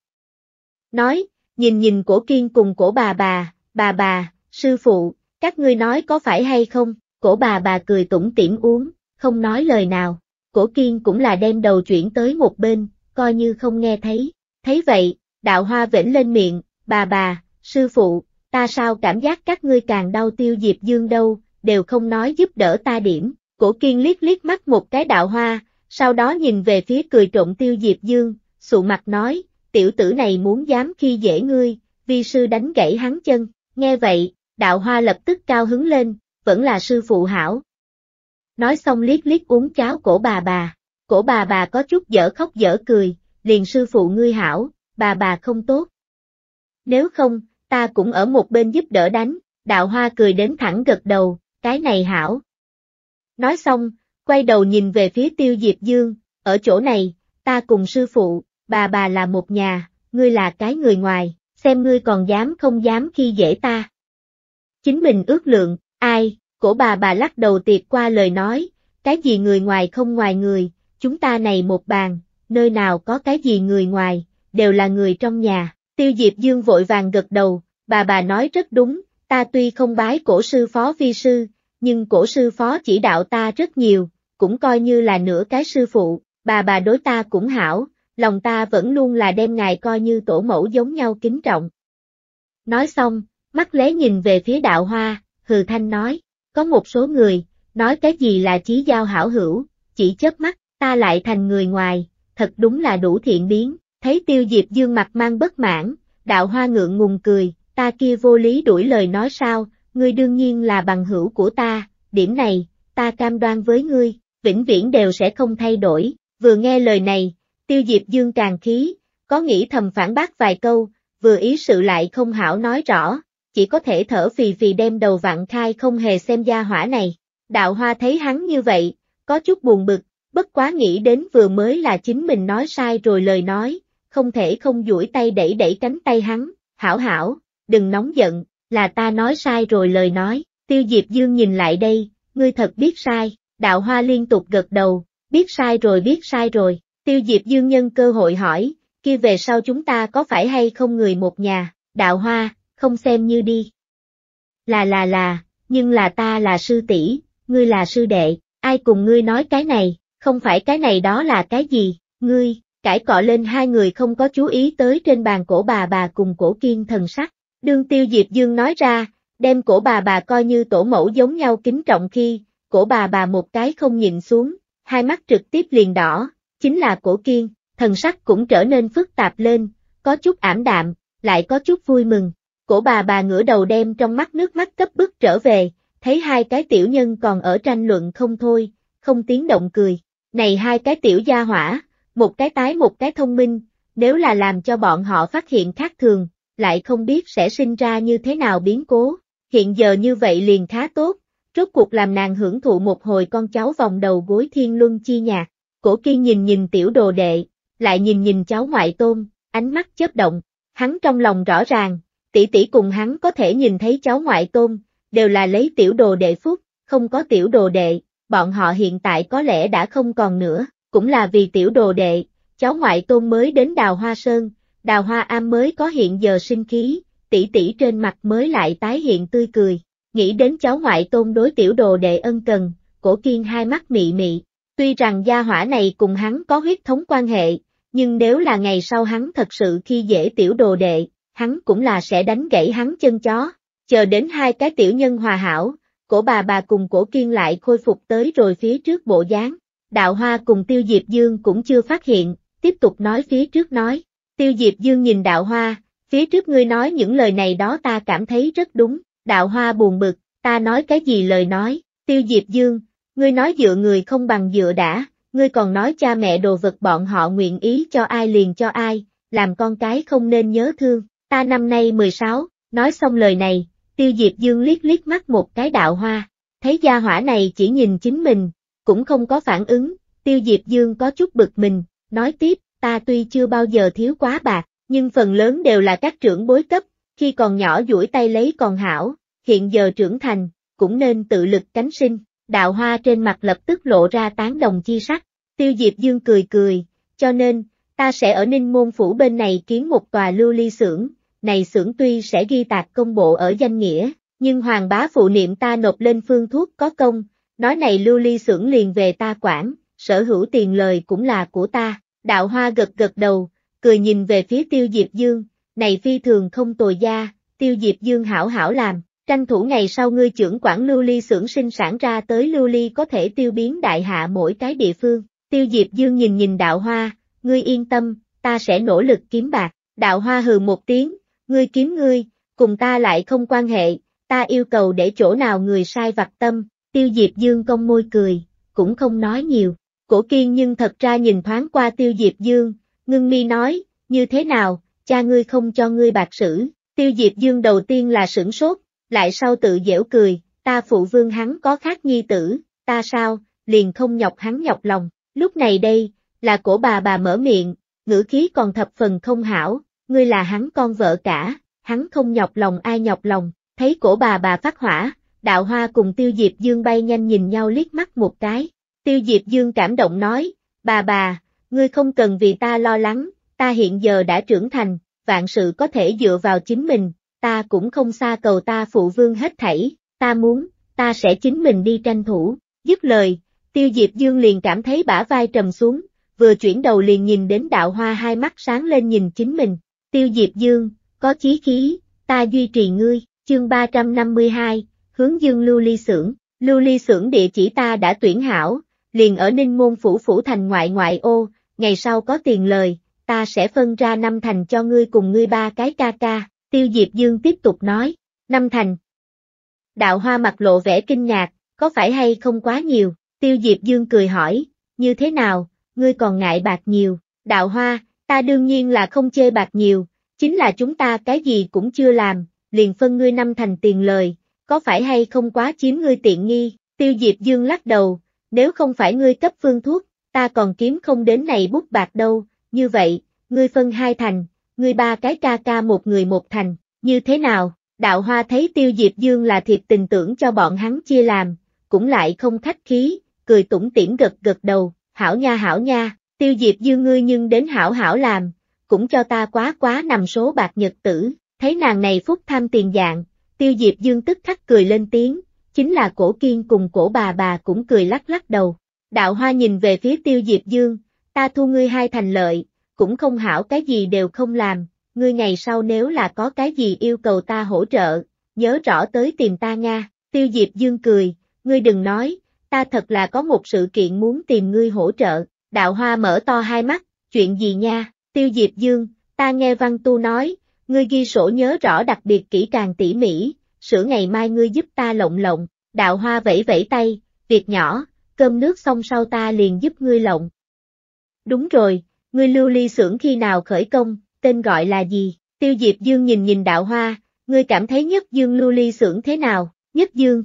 Nói, nhìn nhìn cổ kiên cùng cổ bà bà, bà bà, sư phụ, các ngươi nói có phải hay không? Cổ bà bà cười tủm tỉm uống, không nói lời nào. Cổ kiên cũng là đem đầu chuyển tới một bên, coi như không nghe thấy. Thấy vậy, đạo hoa vĩnh lên miệng, bà bà, sư phụ, ta sao cảm giác các ngươi càng đau tiêu diệp dương đâu, đều không nói giúp đỡ ta điểm. Cổ kiên liếc liếc mắt một cái đạo hoa, sau đó nhìn về phía cười trộn tiêu diệp dương, sụ mặt nói, tiểu tử này muốn dám khi dễ ngươi, vi sư đánh gãy hắn chân. Nghe vậy, đạo hoa lập tức cao hứng lên, vẫn là sư phụ hảo, nói xong liếc liếc uống cháo cổ bà bà. Cổ bà bà có chút dở khóc dở cười, liền sư phụ ngươi hảo, bà bà không tốt. Nếu không, ta cũng ở một bên giúp đỡ đánh, đạo hoa cười đến thẳng gật đầu, cái này hảo. Nói xong, quay đầu nhìn về phía tiêu diệp dương, ở chỗ này, ta cùng sư phụ, bà bà là một nhà, ngươi là cái người ngoài, xem ngươi còn dám không dám khi dễ ta. Chính mình ước lượng, ai, Cổ bà bà lắc đầu tiệc qua lời nói, cái gì người ngoài không ngoài người, chúng ta này một bàn, nơi nào có cái gì người ngoài, đều là người trong nhà. Tiêu Diệp Dương vội vàng gật đầu, bà bà nói rất đúng, ta tuy không bái cổ sư phó vi sư, nhưng cổ sư phó chỉ đạo ta rất nhiều, cũng coi như là nửa cái sư phụ, bà bà đối ta cũng hảo, lòng ta vẫn luôn là đem ngài coi như tổ mẫu giống nhau kính trọng. Nói xong, mắt lé nhìn về phía đạo hoa, hừ thanh nói, có một số người, nói cái gì là trí giao hảo hữu, chỉ chớp mắt, ta lại thành người ngoài, thật đúng là đủ thiện biến, thấy tiêu diệp dương mặt mang bất mãn, đạo hoa ngượng ngùng cười, ta kia vô lý đuổi lời nói sao, ngươi đương nhiên là bằng hữu của ta, điểm này, ta cam đoan với ngươi, vĩnh viễn đều sẽ không thay đổi, vừa nghe lời này, tiêu diệp dương càng khí, có nghĩ thầm phản bác vài câu, vừa ý sự lại không hảo nói rõ, chỉ có thể thở phì phì đem đầu vặn khai không hề xem gia hỏa này. Đạo hoa thấy hắn như vậy, có chút buồn bực, bất quá nghĩ đến vừa mới là chính mình nói sai rồi lời nói, không thể không duỗi tay đẩy đẩy cánh tay hắn, hảo hảo, đừng nóng giận, là ta nói sai rồi lời nói, tiêu diệp dương nhìn lại đây, ngươi thật biết sai, đạo hoa liên tục gật đầu, biết sai rồi biết sai rồi, tiêu diệp dương nhân cơ hội hỏi, kia về sau chúng ta có phải hay không người một nhà, đạo hoa, không xem như đi. Là là là, nhưng là ta là sư tỷ, ngươi là sư đệ, ai cùng ngươi nói cái này, không phải cái này đó là cái gì, ngươi, cãi cọ lên hai người không có chú ý tới trên bàn cổ bà bà cùng cổ kiên thần sắc. Đương tiêu diệp dương nói ra, đem cổ bà bà coi như tổ mẫu giống nhau kính trọng khi, cổ bà bà một cái không nhìn xuống, hai mắt trực tiếp liền đỏ, chính là cổ kiên, thần sắc cũng trở nên phức tạp lên, có chút ảm đạm, lại có chút vui mừng, Cổ bà bà ngửa đầu đem trong mắt nước mắt cấp bức trở về, thấy hai cái tiểu nhân còn ở tranh luận không thôi, không tiếng động cười. Này hai cái tiểu gia hỏa, một cái tái một cái thông minh, nếu là làm cho bọn họ phát hiện khác thường, lại không biết sẽ sinh ra như thế nào biến cố. Hiện giờ như vậy liền khá tốt, rốt cuộc làm nàng hưởng thụ một hồi con cháu vòng đầu gối thiên luân chi nhạc. Cổ kiên nhìn nhìn tiểu đồ đệ, lại nhìn nhìn cháu ngoại tôn, ánh mắt chớp động, hắn trong lòng rõ ràng, tỷ tỷ cùng hắn có thể nhìn thấy cháu ngoại tôn, đều là lấy tiểu đồ đệ phúc, không có tiểu đồ đệ, bọn họ hiện tại có lẽ đã không còn nữa, cũng là vì tiểu đồ đệ, cháu ngoại tôn mới đến đào hoa sơn, đào hoa am mới có hiện giờ sinh khí, tỷ tỷ trên mặt mới lại tái hiện tươi cười, nghĩ đến cháu ngoại tôn đối tiểu đồ đệ ân cần, cổ kiên hai mắt mị mị, tuy rằng gia hỏa này cùng hắn có huyết thống quan hệ, nhưng nếu là ngày sau hắn thật sự khi dễ tiểu đồ đệ, hắn cũng là sẽ đánh gãy hắn chân chó, chờ đến hai cái tiểu nhân hòa hảo, cổ bà bà cùng cổ kiên lại khôi phục tới rồi phía trước bộ dáng. Đạo Hoa cùng Tiêu Diệp Dương cũng chưa phát hiện, tiếp tục nói phía trước nói. Tiêu Diệp Dương nhìn Đạo Hoa, phía trước ngươi nói những lời này đó ta cảm thấy rất đúng. Đạo Hoa buồn bực, ta nói cái gì lời nói, Tiêu Diệp Dương, ngươi nói dựa người không bằng dựa đã, ngươi còn nói cha mẹ đồ vật bọn họ nguyện ý cho ai liền cho ai, làm con cái không nên nhớ thương. Ta năm nay 16, nói xong lời này, tiêu diệp dương liếc liếc mắt một cái đạo hoa, thấy gia hỏa này chỉ nhìn chính mình, cũng không có phản ứng, tiêu diệp dương có chút bực mình, nói tiếp, ta tuy chưa bao giờ thiếu quá bạc, nhưng phần lớn đều là các trưởng bối cấp, khi còn nhỏ duỗi tay lấy còn hảo, hiện giờ trưởng thành, cũng nên tự lực cánh sinh, đạo hoa trên mặt lập tức lộ ra tán đồng chi sắc, tiêu diệp dương cười cười, cho nên, Ta sẽ ở Ninh Môn Phủ bên này kiến một tòa lưu ly xưởng, này xưởng tuy sẽ ghi tạc công bộ ở danh nghĩa, nhưng hoàng bá phụ niệm ta nộp lên phương thuốc có công, nói này lưu ly xưởng liền về ta quản, sở hữu tiền lời cũng là của ta, đạo hoa gật gật đầu, cười nhìn về phía tiêu diệp dương, này phi thường không tồi gia, tiêu diệp dương hảo hảo làm, tranh thủ ngày sau ngươi trưởng quản lưu ly xưởng sinh sản ra tới lưu ly có thể tiêu biến đại hạ mỗi cái địa phương, tiêu diệp dương nhìn nhìn đạo hoa, ngươi yên tâm, ta sẽ nỗ lực kiếm bạc. Đạo hoa hừ một tiếng, ngươi kiếm ngươi, cùng ta lại không quan hệ, ta yêu cầu để chỗ nào người sai vặt tâm, tiêu diệp dương công môi cười, cũng không nói nhiều. Cổ kiên nhưng thật ra nhìn thoáng qua tiêu diệp dương, ngưng mi nói, như thế nào, cha ngươi không cho ngươi bạc sử, tiêu diệp dương đầu tiên là sửng sốt, lại sau tự dễu cười, ta phụ vương hắn có khác nhi tử, ta sao, liền không nhọc hắn nhọc lòng, lúc này đây, là cổ bà bà mở miệng, ngữ khí còn thập phần không hảo, ngươi là hắn con vợ cả, hắn không nhọc lòng ai nhọc lòng, thấy cổ bà bà phát hỏa, đạo hoa cùng tiêu diệp dương bay nhanh nhìn nhau liếc mắt một cái, tiêu diệp dương cảm động nói, bà bà, ngươi không cần vì ta lo lắng, ta hiện giờ đã trưởng thành, vạn sự có thể dựa vào chính mình, ta cũng không xa cầu ta phụ vương hết thảy, ta muốn, ta sẽ chính mình đi tranh thủ, dứt lời, tiêu diệp dương liền cảm thấy bả vai trầm xuống, vừa chuyển đầu liền nhìn đến đạo hoa hai mắt sáng lên nhìn chính mình, tiêu diệp dương, có chí khí, ta duy trì ngươi, chương 352, hướng dương lưu ly xưởng, lưu ly xưởng địa chỉ ta đã tuyển hảo, liền ở ninh môn phủ phủ thành ngoại ngoại ô, ngày sau có tiền lời, ta sẽ phân ra năm thành cho ngươi cùng ngươi ba cái ca ca, tiêu diệp dương tiếp tục nói, năm thành. Đạo hoa mặt lộ vẻ kinh ngạc, có phải hay không quá nhiều, tiêu diệp dương cười hỏi, như thế nào, ngươi còn ngại bạc nhiều, đạo hoa, ta đương nhiên là không chê bạc nhiều, chính là chúng ta cái gì cũng chưa làm, liền phân ngươi năm thành tiền lời, có phải hay không quá chiếm ngươi tiện nghi, tiêu diệp dương lắc đầu, nếu không phải ngươi cấp phương thuốc, ta còn kiếm không đến này bút bạc đâu, như vậy, ngươi phân hai thành, ngươi ba cái ca ca một người một thành, như thế nào, đạo hoa thấy tiêu diệp dương là thiệt tình tưởng cho bọn hắn chia làm, cũng lại không khách khí, cười tủm tỉm gật gật đầu, hảo nha hảo nha, tiêu diệp dư ngươi nhưng đến hảo hảo làm, cũng cho ta quá quá nằm số bạc nhật tử, thấy nàng này phúc tham tiền dạng, tiêu diệp dương tức khắc cười lên tiếng, chính là cổ kiên cùng cổ bà bà cũng cười lắc lắc đầu. Đạo hoa nhìn về phía tiêu diệp dương, ta thu ngươi hai thành lợi, cũng không hảo cái gì đều không làm, ngươi ngày sau nếu là có cái gì yêu cầu ta hỗ trợ, nhớ rõ tới tìm ta nha, tiêu diệp dương cười, ngươi đừng nói, ta thật là có một sự kiện muốn tìm ngươi hỗ trợ, đạo hoa mở to hai mắt, chuyện gì nha, tiêu diệp dương, ta nghe văn tu nói, ngươi ghi sổ nhớ rõ đặc biệt kỹ càng tỉ mỉ, sửa ngày mai ngươi giúp ta lộng lộng, đạo hoa vẫy vẫy tay, việc nhỏ, cơm nước xong sau ta liền giúp ngươi lộng. Đúng rồi, ngươi lưu ly xưởng khi nào khởi công, tên gọi là gì, tiêu diệp dương nhìn nhìn đạo hoa, ngươi cảm thấy nhất dương lưu ly xưởng thế nào, nhất dương,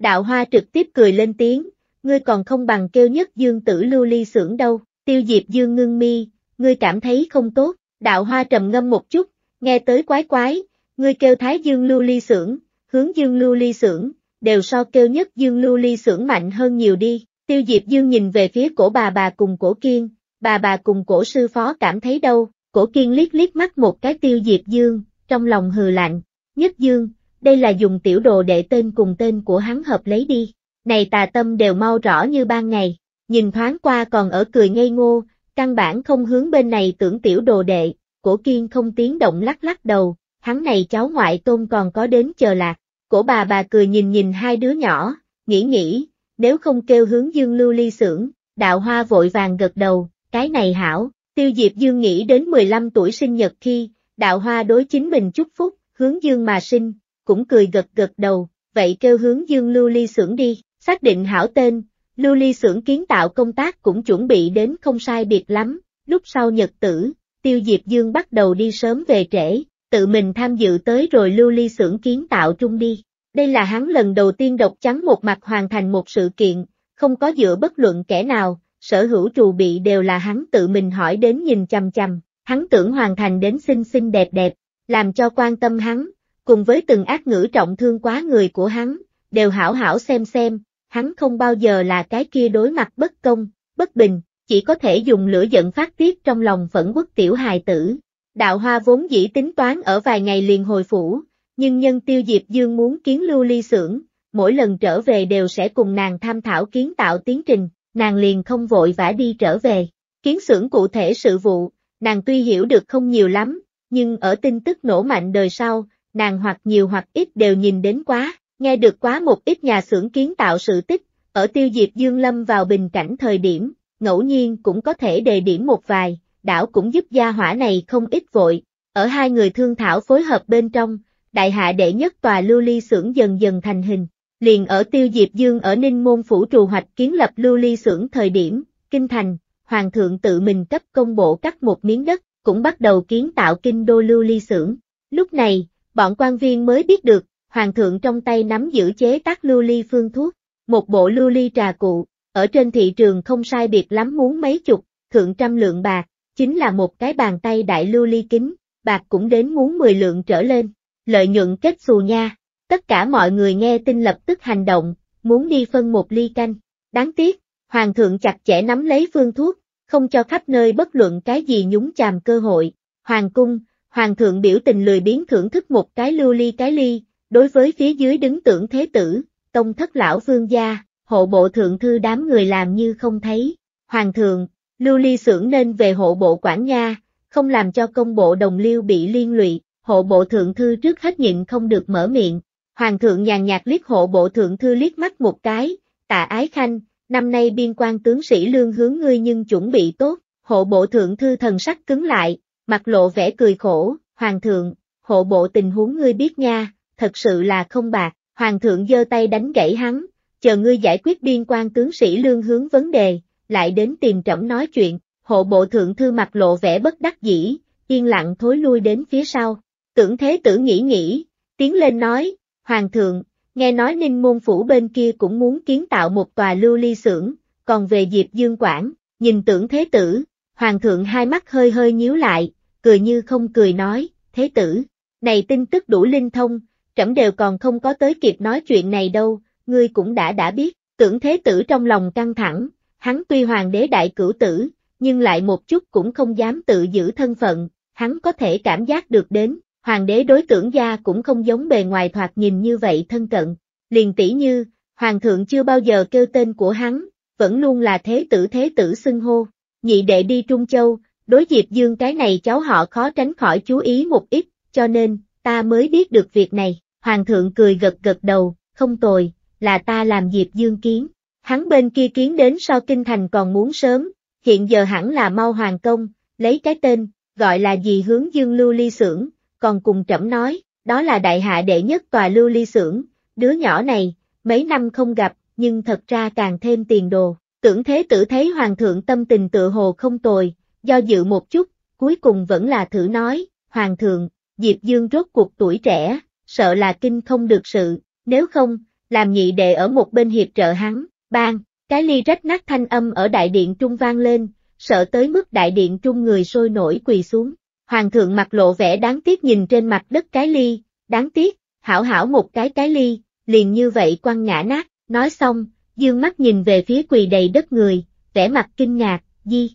Đạo Hoa trực tiếp cười lên tiếng, ngươi còn không bằng kêu nhất dương tử lưu ly sưởng đâu, tiêu diệp dương ngưng mi, ngươi cảm thấy không tốt, đạo hoa trầm ngâm một chút, nghe tới quái quái, ngươi kêu thái dương lưu ly sưởng, hướng dương lưu ly sưởng, đều so kêu nhất dương lưu ly sưởng mạnh hơn nhiều đi, tiêu diệp dương nhìn về phía cổ bà bà cùng cổ kiên, bà bà cùng cổ sư phó cảm thấy đâu, cổ kiên liếc liếc mắt một cái tiêu diệp dương, trong lòng hừ lạnh, nhất dương, đây là dùng tiểu đồ đệ tên cùng tên của hắn hợp lấy đi. Này tà tâm đều mau rõ như ban ngày, nhìn thoáng qua còn ở cười ngây ngô, căn bản không hướng bên này tưởng tiểu đồ đệ, cổ kiên không tiếng động lắc lắc đầu, hắn này cháu ngoại tôn còn có đến chờ lạc, cổ bà bà cười nhìn nhìn hai đứa nhỏ, nghĩ nghĩ, nếu không kêu hướng dương lưu ly sưởng đạo hoa vội vàng gật đầu, cái này hảo, tiêu diệp dương nghĩ đến 15 tuổi sinh nhật khi, đạo hoa đối chính mình chúc phúc, hướng dương mà sinh, cũng cười gật gật đầu, vậy kêu hướng Dương Lưu Ly sưởng đi, xác định hảo tên, Lưu Ly sưởng kiến tạo công tác cũng chuẩn bị đến không sai biệt lắm, lúc sau nhật tử, Tiêu Diệp Dương bắt đầu đi sớm về trễ, tự mình tham dự tới rồi Lưu Ly sưởng kiến tạo trung đi. Đây là hắn lần đầu tiên độc trắng một mặt hoàn thành một sự kiện, không có dựa bất luận kẻ nào, sở hữu trù bị đều là hắn tự mình hỏi đến nhìn chằm chằm, hắn tưởng hoàn thành đến xinh xinh đẹp đẹp, làm cho quan tâm hắn, cùng với từng ác ngữ trọng thương quá người của hắn, đều hảo hảo xem xem, hắn không bao giờ là cái kia đối mặt bất công, bất bình, chỉ có thể dùng lửa giận phát tiết trong lòng phẫn quốc tiểu hài tử. Đạo hoa vốn dĩ tính toán ở vài ngày liền hồi phủ, nhưng nhân tiêu diệp dương muốn kiến lưu ly sưởng mỗi lần trở về đều sẽ cùng nàng tham thảo kiến tạo tiến trình, nàng liền không vội vã đi trở về. Kiến sưởng cụ thể sự vụ, nàng tuy hiểu được không nhiều lắm, nhưng ở tin tức nổ mạnh đời sau, nàng hoặc nhiều hoặc ít đều nhìn đến quá, nghe được quá một ít nhà xưởng kiến tạo sự tích, ở tiêu diệt dương lâm vào bình cảnh thời điểm, ngẫu nhiên cũng có thể đề điểm một vài, đảo cũng giúp gia hỏa này không ít vội, ở hai người thương thảo phối hợp bên trong, đại hạ đệ nhất tòa lưu ly xưởng dần dần thành hình. Liền ở tiêu diệt dương ở Ninh Môn Phủ trù hoạch kiến lập lưu ly xưởng thời điểm, kinh thành, hoàng thượng tự mình cấp công bộ cắt một miếng đất, cũng bắt đầu kiến tạo kinh đô lưu ly xưởng. Lúc này, bọn quan viên mới biết được, hoàng thượng trong tay nắm giữ chế tác lưu ly phương thuốc, một bộ lưu ly trà cụ, ở trên thị trường không sai biệt lắm muốn mấy chục, thượng trăm lượng bạc, chính là một cái bàn tay đại lưu ly kính, bạc cũng đến muốn 10 lượng trở lên, lợi nhuận kết xù nha, tất cả mọi người nghe tin lập tức hành động, muốn đi phân một ly canh, đáng tiếc, hoàng thượng chặt chẽ nắm lấy phương thuốc, không cho khắp nơi bất luận cái gì nhúng chàm cơ hội, hoàng cung, hoàng thượng biểu tình lười biến thưởng thức một cái lưu ly cái ly, đối với phía dưới đứng tưởng thế tử, tông thất lão vương gia, hộ bộ thượng thư đám người làm như không thấy. Hoàng thượng, lưu ly xưởng nên về hộ bộ quản nha, không làm cho công bộ đồng liêu bị liên lụy, hộ bộ thượng thư trước hết nhịn không được mở miệng. Hoàng thượng nhàn nhạt liếc hộ bộ thượng thư liếc mắt một cái, tạ ái khanh, năm nay biên quan tướng sĩ lương hướng ngươi nhưng chuẩn bị tốt, hộ bộ thượng thư thần sắc cứng lại, mặt lộ vẻ cười khổ, hoàng thượng, hộ bộ tình huống ngươi biết nha, thật sự là không bạc, hoàng thượng giơ tay đánh gãy hắn, chờ ngươi giải quyết biên quan tướng sĩ lương hướng vấn đề, lại đến tìm trẫm nói chuyện, hộ bộ thượng thư mặt lộ vẻ bất đắc dĩ, yên lặng thối lui đến phía sau, tưởng thế tử nghĩ nghĩ, tiến lên nói, hoàng thượng, nghe nói ninh môn phủ bên kia cũng muốn kiến tạo một tòa lưu ly xưởng, còn về diệp dương quảng, nhìn tưởng thế tử, hoàng thượng hai mắt hơi hơi nhíu lại, cười như không cười nói, thế tử, này tin tức đủ linh thông, trẫm đều còn không có tới kịp nói chuyện này đâu, ngươi cũng đã đã biết, tưởng thế tử trong lòng căng thẳng, hắn tuy hoàng đế đại cửu tử, nhưng lại một chút cũng không dám tự giữ thân phận, hắn có thể cảm giác được đến, hoàng đế đối tưởng gia cũng không giống bề ngoài thoạt nhìn như vậy thân cận, liền tỷ như, hoàng thượng chưa bao giờ kêu tên của hắn, vẫn luôn là thế tử thế tử xưng hô, nhị đệ đi Trung Châu, Đối Diệp Dương cái này cháu họ khó tránh khỏi chú ý một ít, cho nên, ta mới biết được việc này. Hoàng thượng cười gật gật đầu, không tồi, là ta làm Diệp Dương kiến. Hắn bên kia kiến đến so kinh thành còn muốn sớm, hiện giờ hẳn là mau hoàng công, lấy cái tên, gọi là gì hướng dương lưu ly sưởng, còn cùng trẫm nói, đó là đại hạ đệ nhất tòa lưu ly sưởng, đứa nhỏ này, mấy năm không gặp, nhưng thật ra càng thêm tiền đồ, tưởng thế tử thấy hoàng thượng tâm tình tự hồ không tồi, do dự một chút, cuối cùng vẫn là thử nói, Hoàng thượng, Diệp Dương rốt cuộc tuổi trẻ, sợ là kinh không được sự, nếu không, làm nhị đệ ở một bên hiệp trợ hắn, bang, cái ly rách nát thanh âm ở đại điện trung vang lên, sợ tới mức đại điện trung người sôi nổi quỳ xuống. Hoàng thượng mặt lộ vẻ đáng tiếc nhìn trên mặt đất cái ly, đáng tiếc, hảo hảo một cái cái ly, liền như vậy quăng ngã nát, nói xong, dương mắt nhìn về phía quỳ đầy đất người, vẻ mặt kinh ngạc, di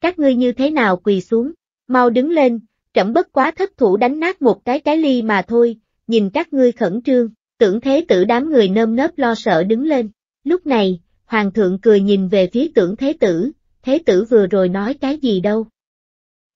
các ngươi như thế nào quỳ xuống, mau đứng lên, trẫm bất quá thất thủ đánh nát một cái cái ly mà thôi, nhìn các ngươi khẩn trương, tưởng thế tử đám người nơm nớp lo sợ đứng lên. Lúc này, hoàng thượng cười nhìn về phía tưởng thế tử, thế tử vừa rồi nói cái gì đâu.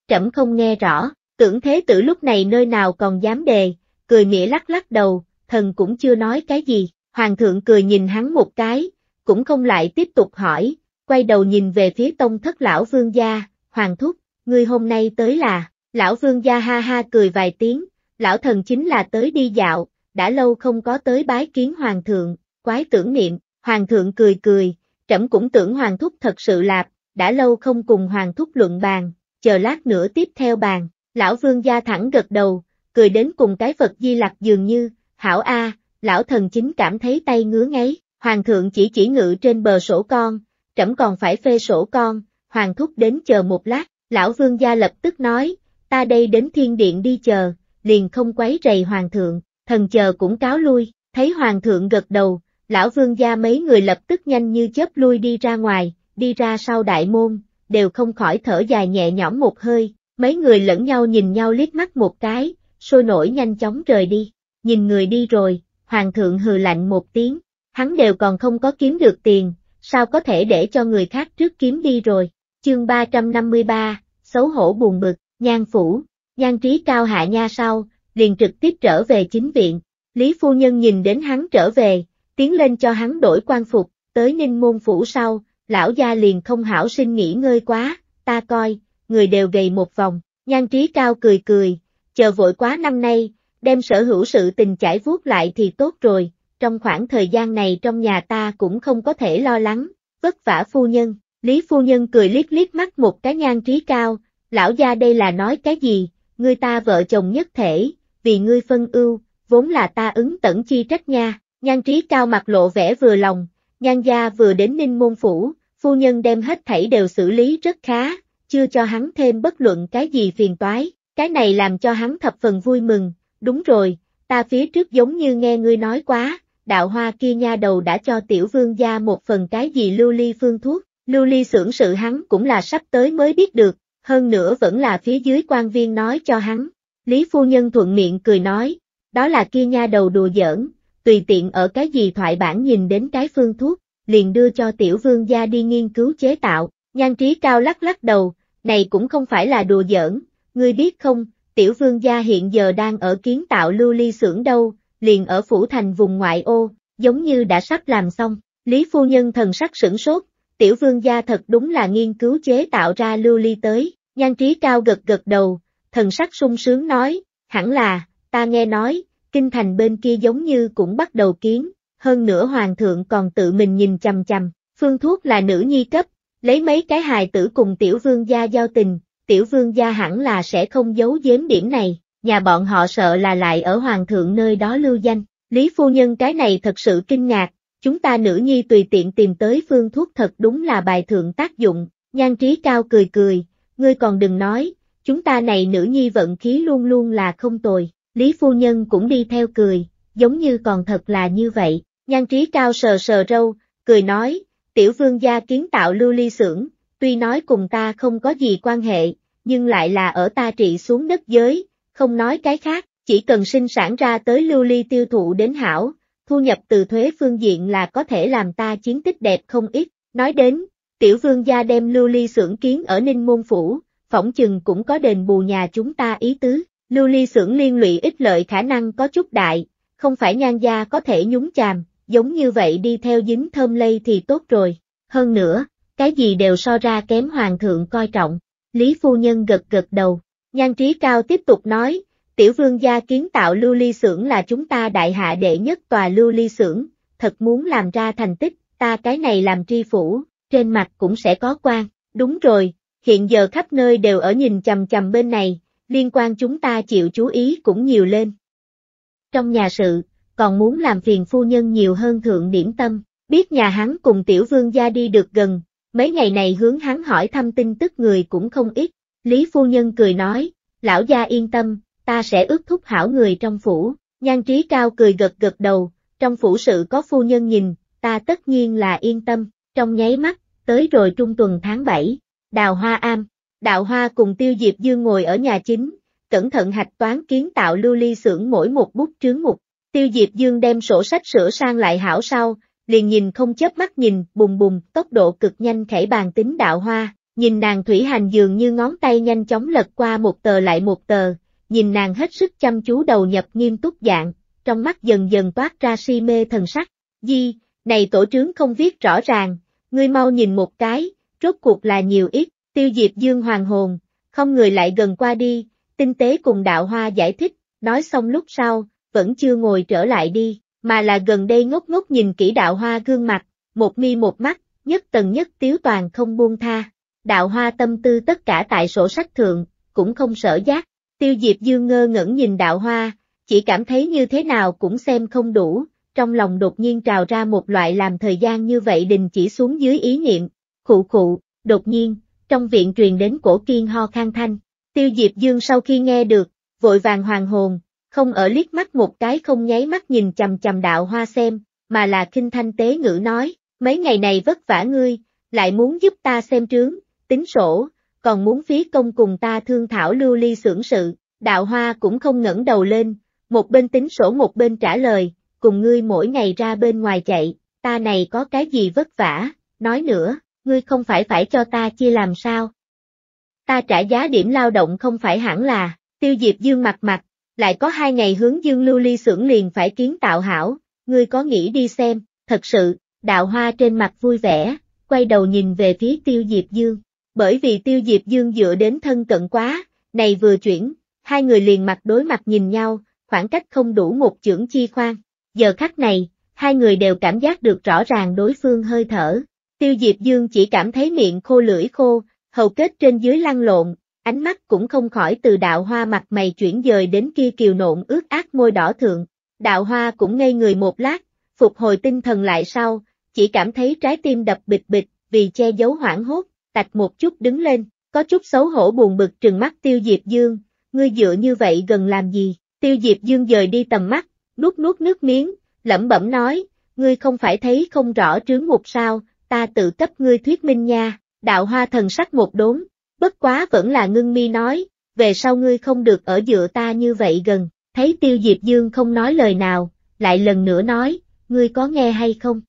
Trẫm không nghe rõ, tưởng thế tử lúc này nơi nào còn dám đề, cười mỉa lắc lắc đầu, thần cũng chưa nói cái gì, hoàng thượng cười nhìn hắn một cái, cũng không lại tiếp tục hỏi, quay đầu nhìn về phía tông thất lão vương gia, hoàng thúc, ngươi hôm nay tới là, lão vương gia ha ha cười vài tiếng, lão thần chính là tới đi dạo, đã lâu không có tới bái kiến hoàng thượng, quái tưởng niệm, hoàng thượng cười cười, trẫm cũng tưởng hoàng thúc thật sự lạp, đã lâu không cùng hoàng thúc luận bàn, chờ lát nữa tiếp theo bàn, lão vương gia thẳng gật đầu, cười đến cùng cái Phật Di Lặc dường như, hảo a, lão thần chính cảm thấy tay ngứa ngáy, hoàng thượng chỉ chỉ ngự trên bờ sổ con, trẫm còn phải phê sổ con, hoàng thúc đến chờ một lát, lão vương gia lập tức nói, ta đây đến thiên điện đi chờ, liền không quấy rầy hoàng thượng, thần chờ cũng cáo lui, thấy hoàng thượng gật đầu, lão vương gia mấy người lập tức nhanh như chớp lui đi ra ngoài, đi ra sau đại môn, đều không khỏi thở dài nhẹ nhõm một hơi, mấy người lẫn nhau nhìn nhau liếc mắt một cái, sôi nổi nhanh chóng rời đi, nhìn người đi rồi, hoàng thượng hừ lạnh một tiếng, hắn đều còn không có kiếm được tiền, sao có thể để cho người khác trước kiếm đi rồi. Chương 353, xấu hổ buồn bực, nhan phủ, nhan trí cao hạ nha sau, liền trực tiếp trở về chính viện. Lý phu nhân nhìn đến hắn trở về, tiến lên cho hắn đổi quan phục, tới ninh môn phủ sau, lão gia liền không hảo sinh nghỉ ngơi quá, ta coi, người đều gầy một vòng, nhan trí cao cười cười, chờ vội quá năm nay, đem sở hữu sự tình chải vuốt lại thì tốt rồi, trong khoảng thời gian này trong nhà ta cũng không có thể lo lắng, vất vả phu nhân. Lý phu nhân cười liếc liếc mắt một cái nhan trí cao, lão gia đây là nói cái gì, người ta vợ chồng nhất thể, vì ngươi phân ưu, vốn là ta ứng tẩn chi trách nha, nhan trí cao mặt lộ vẻ vừa lòng, nhan gia vừa đến ninh môn phủ, phu nhân đem hết thảy đều xử lý rất khá, chưa cho hắn thêm bất luận cái gì phiền toái, cái này làm cho hắn thập phần vui mừng, đúng rồi, ta phía trước giống như nghe ngươi nói quá, đạo hoa kia nha đầu đã cho tiểu vương gia một phần cái gì lưu ly phương thuốc, lưu ly sưởng sự hắn cũng là sắp tới mới biết được, hơn nữa vẫn là phía dưới quan viên nói cho hắn. Lý phu nhân thuận miệng cười nói, đó là kia nha đầu đùa giỡn, tùy tiện ở cái gì thoại bản nhìn đến cái phương thuốc, liền đưa cho tiểu vương gia đi nghiên cứu chế tạo, nhan trí cao lắc lắc đầu, này cũng không phải là đùa giỡn, ngươi biết không, tiểu vương gia hiện giờ đang ở kiến tạo lưu ly sưởng đâu, liền ở phủ thành vùng ngoại ô, giống như đã sắp làm xong. Lý phu nhân thần sắc sửng sốt, tiểu vương gia thật đúng là nghiên cứu chế tạo ra lưu ly tới, nhan trí cao gật gật đầu, thần sắc sung sướng nói, hẳn là, ta nghe nói, kinh thành bên kia giống như cũng bắt đầu kiến, hơn nữa hoàng thượng còn tự mình nhìn chằm chằm, phương thuốc là nữ nhi cấp, lấy mấy cái hài tử cùng tiểu vương gia giao tình, tiểu vương gia hẳn là sẽ không giấu giếm điểm này nhà bọn họ sợ là lại ở hoàng thượng nơi đó lưu danh. Lý phu nhân cái này thật sự kinh ngạc, chúng ta nữ nhi tùy tiện tìm tới phương thuốc thật đúng là bài thượng tác dụng, nhan trí cao cười cười, ngươi còn đừng nói, chúng ta này nữ nhi vận khí luôn luôn là không tồi, Lý phu nhân cũng đi theo cười, giống như còn thật là như vậy, nhan trí cao sờ sờ râu, cười nói, tiểu vương gia kiến tạo lưu ly xưởng, tuy nói cùng ta không có gì quan hệ, nhưng lại là ở ta trị xuống đất giới, không nói cái khác, chỉ cần sinh sản ra tới lưu ly tiêu thụ đến hảo, thu nhập từ thuế phương diện là có thể làm ta chiến tích đẹp không ít. Nói đến, tiểu vương gia đem lưu ly xưởng kiến ở Ninh Môn Phủ, phỏng chừng cũng có đền bù nhà chúng ta ý tứ, lưu ly xưởng liên lụy ích lợi khả năng có chút đại, không phải nhan gia có thể nhúng chàm, giống như vậy đi theo dính thơm lây thì tốt rồi. Hơn nữa, cái gì đều so ra kém hoàng thượng coi trọng. Lý phu nhân gật gật đầu, Nhan trí cao tiếp tục nói, tiểu vương gia kiến tạo lưu ly xưởng là chúng ta đại hạ đệ nhất tòa lưu ly xưởng, thật muốn làm ra thành tích, ta cái này làm tri phủ, trên mặt cũng sẽ có quan, đúng rồi, hiện giờ khắp nơi đều ở nhìn chầm chầm bên này, liên quan chúng ta chịu chú ý cũng nhiều lên. Trong nhà sự, còn muốn làm phiền phu nhân nhiều hơn thượng điểm tâm, biết nhà hắn cùng tiểu vương gia đi được gần, mấy ngày này hướng hắn hỏi thăm tin tức người cũng không ít, Lý phu nhân cười nói, lão gia yên tâm, ta sẽ ước thúc hảo người trong phủ, nhan trí cao cười gật gật đầu, trong phủ sự có phu nhân nhìn, ta tất nhiên là yên tâm, trong nháy mắt, tới rồi trung tuần tháng 7, đào hoa am, đào hoa cùng tiêu diệp dương ngồi ở nhà chính, cẩn thận hạch toán kiến tạo lưu ly xưởng mỗi một bút trướng mục, tiêu diệp dương đem sổ sách sửa sang lại hảo sau, liền nhìn không chớp mắt nhìn, bùng bùng, tốc độ cực nhanh khảy bàn tính Đào hoa, Nhìn nàng thủy hành dường như ngón tay nhanh chóng lật qua một tờ lại một tờ, nhìn nàng hết sức chăm chú đầu nhập nghiêm túc dạng, trong mắt dần dần toát ra si mê thần sắc. Di, này tổ trướng không viết rõ ràng, ngươi mau nhìn một cái, rốt cuộc là nhiều ít, tiêu diệp dương hoàng hồn, không người lại gần qua đi, tinh tế cùng đạo hoa giải thích, nói xong lúc sau, vẫn chưa ngồi trở lại đi, mà là gần đây ngốc ngốc nhìn kỹ đạo hoa gương mặt, một mi một mắt, nhất tầng nhất tiếu toàn không buông tha, đạo hoa tâm tư tất cả tại sổ sách thượng, cũng không sở giác. Tiêu Diệp Dương ngơ ngẩn nhìn đạo hoa, chỉ cảm thấy như thế nào cũng xem không đủ, trong lòng đột nhiên trào ra một loại làm thời gian như vậy đình chỉ xuống dưới ý niệm, khụ khụ, đột nhiên, trong viện truyền đến cổ kiên ho khang thanh, tiêu diệp dương sau khi nghe được, vội vàng hoàng hồn, không ở liếc mắt một cái không nháy mắt nhìn chầm chầm đạo hoa xem, mà là kinh thanh tế ngữ nói, mấy ngày này vất vả ngươi, lại muốn giúp ta xem trướng, tính sổ, còn muốn phí công cùng ta thương thảo lưu ly xưởng sự, đạo hoa cũng không ngẩng đầu lên, một bên tính sổ một bên trả lời, cùng ngươi mỗi ngày ra bên ngoài chạy, ta này có cái gì vất vả, nói nữa, ngươi không phải phải cho ta chia làm sao. Ta trả giá điểm lao động không phải hẳn là, tiêu diệp dương mặt mặt, lại có hai ngày hướng dương lưu ly xưởng liền phải kiến tạo hảo, ngươi có nghĩ đi xem, thật sự, đạo hoa trên mặt vui vẻ, quay đầu nhìn về phía tiêu diệp dương, bởi vì tiêu diệp dương dựa đến thân cận quá, này vừa chuyển, hai người liền mặt đối mặt nhìn nhau, khoảng cách không đủ một chưởng chi khoan. Giờ khắc này, hai người đều cảm giác được rõ ràng đối phương hơi thở. Tiêu Diệp Dương chỉ cảm thấy miệng khô lưỡi khô, hầu kết trên dưới lăn lộn, ánh mắt cũng không khỏi từ đạo hoa mặt mày chuyển dời đến kia kiều nộn ướt át môi đỏ thượng. Đạo hoa cũng ngây người một lát, phục hồi tinh thần lại sau, chỉ cảm thấy trái tim đập bịch bịch vì che giấu hoảng hốt, tạch một chút đứng lên, có chút xấu hổ buồn bực trừng mắt Tiêu Diệp Dương, ngươi dựa như vậy gần làm gì, Tiêu Diệp Dương dời đi tầm mắt, nuốt nuốt nước miếng, lẩm bẩm nói, ngươi không phải thấy không rõ trướng một sao, ta tự cấp ngươi thuyết minh nha, đạo hoa thần sắc một đốn, bất quá vẫn là ngưng mi nói, về sau ngươi không được ở dựa ta như vậy gần, thấy Tiêu Diệp Dương không nói lời nào, lại lần nữa nói, ngươi có nghe hay không?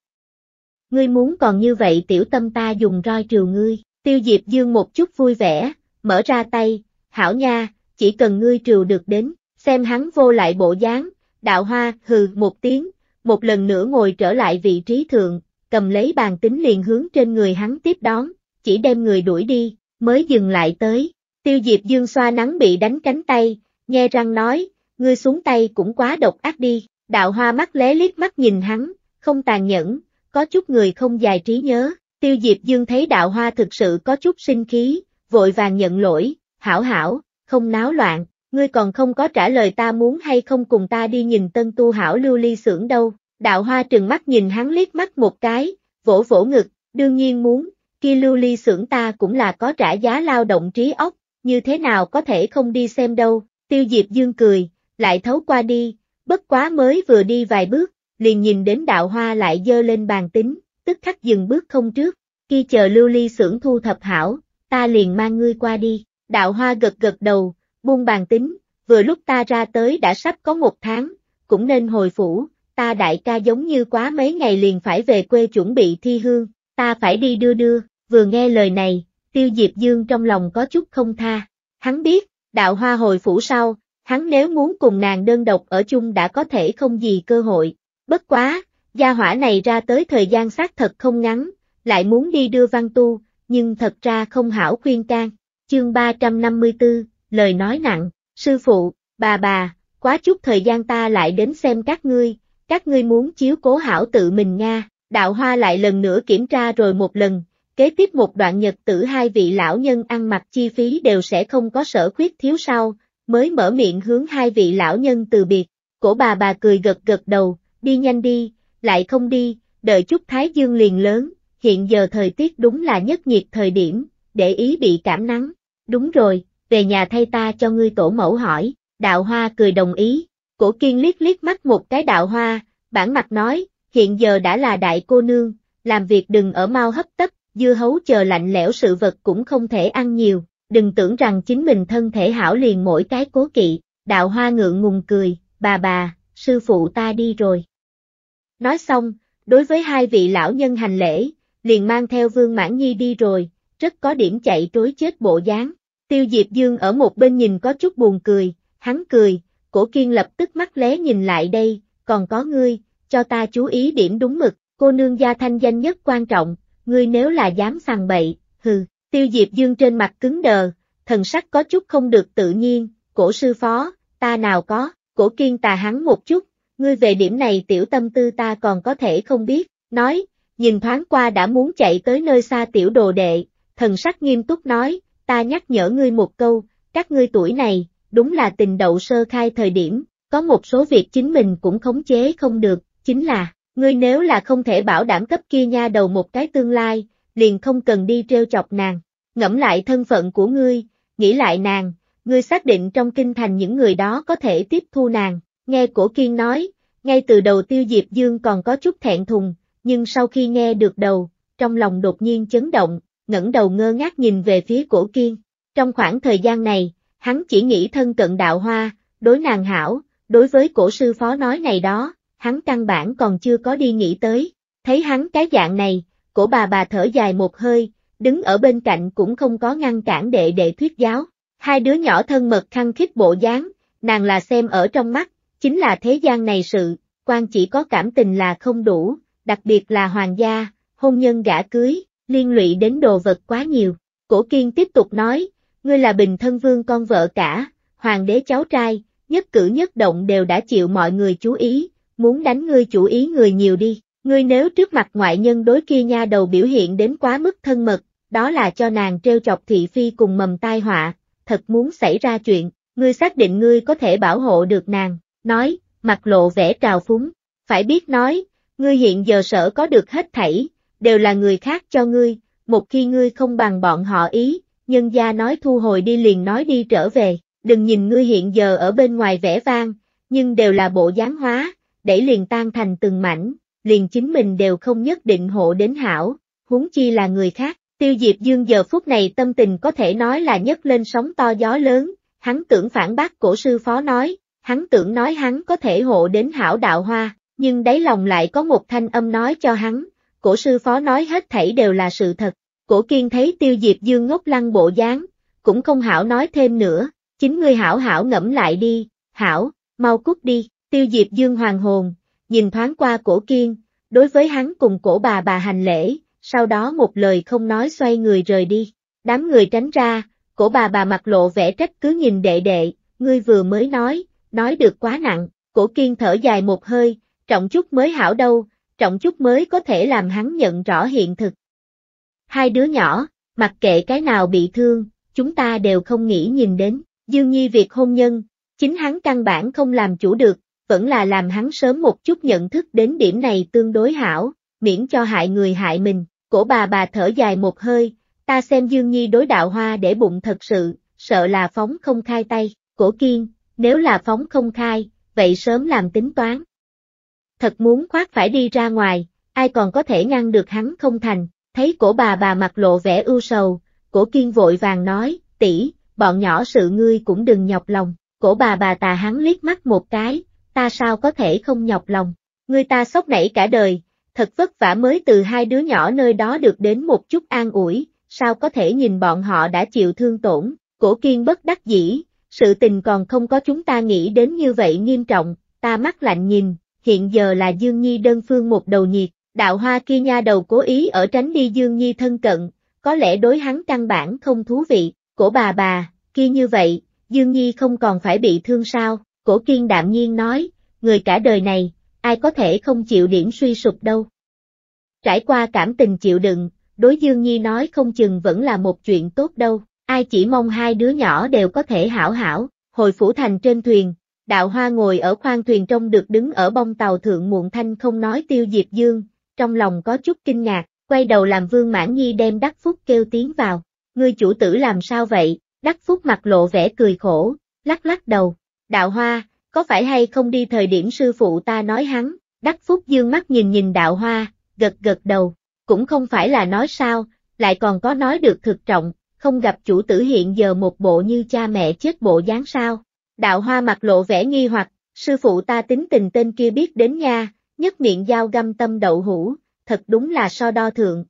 Ngươi muốn còn như vậy tiểu tâm ta dùng roi trừ ngươi, Tiêu Diệp Dương một chút vui vẻ, mở ra tay, hảo nha, chỉ cần ngươi trừ được đến, xem hắn vô lại bộ dáng, đạo hoa hừ một tiếng, một lần nữa ngồi trở lại vị trí thượng, cầm lấy bàn tính liền hướng trên người hắn tiếp đón, chỉ đem người đuổi đi, mới dừng lại tới. Tiêu Diệp Dương xoa nắng bị đánh cánh tay, nghe răng nói, ngươi xuống tay cũng quá độc ác đi, đạo hoa mắt lé liếc mắt nhìn hắn, không tàn nhẫn, có chút người không dài trí nhớ, Tiêu Diệp Dương thấy đạo hoa thực sự có chút sinh khí, vội vàng nhận lỗi, hảo hảo, không náo loạn, ngươi còn không có trả lời ta muốn hay không cùng ta đi nhìn tân tu hảo lưu ly xưởng đâu. Đạo hoa trừng mắt nhìn hắn liếc mắt một cái, vỗ vỗ ngực, đương nhiên muốn, Khi lưu ly xưởng ta cũng là có trả giá lao động trí óc, như thế nào có thể không đi xem đâu, tiêu diệp dương cười, lại thấu qua đi, bất quá mới vừa đi vài bước, liền nhìn đến đạo hoa lại dơ lên bàn tính, tức khắc dừng bước không trước, khi chờ lưu ly xưởng thu thập hảo, ta liền mang ngươi qua đi, đạo hoa gật gật đầu, buông bàn tính, vừa lúc ta ra tới đã sắp có một tháng, cũng nên hồi phủ, ta đại ca giống như quá mấy ngày liền phải về quê chuẩn bị thi hương, ta phải đi đưa đưa, vừa nghe lời này, tiêu diệp dương trong lòng có chút không tha, hắn biết, đạo hoa hồi phủ sau, hắn nếu muốn cùng nàng đơn độc ở chung đã có thể không gì cơ hội, bất quá, Gia hỏa này ra tới thời gian xác thật không ngắn, lại muốn đi đưa văn tu, nhưng thật ra không hảo khuyên can. Chương 354, lời nói nặng, sư phụ, bà bà, quá chút thời gian ta lại đến xem các ngươi, các ngươi muốn chiếu cố hảo tự mình Nga, đạo hoa lại lần nữa kiểm tra rồi một lần, kế tiếp một đoạn nhật tử hai vị lão nhân ăn mặc chi phí đều sẽ không có sở khuyết thiếu sau, mới mở miệng hướng hai vị lão nhân từ biệt, cổ bà bà cười gật gật đầu, đi nhanh đi, lại không đi, đợi chút Thái Dương liền lớn, hiện giờ thời tiết đúng là nhất nhiệt thời điểm, để ý bị cảm nắng. Đúng rồi, về nhà thay ta cho ngươi tổ mẫu hỏi, đạo hoa cười đồng ý, cổ kiên liếc liếc mắt một cái đạo hoa, bản mặt nói, hiện giờ đã là đại cô nương, làm việc đừng ở mau hấp tấp, dưa hấu chờ lạnh lẽo sự vật cũng không thể ăn nhiều, đừng tưởng rằng chính mình thân thể hảo liền mỗi cái cố kỵ, đạo hoa ngượng ngùng cười, bà bà, sư phụ ta đi rồi. Nói xong, đối với hai vị lão nhân hành lễ, liền mang theo Vương Mãn Nhi đi rồi, rất có điểm chạy trối chết bộ dáng. Tiêu Diệp Dương ở một bên nhìn có chút buồn cười, hắn cười, cổ kiên lập tức mắt lé nhìn lại đây, còn có ngươi, cho ta chú ý điểm đúng mực, cô nương gia thanh danh nhất quan trọng, ngươi nếu là dám sàng bậy, hừ, tiêu diệp dương trên mặt cứng đờ, thần sắc có chút không được tự nhiên, cổ sư phó, ta nào có, cổ kiên tà hắn một chút, ngươi về điểm này tiểu tâm tư ta còn có thể không biết, nói, nhìn thoáng qua đã muốn chạy tới nơi xa tiểu đồ đệ, thần sắc nghiêm túc nói, ta nhắc nhở ngươi một câu, các ngươi tuổi này, đúng là tình đậu sơ khai thời điểm, có một số việc chính mình cũng khống chế không được, chính là, ngươi nếu là không thể bảo đảm cấp kia nha đầu một cái tương lai, liền không cần đi treo chọc nàng, ngẫm lại thân phận của ngươi, nghĩ lại nàng, ngươi xác định trong kinh thành những người đó có thể tiếp thu nàng, Nghe cổ kiên nói, ngay từ đầu tiêu diệp dương còn có chút thẹn thùng, nhưng sau khi nghe được đầu, trong lòng đột nhiên chấn động, ngẩng đầu ngơ ngác nhìn về phía cổ kiên. Trong khoảng thời gian này, hắn chỉ nghĩ thân cận đạo hoa, đối nàng hảo, đối với cổ sư phó nói này đó, hắn căn bản còn chưa có đi nghĩ tới, thấy hắn cái dạng này, cổ bà bà thở dài một hơi, đứng ở bên cạnh cũng không có ngăn cản đệ đệ thuyết giáo, hai đứa nhỏ thân mật khăng khít bộ dáng, nàng là xem ở trong mắt, chính là thế gian này sự, quan chỉ có cảm tình là không đủ, đặc biệt là hoàng gia, hôn nhân gả cưới, liên lụy đến đồ vật quá nhiều. Cổ Kiên tiếp tục nói, ngươi là bình thân vương con vợ cả, hoàng đế cháu trai, nhất cử nhất động đều đã chịu mọi người chú ý, muốn đánh ngươi chủ ý người nhiều đi, ngươi nếu trước mặt ngoại nhân đối kia nha đầu biểu hiện đến quá mức thân mật, đó là cho nàng treo chọc thị phi cùng mầm tai họa, thật muốn xảy ra chuyện, ngươi xác định ngươi có thể bảo hộ được nàng, nói, mặt lộ vẻ trào phúng, phải biết nói, ngươi hiện giờ sở có được hết thảy, đều là người khác cho ngươi, một khi ngươi không bằng bọn họ ý, nhân gia nói thu hồi đi liền nói đi trở về, đừng nhìn ngươi hiện giờ ở bên ngoài vẻ vang, nhưng đều là bộ dáng hóa, để liền tan thành từng mảnh, liền chính mình đều không nhất định hộ đến hảo, huống chi là người khác. Tiêu Diệp Dương giờ phút này tâm tình có thể nói là nhấc lên sóng to gió lớn, hắn tưởng phản bác cổ sư phó nói, hắn tưởng nói hắn có thể hộ đến hảo đạo hoa, nhưng đáy lòng lại có một thanh âm nói cho hắn, cổ sư phó nói hết thảy đều là sự thật, cổ kiên thấy tiêu diệp dương ngốc lăng bộ dáng, cũng không hảo nói thêm nữa, chính ngươi hảo hảo ngẫm lại đi, hảo, mau cút đi, tiêu diệp dương hoàng hồn, nhìn thoáng qua cổ kiên, đối với hắn cùng cổ bà bà hành lễ, sau đó một lời không nói xoay người rời đi, đám người tránh ra, cổ bà bà mặt lộ vẻ trách cứ nhìn đệ đệ, ngươi vừa mới nói, Nói được quá nặng, cổ kiên thở dài một hơi, trọng chút mới hảo đâu, trọng chút mới có thể làm hắn nhận rõ hiện thực. Hai đứa nhỏ, mặc kệ cái nào bị thương, chúng ta đều không nghĩ nhìn đến, Dương Nhi việc hôn nhân, chính hắn căn bản không làm chủ được, vẫn là làm hắn sớm một chút nhận thức đến điểm này tương đối hảo, miễn cho hại người hại mình, cổ bà bà thở dài một hơi, ta xem Dương Nhi đối đạo hoa để bụng thật sự, sợ là phóng không khai tay, cổ kiên, nếu là phóng không khai, vậy sớm làm tính toán. Thật muốn khoác phải đi ra ngoài, ai còn có thể ngăn được hắn không thành, thấy cổ bà bà mặt lộ vẻ ưu sầu, cổ kiên vội vàng nói, tỷ, bọn nhỏ sự ngươi cũng đừng nhọc lòng, cổ bà bà tà hắn liếc mắt một cái, ta sao có thể không nhọc lòng, ngươi ta sốc nảy cả đời, thật vất vả mới từ hai đứa nhỏ nơi đó được đến một chút an ủi, sao có thể nhìn bọn họ đã chịu thương tổn, cổ kiên bất đắc dĩ, sự tình còn không có chúng ta nghĩ đến như vậy nghiêm trọng, ta mắt lạnh nhìn, hiện giờ là Dương Nhi đơn phương một đầu nhiệt, đạo hoa kia nha đầu cố ý ở tránh đi Dương Nhi thân cận, có lẽ đối hắn căn bản không thú vị, cổ bà bà, kia như vậy, Dương Nhi không còn phải bị thương sao, cổ kiên đạm nhiên nói, người cả đời này, ai có thể không chịu điểm suy sụp đâu. Trải qua cảm tình chịu đựng, đối Dương Nhi nói không chừng vẫn là một chuyện tốt đâu. Ai chỉ mong hai đứa nhỏ đều có thể hảo hảo, hồi phủ thành trên thuyền, đạo hoa ngồi ở khoang thuyền trong được đứng ở bông tàu thượng muộn thanh không nói tiêu diệp dương, trong lòng có chút kinh ngạc, quay đầu làm vương mãn nhi đem đắc phúc kêu tiếng vào, ngươi chủ tử làm sao vậy, đắc phúc mặt lộ vẻ cười khổ, lắc lắc đầu, đạo hoa, có phải hay không đi thời điểm sư phụ ta nói hắn, đắc phúc dương mắt nhìn nhìn đạo hoa, gật gật đầu, cũng không phải là nói sao, lại còn có nói được thực trọng, không gặp chủ tử hiện giờ một bộ như cha mẹ chết bộ dáng sao. Đạo hoa mặt lộ vẻ nghi hoặc, sư phụ ta tính tình tên kia biết đến nha, nhất miệng giao găm tâm đậu hũ, thật đúng là so đo thượng.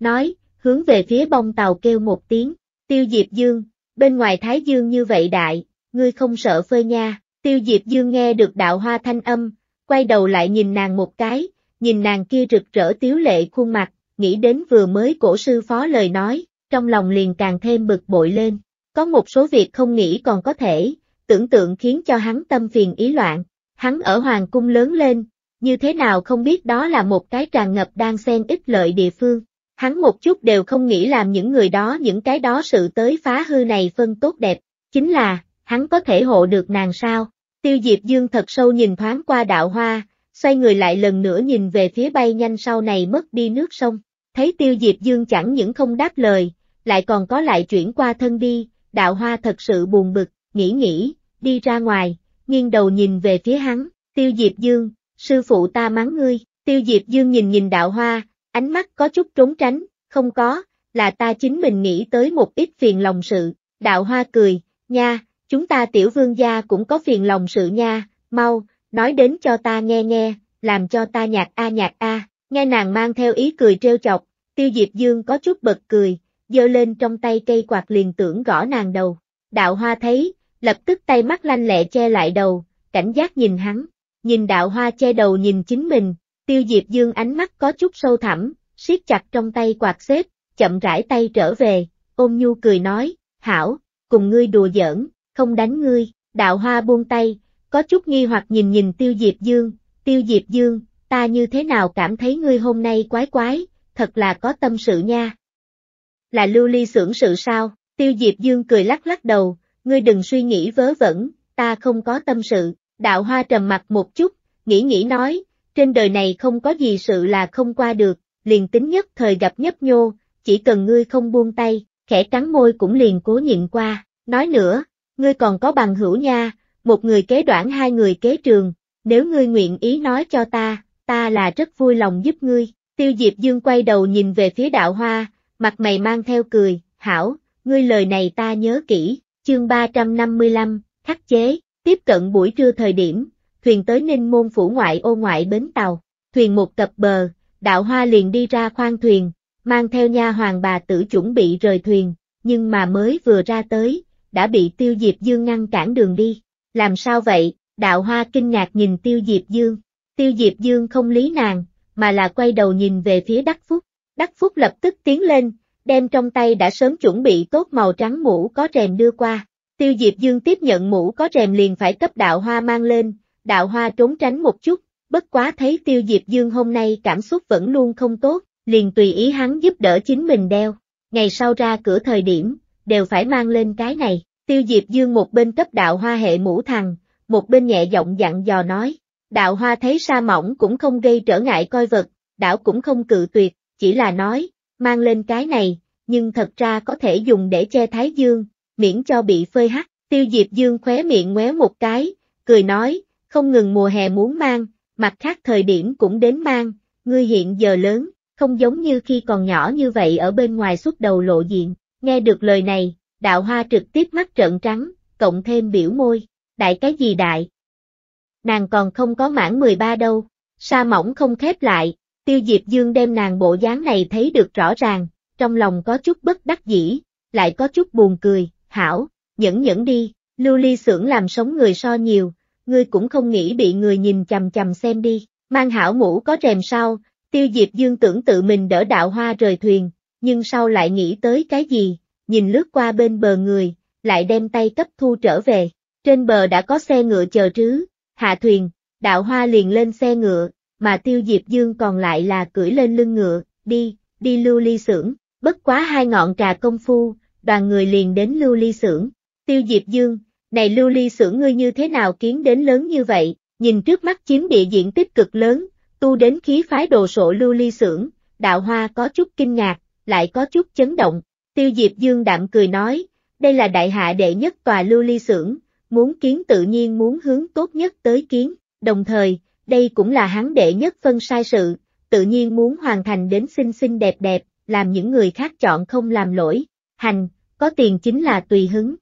Nói, hướng về phía bông tàu kêu một tiếng, tiêu diệp dương, bên ngoài thái dương như vậy đại, ngươi không sợ phơi nha, tiêu diệp dương nghe được đạo hoa thanh âm, quay đầu lại nhìn nàng một cái, nhìn nàng kia rực rỡ tiếu lệ khuôn mặt, nghĩ đến vừa mới cổ sư phó lời nói, trong lòng liền càng thêm bực bội lên. Có một số việc không nghĩ còn có thể, tưởng tượng khiến cho hắn tâm phiền ý loạn. Hắn ở hoàng cung lớn lên, như thế nào không biết đó là một cái tràn ngập đang xen ích lợi địa phương. Hắn một chút đều không nghĩ làm những người đó những cái đó sự tới phá hư này phân tốt đẹp, chính là, hắn có thể hộ được nàng sao. Tiêu Diệp Dương thật sâu nhìn thoáng qua đạo hoa, xoay người lại lần nữa nhìn về phía bay nhanh sau này mất đi nước sông. Thấy Tiêu Diệp Dương chẳng những không đáp lời, lại còn có lại chuyển qua thân đi, đạo hoa thật sự buồn bực, nghĩ nghĩ, đi ra ngoài, nghiêng đầu nhìn về phía hắn, tiêu diệp dương, sư phụ ta mắng ngươi, tiêu diệp dương nhìn nhìn đạo hoa, ánh mắt có chút trốn tránh, không có, là ta chính mình nghĩ tới một ít phiền lòng sự, đạo hoa cười, nha, chúng ta tiểu vương gia cũng có phiền lòng sự nha, mau, nói đến cho ta nghe nghe, làm cho ta nhạc a nhạc a, nghe nàng mang theo ý cười trêu chọc, tiêu diệp dương có chút bật cười, giơ lên trong tay cây quạt liền tưởng gõ nàng đầu. Đạo hoa thấy, lập tức tay mắt lanh lẹ che lại đầu, cảnh giác nhìn hắn, nhìn đạo hoa che đầu nhìn chính mình, tiêu diệp dương ánh mắt có chút sâu thẳm, siết chặt trong tay quạt xếp, chậm rãi tay trở về, ôm nhu cười nói, hảo, cùng ngươi đùa giỡn, không đánh ngươi, đạo hoa buông tay, có chút nghi hoặc nhìn nhìn tiêu diệp dương, tiêu diệp dương, ta như thế nào cảm thấy ngươi hôm nay quái quái, thật là có tâm sự nha là lưu ly xưởng sự sao, tiêu diệp dương cười lắc lắc đầu, ngươi đừng suy nghĩ vớ vẩn, ta không có tâm sự, đạo hoa trầm mặt một chút, nghĩ nghĩ nói, trên đời này không có gì sự là không qua được, liền tính nhất thời gặp nhấp nhô, chỉ cần ngươi không buông tay, khẽ cắn môi cũng liền cố nhịn qua, nói nữa, ngươi còn có bằng hữu nha, một người kế đoạn hai người kế trường, nếu ngươi nguyện ý nói cho ta, ta là rất vui lòng giúp ngươi, tiêu diệp dương quay đầu nhìn về phía đạo hoa, mặt mày mang theo cười, hảo, ngươi lời này ta nhớ kỹ, chương 355, khắc chế, tiếp cận buổi trưa thời điểm, thuyền tới Ninh Môn Phủ ngoại ô ngoại bến tàu, thuyền một cập bờ, đạo hoa liền đi ra khoang thuyền, mang theo nha hoàng bà tử chuẩn bị rời thuyền, nhưng mà mới vừa ra tới, đã bị Tiêu Diệp Dương ngăn cản đường đi. Làm sao vậy? Đạo Hoa kinh ngạc nhìn Tiêu Diệp Dương. Tiêu Diệp Dương không lý nàng, mà là quay đầu nhìn về phía Đắc Phúc. Đắc Phúc lập tức tiến lên, đem trong tay đã sớm chuẩn bị tốt màu trắng mũ có rèm đưa qua. Tiêu Diệp Dương tiếp nhận mũ có rèm liền phải cấp đạo hoa mang lên, đạo hoa trốn tránh một chút, bất quá thấy Tiêu Diệp Dương hôm nay cảm xúc vẫn luôn không tốt, liền tùy ý hắn giúp đỡ chính mình đeo. Ngày sau ra cửa thời điểm, đều phải mang lên cái này. Tiêu Diệp Dương một bên cấp đạo hoa hệ mũ thằng, một bên nhẹ giọng dặn dò nói. Đạo hoa thấy sa mỏng cũng không gây trở ngại coi vật, đảo cũng không cự tuyệt, chỉ là nói, mang lên cái này, nhưng thật ra có thể dùng để che thái dương, miễn cho bị phơi hắt. Tiêu Diệp Dương khóe miệng ngoéo một cái, cười nói, không ngừng mùa hè muốn mang, mặt khác thời điểm cũng đến mang, ngươi hiện giờ lớn, không giống như khi còn nhỏ như vậy ở bên ngoài suốt đầu lộ diện. Nghe được lời này, đạo hoa trực tiếp mắt trợn trắng, cộng thêm biểu môi, đại cái gì đại? Nàng còn không có mãn 13 đâu, sa mỏng không khép lại, Tiêu Diệp Dương đem nàng bộ dáng này thấy được rõ ràng, trong lòng có chút bất đắc dĩ, lại có chút buồn cười, hảo, nhẫn nhẫn đi, lưu ly Sưởng làm sống người so nhiều, ngươi cũng không nghĩ bị người nhìn chầm chầm xem đi, mang hảo mũ có rèm sao, tiêu diệp dương tưởng tự mình đỡ đạo hoa rời thuyền, nhưng sau lại nghĩ tới cái gì, nhìn lướt qua bên bờ người, lại đem tay cấp thu trở về, trên bờ đã có xe ngựa chờ trứ, hạ thuyền, đạo hoa liền lên xe ngựa, mà tiêu diệp dương còn lại là cưỡi lên lưng ngựa, đi, đi lưu ly xưởng. Bất quá hai ngọn trà công phu, đoàn người liền đến lưu ly xưởng. Tiêu diệp dương, này lưu ly xưởng ngươi như thế nào kiến đến lớn như vậy, nhìn trước mắt chiếm địa diện tích cực lớn, tu đến khí phái đồ sộ lưu ly xưởng, đạo hoa có chút kinh ngạc, lại có chút chấn động. Tiêu diệp dương đạm cười nói, đây là đại hạ đệ nhất tòa lưu ly xưởng, muốn kiến tự nhiên muốn hướng tốt nhất tới kiến, đồng thời, đây cũng là hắn đệ nhất phân sai sự, tự nhiên muốn hoàn thành đến xinh xinh đẹp đẹp, làm những người khác chọn không làm lỗi, hành, có tiền chính là tùy hứng.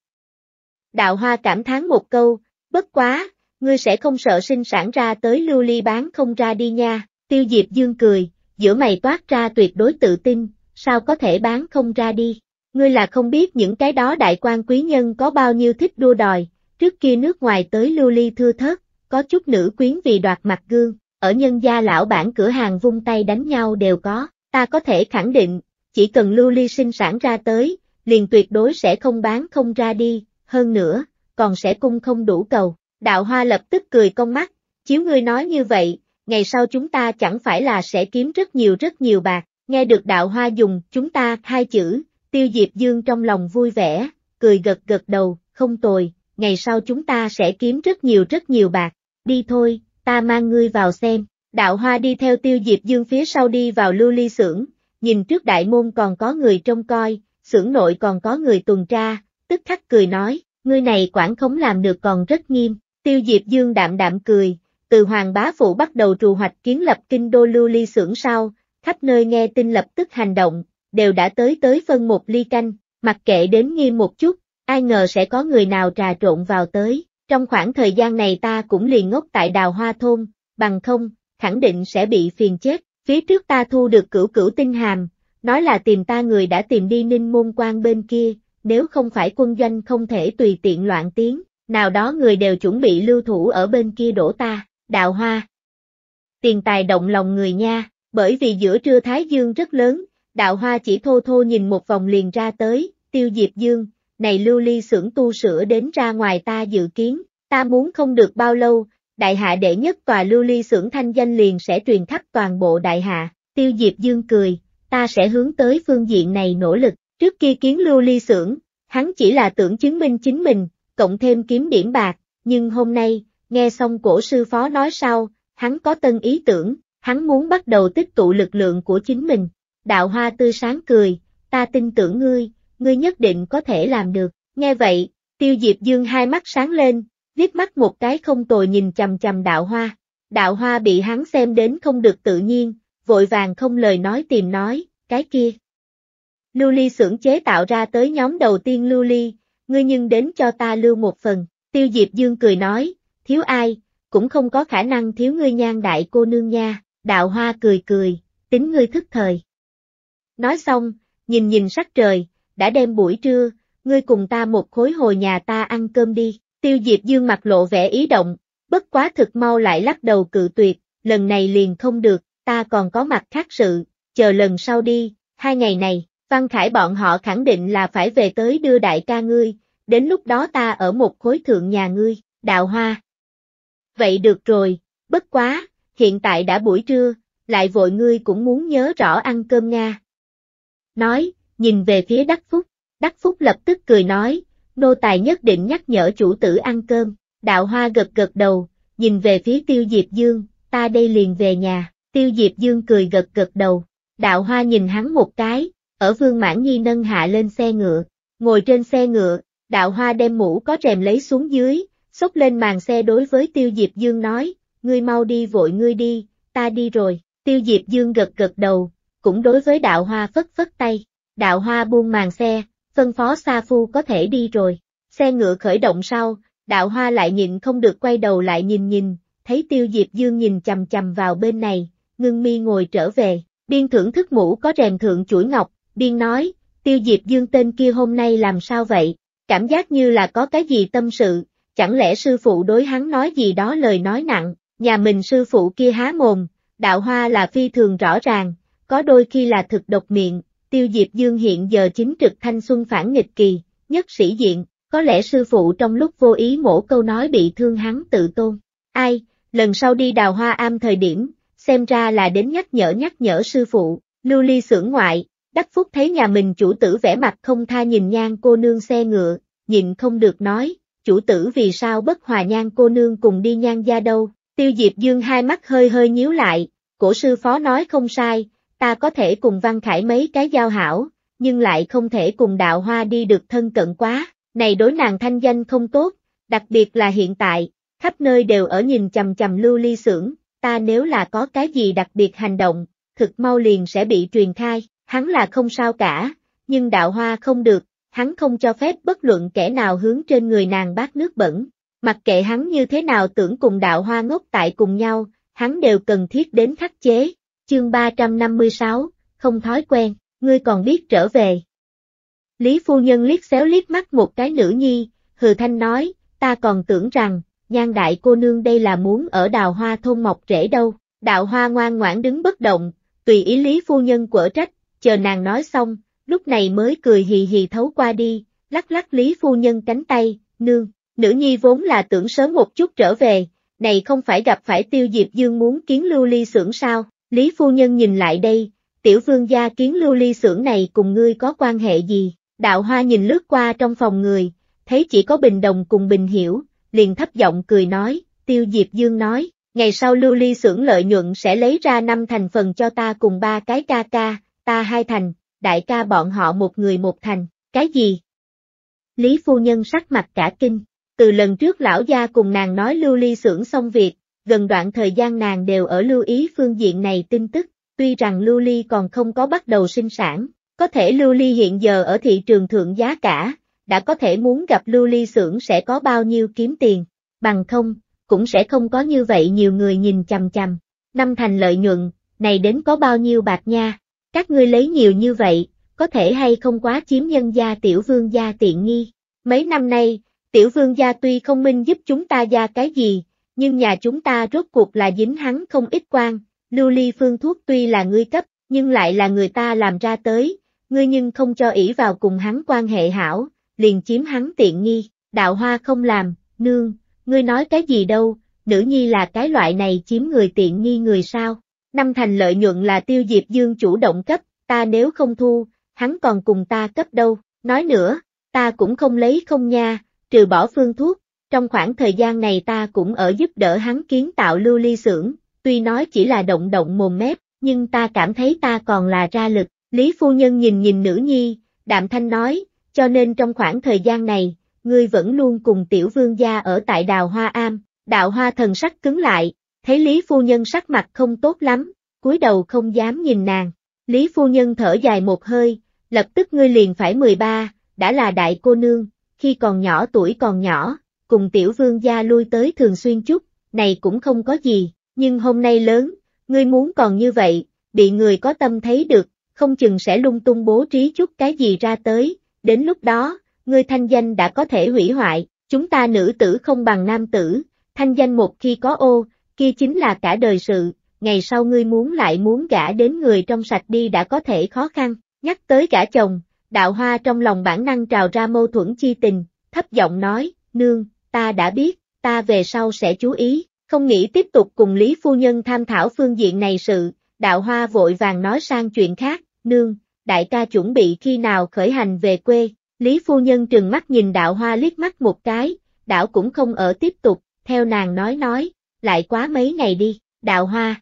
Đạo Hoa cảm thán một câu, bất quá, ngươi sẽ không sợ sinh sản ra tới lưu ly bán không ra đi nha, tiêu diệp dương cười, giữa mày toát ra tuyệt đối tự tin, sao có thể bán không ra đi, ngươi là không biết những cái đó đại quan quý nhân có bao nhiêu thích đua đòi, trước kia nước ngoài tới lưu ly thưa thớt, có chút nữ quyến vì đoạt mặt gương, ở nhân gia lão bản cửa hàng vung tay đánh nhau đều có, ta có thể khẳng định, chỉ cần lưu ly sinh sản ra tới, liền tuyệt đối sẽ không bán không ra đi, hơn nữa, còn sẽ cung không đủ cầu. Đạo Hoa lập tức cười công mắt, chiếu ngươi nói như vậy, ngày sau chúng ta chẳng phải là sẽ kiếm rất nhiều rất nhiều bạc, nghe được Đạo Hoa dùng chúng ta hai chữ, tiêu diệp dương trong lòng vui vẻ, cười gật gật đầu, không tồi, ngày sau chúng ta sẽ kiếm rất nhiều rất nhiều bạc đi thôi, ta mang ngươi vào xem. Đạo Hoa đi theo Tiêu Diệp Dương phía sau đi vào lưu ly xưởng, nhìn trước đại môn còn có người trông coi, xưởng nội còn có người tuần tra, tức khắc cười nói, ngươi này quản khống làm được còn rất nghiêm, Tiêu Diệp Dương đạm đạm cười, từ Hoàng Bá Phụ bắt đầu trù hoạch kiến lập kinh đô lưu ly xưởng sau, khắp nơi nghe tin lập tức hành động, đều đã tới tới phân một ly canh, mặc kệ đến nghiêm một chút, ai ngờ sẽ có người nào trà trộn vào tới, trong khoảng thời gian này ta cũng liền ngốc tại đào hoa thôn, bằng không, khẳng định sẽ bị phiền chết. Phía trước ta thu được cửu cửu tinh hàm, nói là tìm ta người đã tìm đi ninh môn quan bên kia, nếu không phải quân doanh không thể tùy tiện loạn tiếng, nào đó người đều chuẩn bị lưu thủ ở bên kia đổ ta, đào hoa. Tiền tài động lòng người nha, bởi vì giữa trưa Thái Dương rất lớn, đạo hoa chỉ thô thô nhìn một vòng liền ra tới, tiêu diệp dương, này lưu ly xưởng tu sửa đến ra ngoài ta dự kiến, ta muốn không được bao lâu, đại hạ đệ nhất tòa lưu ly xưởng thanh danh liền sẽ truyền khắp toàn bộ đại hạ, tiêu diệp dương cười, ta sẽ hướng tới phương diện này nỗ lực, trước kia kiến lưu ly xưởng, hắn chỉ là tưởng chứng minh chính mình, cộng thêm kiếm điểm bạc, nhưng hôm nay, nghe xong cổ sư phó nói sau, hắn có tân ý tưởng, hắn muốn bắt đầu tích tụ lực lượng của chính mình, đạo hoa tươi sáng cười, ta tin tưởng ngươi, ngươi nhất định có thể làm được. Nghe vậy, tiêu diệp dương hai mắt sáng lên, viết mắt một cái không tồi nhìn chầm chầm đạo hoa. Đạo hoa bị hắn xem đến không được tự nhiên, vội vàng không lời nói tìm nói, cái kia. Lưu ly xưởng chế tạo ra tới nhóm đầu tiên lưu ly, ngươi nhưng đến cho ta lưu một phần, tiêu diệp dương cười nói, thiếu ai, cũng không có khả năng thiếu ngươi nhan đại cô nương nha, đạo hoa cười cười, tính ngươi thức thời. Nói xong, nhìn nhìn sắc trời, đã đêm buổi trưa, ngươi cùng ta một khối hồi nhà ta ăn cơm đi. Tiêu Diệp Dương mặt lộ vẻ ý động, bất quá thực mau lại lắc đầu cự tuyệt, lần này liền không được, ta còn có mặt khác sự, chờ lần sau đi, hai ngày này, Văn Khải bọn họ khẳng định là phải về tới đưa đại ca ngươi, đến lúc đó ta ở một khối thượng nhà ngươi, đạo hoa. Vậy được rồi, bất quá, hiện tại đã buổi trưa, lại vội ngươi cũng muốn nhớ rõ ăn cơm Nga. Nói, nhìn về phía Đắc Phúc. Đắc Phúc lập tức cười nói, nô tài nhất định nhắc nhở chủ tử ăn cơm, đạo hoa gật gật đầu, nhìn về phía Tiêu Diệp Dương, ta đây liền về nhà, Tiêu Diệp Dương cười gật gật đầu, đạo hoa nhìn hắn một cái, ở Vương Mãn Nhi nâng hạ lên xe ngựa, ngồi trên xe ngựa, đạo hoa đem mũ có rèm lấy xuống dưới, xốc lên màn xe đối với Tiêu Diệp Dương nói, ngươi mau đi vội ngươi đi, ta đi rồi, Tiêu Diệp Dương gật gật đầu, cũng đối với đạo hoa phất phất tay đạo hoa buông màn xe, phân phó Sa Phu có thể đi rồi. Xe ngựa khởi động sau, đạo hoa lại nhịn không được quay đầu lại nhìn nhìn, thấy tiêu diệp dương nhìn chầm chầm vào bên này, ngưng mi ngồi trở về, biên thưởng thức mũ có rèm thượng chuỗi ngọc, biên nói, tiêu diệp dương tên kia hôm nay làm sao vậy, cảm giác như là có cái gì tâm sự, chẳng lẽ sư phụ đối hắn nói gì đó lời nói nặng, nhà mình sư phụ kia há mồm, đạo hoa là phi thường rõ ràng, có đôi khi là thực độc miệng, Tiêu Diệp Dương hiện giờ chính trực thanh xuân phản nghịch kỳ, nhất sĩ diện, có lẽ sư phụ trong lúc vô ý mổ câu nói bị thương hắn tự tôn. Ai, lần sau đi đào hoa am thời điểm, xem ra là đến nhắc nhở nhắc nhở sư phụ, lưu ly xưởng ngoại, đắc phúc thấy nhà mình chủ tử vẻ mặt không tha nhìn nhan cô nương xe ngựa, nhìn không được nói, chủ tử vì sao bất hòa nhan cô nương cùng đi nhan gia đâu, tiêu diệp dương hai mắt hơi hơi nhíu lại, cổ sư phó nói không sai, ta có thể cùng Văn Khải mấy cái giao hảo, nhưng lại không thể cùng đạo hoa đi được thân cận quá, này đối nàng thanh danh không tốt, đặc biệt là hiện tại, khắp nơi đều ở nhìn chầm chầm lưu ly sưởng. ta nếu là có cái gì đặc biệt hành động, thực mau liền sẽ bị truyền khai, hắn là không sao cả, nhưng đạo hoa không được, hắn không cho phép bất luận kẻ nào hướng trên người nàng bát nước bẩn, mặc kệ hắn như thế nào tưởng cùng đạo hoa ngốc tại cùng nhau, hắn đều cần thiết đến khắc chế chương 356, không thói quen, ngươi còn biết trở về. Lý phu nhân liếc xéo liếc mắt một cái nữ nhi, hừ thanh nói, ta còn tưởng rằng, nhan đại cô nương đây là muốn ở đào hoa thôn mọc rễ đâu, đạo hoa ngoan ngoãn đứng bất động, tùy ý Lý phu nhân quở trách, chờ nàng nói xong, lúc này mới cười hì hì thấu qua đi, lắc lắc Lý phu nhân cánh tay, nương, nữ nhi vốn là tưởng sớm một chút trở về, này không phải gặp phải tiêu diệp dương muốn kiến lưu ly xưởng sao, Lý phu nhân nhìn lại đây, tiểu vương gia kiến lưu ly xưởng này cùng ngươi có quan hệ gì? Đạo hoa nhìn lướt qua trong phòng người, thấy chỉ có bình đồng cùng bình hiểu, liền thấp giọng cười nói, tiêu diệp dương nói, ngày sau lưu ly xưởng lợi nhuận sẽ lấy ra năm thành phần cho ta cùng ba cái ca ca, ta hai thành, đại ca bọn họ một người một thành, cái gì? Lý phu nhân sắc mặt cả kinh, từ lần trước lão gia cùng nàng nói lưu ly xưởng xong việc, gần đoạn thời gian nàng đều ở lưu ý phương diện này tin tức, tuy rằng lưu ly còn không có bắt đầu sinh sản, có thể lưu ly hiện giờ ở thị trường thượng giá cả, đã có thể muốn gặp lưu ly xưởng sẽ có bao nhiêu kiếm tiền, bằng không, cũng sẽ không có như vậy nhiều người nhìn chằm chằm, năm thành lợi nhuận, này đến có bao nhiêu bạc nha, các ngươi lấy nhiều như vậy, có thể hay không quá chiếm nhân gia tiểu vương gia tiện nghi, mấy năm nay, tiểu vương gia tuy không minh giúp chúng ta gia cái gì, nhưng nhà chúng ta rốt cuộc là dính hắn không ít quan, lưu ly phương thuốc tuy là ngươi cấp, nhưng lại là người ta làm ra tới, ngươi nhưng không cho ỷ vào cùng hắn quan hệ hảo, liền chiếm hắn tiện nghi, đạo hoa không làm, nương, ngươi nói cái gì đâu, nữ nhi là cái loại này chiếm người tiện nghi người sao, năm thành lợi nhuận là tiêu diệp dương chủ động cấp, ta nếu không thu, hắn còn cùng ta cấp đâu, nói nữa, ta cũng không lấy không nha, trừ bỏ phương thuốc, trong khoảng thời gian này ta cũng ở giúp đỡ hắn kiến tạo lưu ly xưởng, tuy nói chỉ là động động mồm mép, nhưng ta cảm thấy ta còn là ra lực. Lý phu nhân nhìn nhìn nữ nhi, đạm thanh nói, cho nên trong khoảng thời gian này, ngươi vẫn luôn cùng tiểu vương gia ở tại đào hoa am, đạo hoa thần sắc cứng lại, thấy Lý phu nhân sắc mặt không tốt lắm, cúi đầu không dám nhìn nàng. Lý phu nhân thở dài một hơi, lập tức ngươi liền phải 13, đã là đại cô nương, khi còn nhỏ tuổi còn nhỏ, cùng tiểu vương gia lui tới thường xuyên chút, này cũng không có gì, nhưng hôm nay lớn, ngươi muốn còn như vậy, bị người có tâm thấy được, không chừng sẽ lung tung bố trí chút cái gì ra tới, đến lúc đó, ngươi thanh danh đã có thể hủy hoại, chúng ta nữ tử không bằng nam tử, thanh danh một khi có ô, kia chính là cả đời sự, ngày sau ngươi muốn lại muốn gả đến người trong sạch đi đã có thể khó khăn, nhắc tới gả chồng, đạo hoa trong lòng bản năng trào ra mâu thuẫn chi tình, thấp giọng nói, nương, ta đã biết, ta về sau sẽ chú ý, không nghĩ tiếp tục cùng Lý Phu Nhân tham thảo phương diện này sự, đạo hoa vội vàng nói sang chuyện khác, nương, đại ca chuẩn bị khi nào khởi hành về quê, Lý Phu Nhân trừng mắt nhìn đạo hoa liếc mắt một cái, đạo cũng không ở tiếp tục, theo nàng nói nói, lại quá mấy ngày đi, đạo hoa.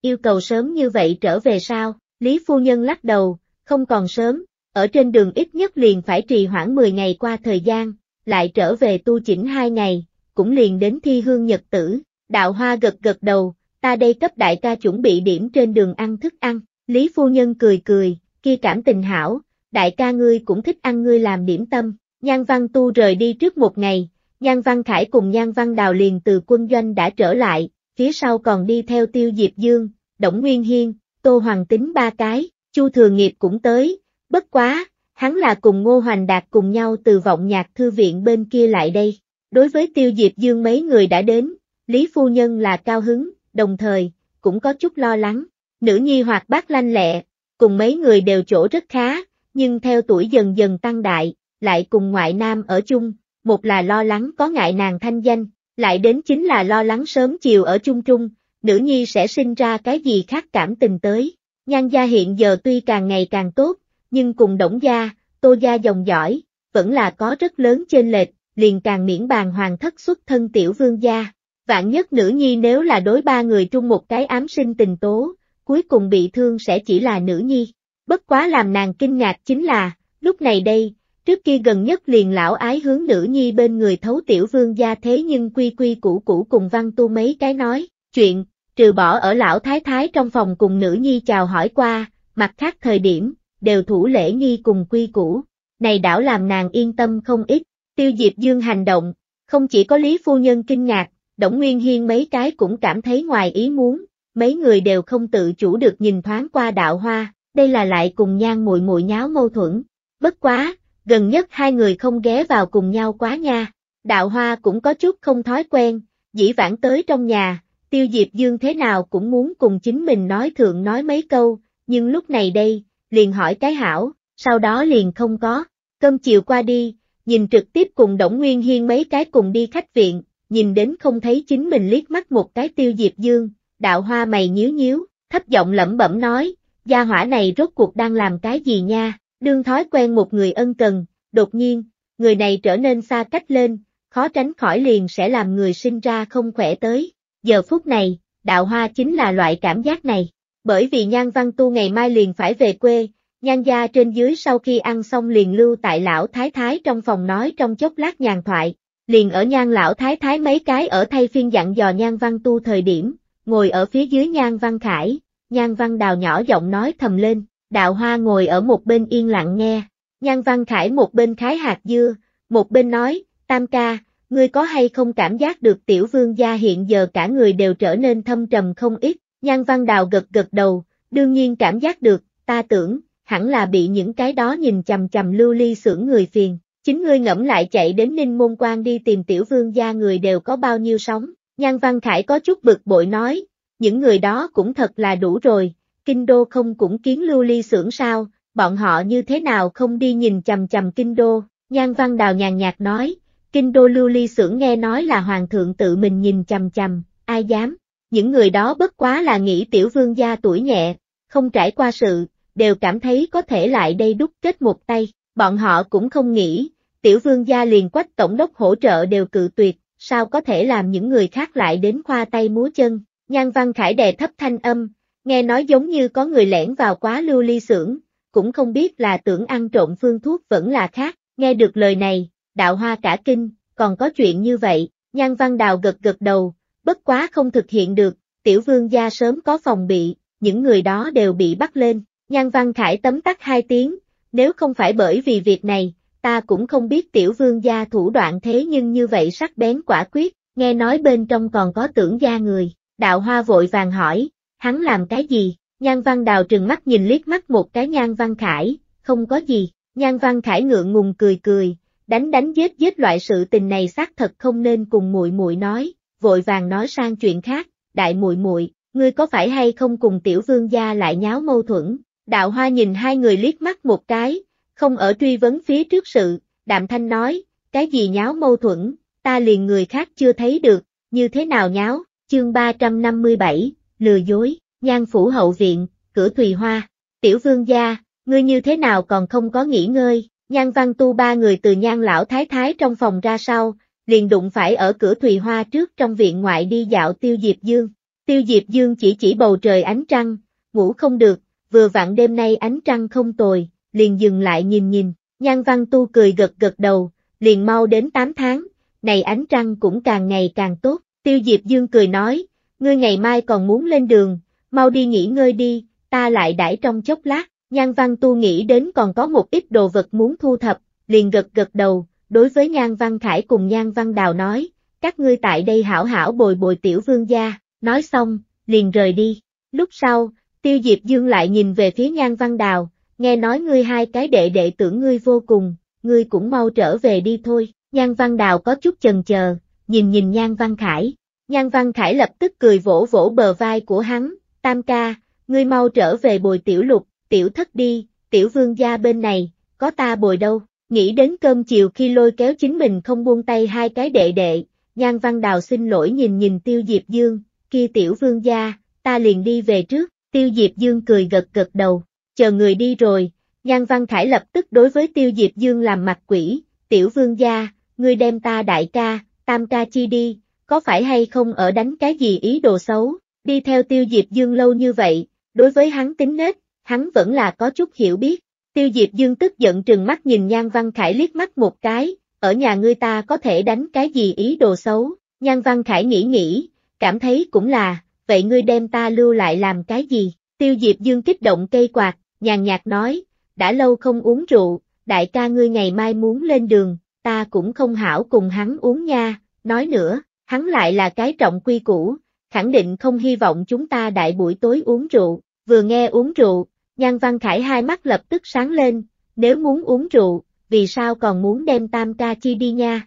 Yêu cầu sớm như vậy trở về sao, Lý Phu Nhân lắc đầu, không còn sớm, ở trên đường ít nhất liền phải trì hoãn 10 ngày qua thời gian, lại trở về tu chỉnh hai ngày, cũng liền đến thi hương nhật tử, đạo hoa gật gật đầu, ta đây cấp đại ca chuẩn bị điểm trên đường ăn thức ăn, Lý Phu Nhân cười cười, kia cảm tình hảo, đại ca ngươi cũng thích ăn ngươi làm điểm tâm, Nhan Văn Tu rời đi trước một ngày, Nhan Văn Khải cùng Nhan Văn Đào liền từ quân doanh đã trở lại, phía sau còn đi theo Tiêu Diệp Dương, Đổng Nguyên Hiên, Tô Hoàng Tính ba cái, Chu Thừa Nghiệp cũng tới, bất quá, hắn là cùng Ngô Hoành Đạt cùng nhau từ vọng nhạc thư viện bên kia lại đây. Đối với Tiêu Diệp Dương mấy người đã đến, Lý Phu Nhân là cao hứng, đồng thời, cũng có chút lo lắng. Nữ nhi hoặc bác lanh lẹ, cùng mấy người đều chỗ rất khá, nhưng theo tuổi dần dần tăng đại, lại cùng ngoại nam ở chung, một là lo lắng có ngại nàng thanh danh, lại đến chính là lo lắng sớm chiều ở chung chung nữ nhi sẽ sinh ra cái gì khác cảm tình tới. Nhan gia hiện giờ tuy càng ngày càng tốt, nhưng cùng Đổng gia, Tô gia dòng dõi, vẫn là có rất lớn trên lệch, liền càng miễn bàn hoàng thất xuất thân tiểu vương gia. Vạn nhất nữ nhi nếu là đối ba người chung một cái ám sinh tình tố, cuối cùng bị thương sẽ chỉ là nữ nhi. Bất quá làm nàng kinh ngạc chính là, lúc này đây, trước kia gần nhất liền lão ái hướng nữ nhi bên người thấu tiểu vương gia thế nhưng quy quy củ củ cùng văn tu mấy cái nói, chuyện, trừ bỏ ở lão thái thái trong phòng cùng nữ nhi chào hỏi qua, mặt khác thời điểm, đều thủ lễ nghi cùng quy củ. Này đảo làm nàng yên tâm không ít, tiêu diệp dương hành động, không chỉ có Lý Phu Nhân kinh ngạc, Đổng Nguyên Hiên mấy cái cũng cảm thấy ngoài ý muốn, mấy người đều không tự chủ được nhìn thoáng qua đạo hoa, đây là lại cùng nhan muội muội nháo mâu thuẫn. Bất quá, gần nhất hai người không ghé vào cùng nhau quá nha. Đạo hoa cũng có chút không thói quen, dĩ vãng tới trong nhà, tiêu diệp dương thế nào cũng muốn cùng chính mình nói thượng nói mấy câu, nhưng lúc này đây, liền hỏi cái hảo, sau đó liền không có. Cơm chiều qua đi, nhìn trực tiếp cùng Đổng Nguyên Hiên mấy cái cùng đi khách viện, nhìn đến không thấy chính mình liếc mắt một cái tiêu diệp dương, đạo hoa mày nhíu nhíu, thấp giọng lẩm bẩm nói, gia hỏa này rốt cuộc đang làm cái gì nha, đương thói quen một người ân cần, đột nhiên, người này trở nên xa cách lên, khó tránh khỏi liền sẽ làm người sinh ra không khỏe tới, giờ phút này, đạo hoa chính là loại cảm giác này, bởi vì Nhan Văn Tu ngày mai liền phải về quê, Nhan gia trên dưới sau khi ăn xong liền lưu tại lão thái thái trong phòng nói trong chốc lát nhàn thoại, liền ở Nhan lão thái thái mấy cái ở thay phiên dặn dò Nhan Văn Tu thời điểm, ngồi ở phía dưới Nhan Văn Khải, Nhan Văn Đào nhỏ giọng nói thầm lên, Đào Hoa ngồi ở một bên yên lặng nghe, Nhan Văn Khải một bên khái hạt dưa, một bên nói, Tam ca, ngươi có hay không cảm giác được tiểu vương gia hiện giờ cả người đều trở nên thâm trầm không ít, Nhan Văn Đào gật gật đầu, đương nhiên cảm giác được, ta tưởng, hẳn là bị những cái đó nhìn chầm chầm lưu ly sưởng người phiền. Chính ngươi ngẫm lại chạy đến Ninh Môn Quan đi tìm tiểu vương gia người đều có bao nhiêu sóng. Nhan Văn Khải có chút bực bội nói, những người đó cũng thật là đủ rồi, kinh đô không cũng kiến lưu ly sưởng sao, bọn họ như thế nào không đi nhìn chầm chầm kinh đô. Nhan Văn Đào nhàn nhạt nói, kinh đô lưu ly sưởng nghe nói là hoàng thượng tự mình nhìn chầm chầm, ai dám, những người đó bất quá là nghĩ tiểu vương gia tuổi nhẹ, không trải qua sự, đều cảm thấy có thể lại đây đúc kết một tay, bọn họ cũng không nghĩ, tiểu vương gia liền quách tổng đốc hỗ trợ đều cự tuyệt, sao có thể làm những người khác lại đến khoa tay múa chân, nhan văn khải đè thấp thanh âm, nghe nói giống như có người lẻn vào quá lưu ly xưởng, cũng không biết là tưởng ăn trộm phương thuốc vẫn là khác, nghe được lời này, đạo hoa cả kinh, còn có chuyện như vậy, nhan văn đào gật gật đầu, bất quá không thực hiện được, tiểu vương gia sớm có phòng bị, những người đó đều bị bắt lên, nhan văn khải tấm tắt hai tiếng, nếu không phải bởi vì việc này, ta cũng không biết tiểu vương gia thủ đoạn thế nhưng như vậy sắc bén quả quyết, nghe nói bên trong còn có tưởng gia người, đạo hoa vội vàng hỏi, hắn làm cái gì, nhan văn đào trừng mắt nhìn liếc mắt một cái nhan văn khải, không có gì, nhan văn khải ngượng ngùng cười cười, đánh đánh giết giết loại sự tình này xác thật không nên cùng muội muội nói, vội vàng nói sang chuyện khác, đại muội muội, ngươi có phải hay không cùng tiểu vương gia lại nháo mâu thuẫn? Đạo Hoa nhìn hai người liếc mắt một cái, không ở truy vấn phía trước sự, Đạm Thanh nói, cái gì nháo mâu thuẫn, ta liền người khác chưa thấy được, như thế nào nháo, chương 357, lừa dối, nhan phủ hậu viện, cửa Thùy Hoa, tiểu vương gia, ngươi như thế nào còn không có nghỉ ngơi, nhan văn tu ba người từ nhan lão thái thái trong phòng ra sau, liền đụng phải ở cửa Thùy Hoa trước trong viện ngoại đi dạo Tiêu Diệp Dương. Tiêu Diệp Dương chỉ chỉ bầu trời ánh trăng, ngủ không được, vừa vặn đêm nay ánh trăng không tồi, liền dừng lại nhìn nhìn, Nhan Văn Tu cười gật gật đầu, liền mau đến 8 tháng, này ánh trăng cũng càng ngày càng tốt, Tiêu Diệp Dương cười nói, ngươi ngày mai còn muốn lên đường, mau đi nghỉ ngơi đi, ta lại đãi trong chốc lát, Nhan Văn Tu nghĩ đến còn có một ít đồ vật muốn thu thập, liền gật gật đầu, đối với Nhan Văn Khải cùng Nhan Văn Đào nói, các ngươi tại đây hảo hảo bồi bồi tiểu vương gia, nói xong, liền rời đi. Lúc sau, Tiêu Diệp Dương lại nhìn về phía Nhan Văn Đào, nghe nói ngươi hai cái đệ đệ tưởng ngươi vô cùng, ngươi cũng mau trở về đi thôi. Nhan Văn Đào có chút chần chờ, nhìn nhìn Nhan Văn Khải. Nhan Văn Khải lập tức cười vỗ vỗ bờ vai của hắn, tam ca, ngươi mau trở về bồi tiểu lục, tiểu thất đi, tiểu vương gia bên này, có ta bồi đâu. Nghĩ đến cơm chiều khi lôi kéo chính mình không buông tay hai cái đệ đệ, Nhan Văn Đào xin lỗi nhìn nhìn Tiêu Diệp Dương, kia tiểu vương gia, ta liền đi về trước, Tiêu Diệp Dương cười gật gật đầu, chờ người đi rồi, Nhan Văn Khải lập tức đối với Tiêu Diệp Dương làm mặt quỷ, tiểu vương gia, ngươi đem ta đại ca, tam ca chi đi, có phải hay không ở đánh cái gì ý đồ xấu, đi theo Tiêu Diệp Dương lâu như vậy, đối với hắn tính nết, hắn vẫn là có chút hiểu biết, Tiêu Diệp Dương tức giận trừng mắt nhìn Nhan Văn Khải liếc mắt một cái, ở nhà ngươi ta có thể đánh cái gì ý đồ xấu, Nhan Văn Khải nghĩ nghĩ, cảm thấy cũng là, vậy ngươi đem ta lưu lại làm cái gì, Tiêu Diệp Dương kích động cây quạt, nhàn nhạt nói, đã lâu không uống rượu, đại ca ngươi ngày mai muốn lên đường, ta cũng không hảo cùng hắn uống nha, nói nữa, hắn lại là cái trọng quy cũ, khẳng định không hy vọng chúng ta đại buổi tối uống rượu, vừa nghe uống rượu, Nhan Văn Khải hai mắt lập tức sáng lên, nếu muốn uống rượu, vì sao còn muốn đem tam ca chi đi nha?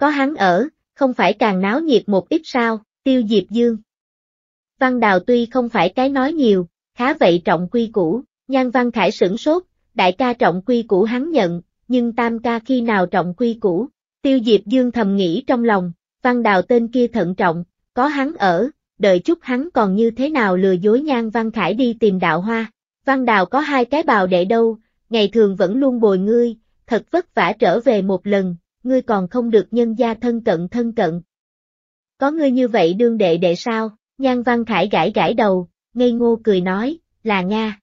Có hắn ở, không phải càng náo nhiệt một ít sao, tiêu diệp dương. Văn Đào tuy không phải cái nói nhiều, khá vậy trọng quy cũ, Nhan Văn Khải sửng sốt, đại ca trọng quy cũ hắn nhận, nhưng tam ca khi nào trọng quy cũ, tiêu diệp dương thầm nghĩ trong lòng, Văn Đào tên kia thận trọng, có hắn ở, đợi chút hắn còn như thế nào lừa dối Nhan Văn Khải đi tìm đạo hoa. Văn Đào có hai cái bào đệ đâu, ngày thường vẫn luôn bồi ngươi, thật vất vả trở về một lần, ngươi còn không được nhân gia thân cận thân cận. Có ngươi như vậy đương đệ đệ sao? Nhan Văn Khải gãi gãi đầu, ngây ngô cười nói, là nha.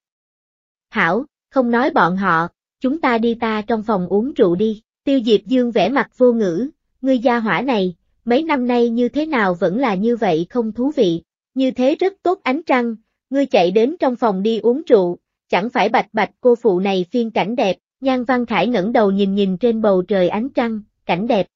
Hảo, không nói bọn họ, chúng ta đi ta trong phòng uống rượu đi, tiêu diệp dương vẻ mặt vô ngữ, ngươi gia hỏa này, mấy năm nay như thế nào vẫn là như vậy không thú vị, như thế rất tốt ánh trăng, ngươi chạy đến trong phòng đi uống rượu, chẳng phải bạch bạch cô phụ này phiên cảnh đẹp, Nhan Văn Khải ngẩng đầu nhìn nhìn trên bầu trời ánh trăng, cảnh đẹp.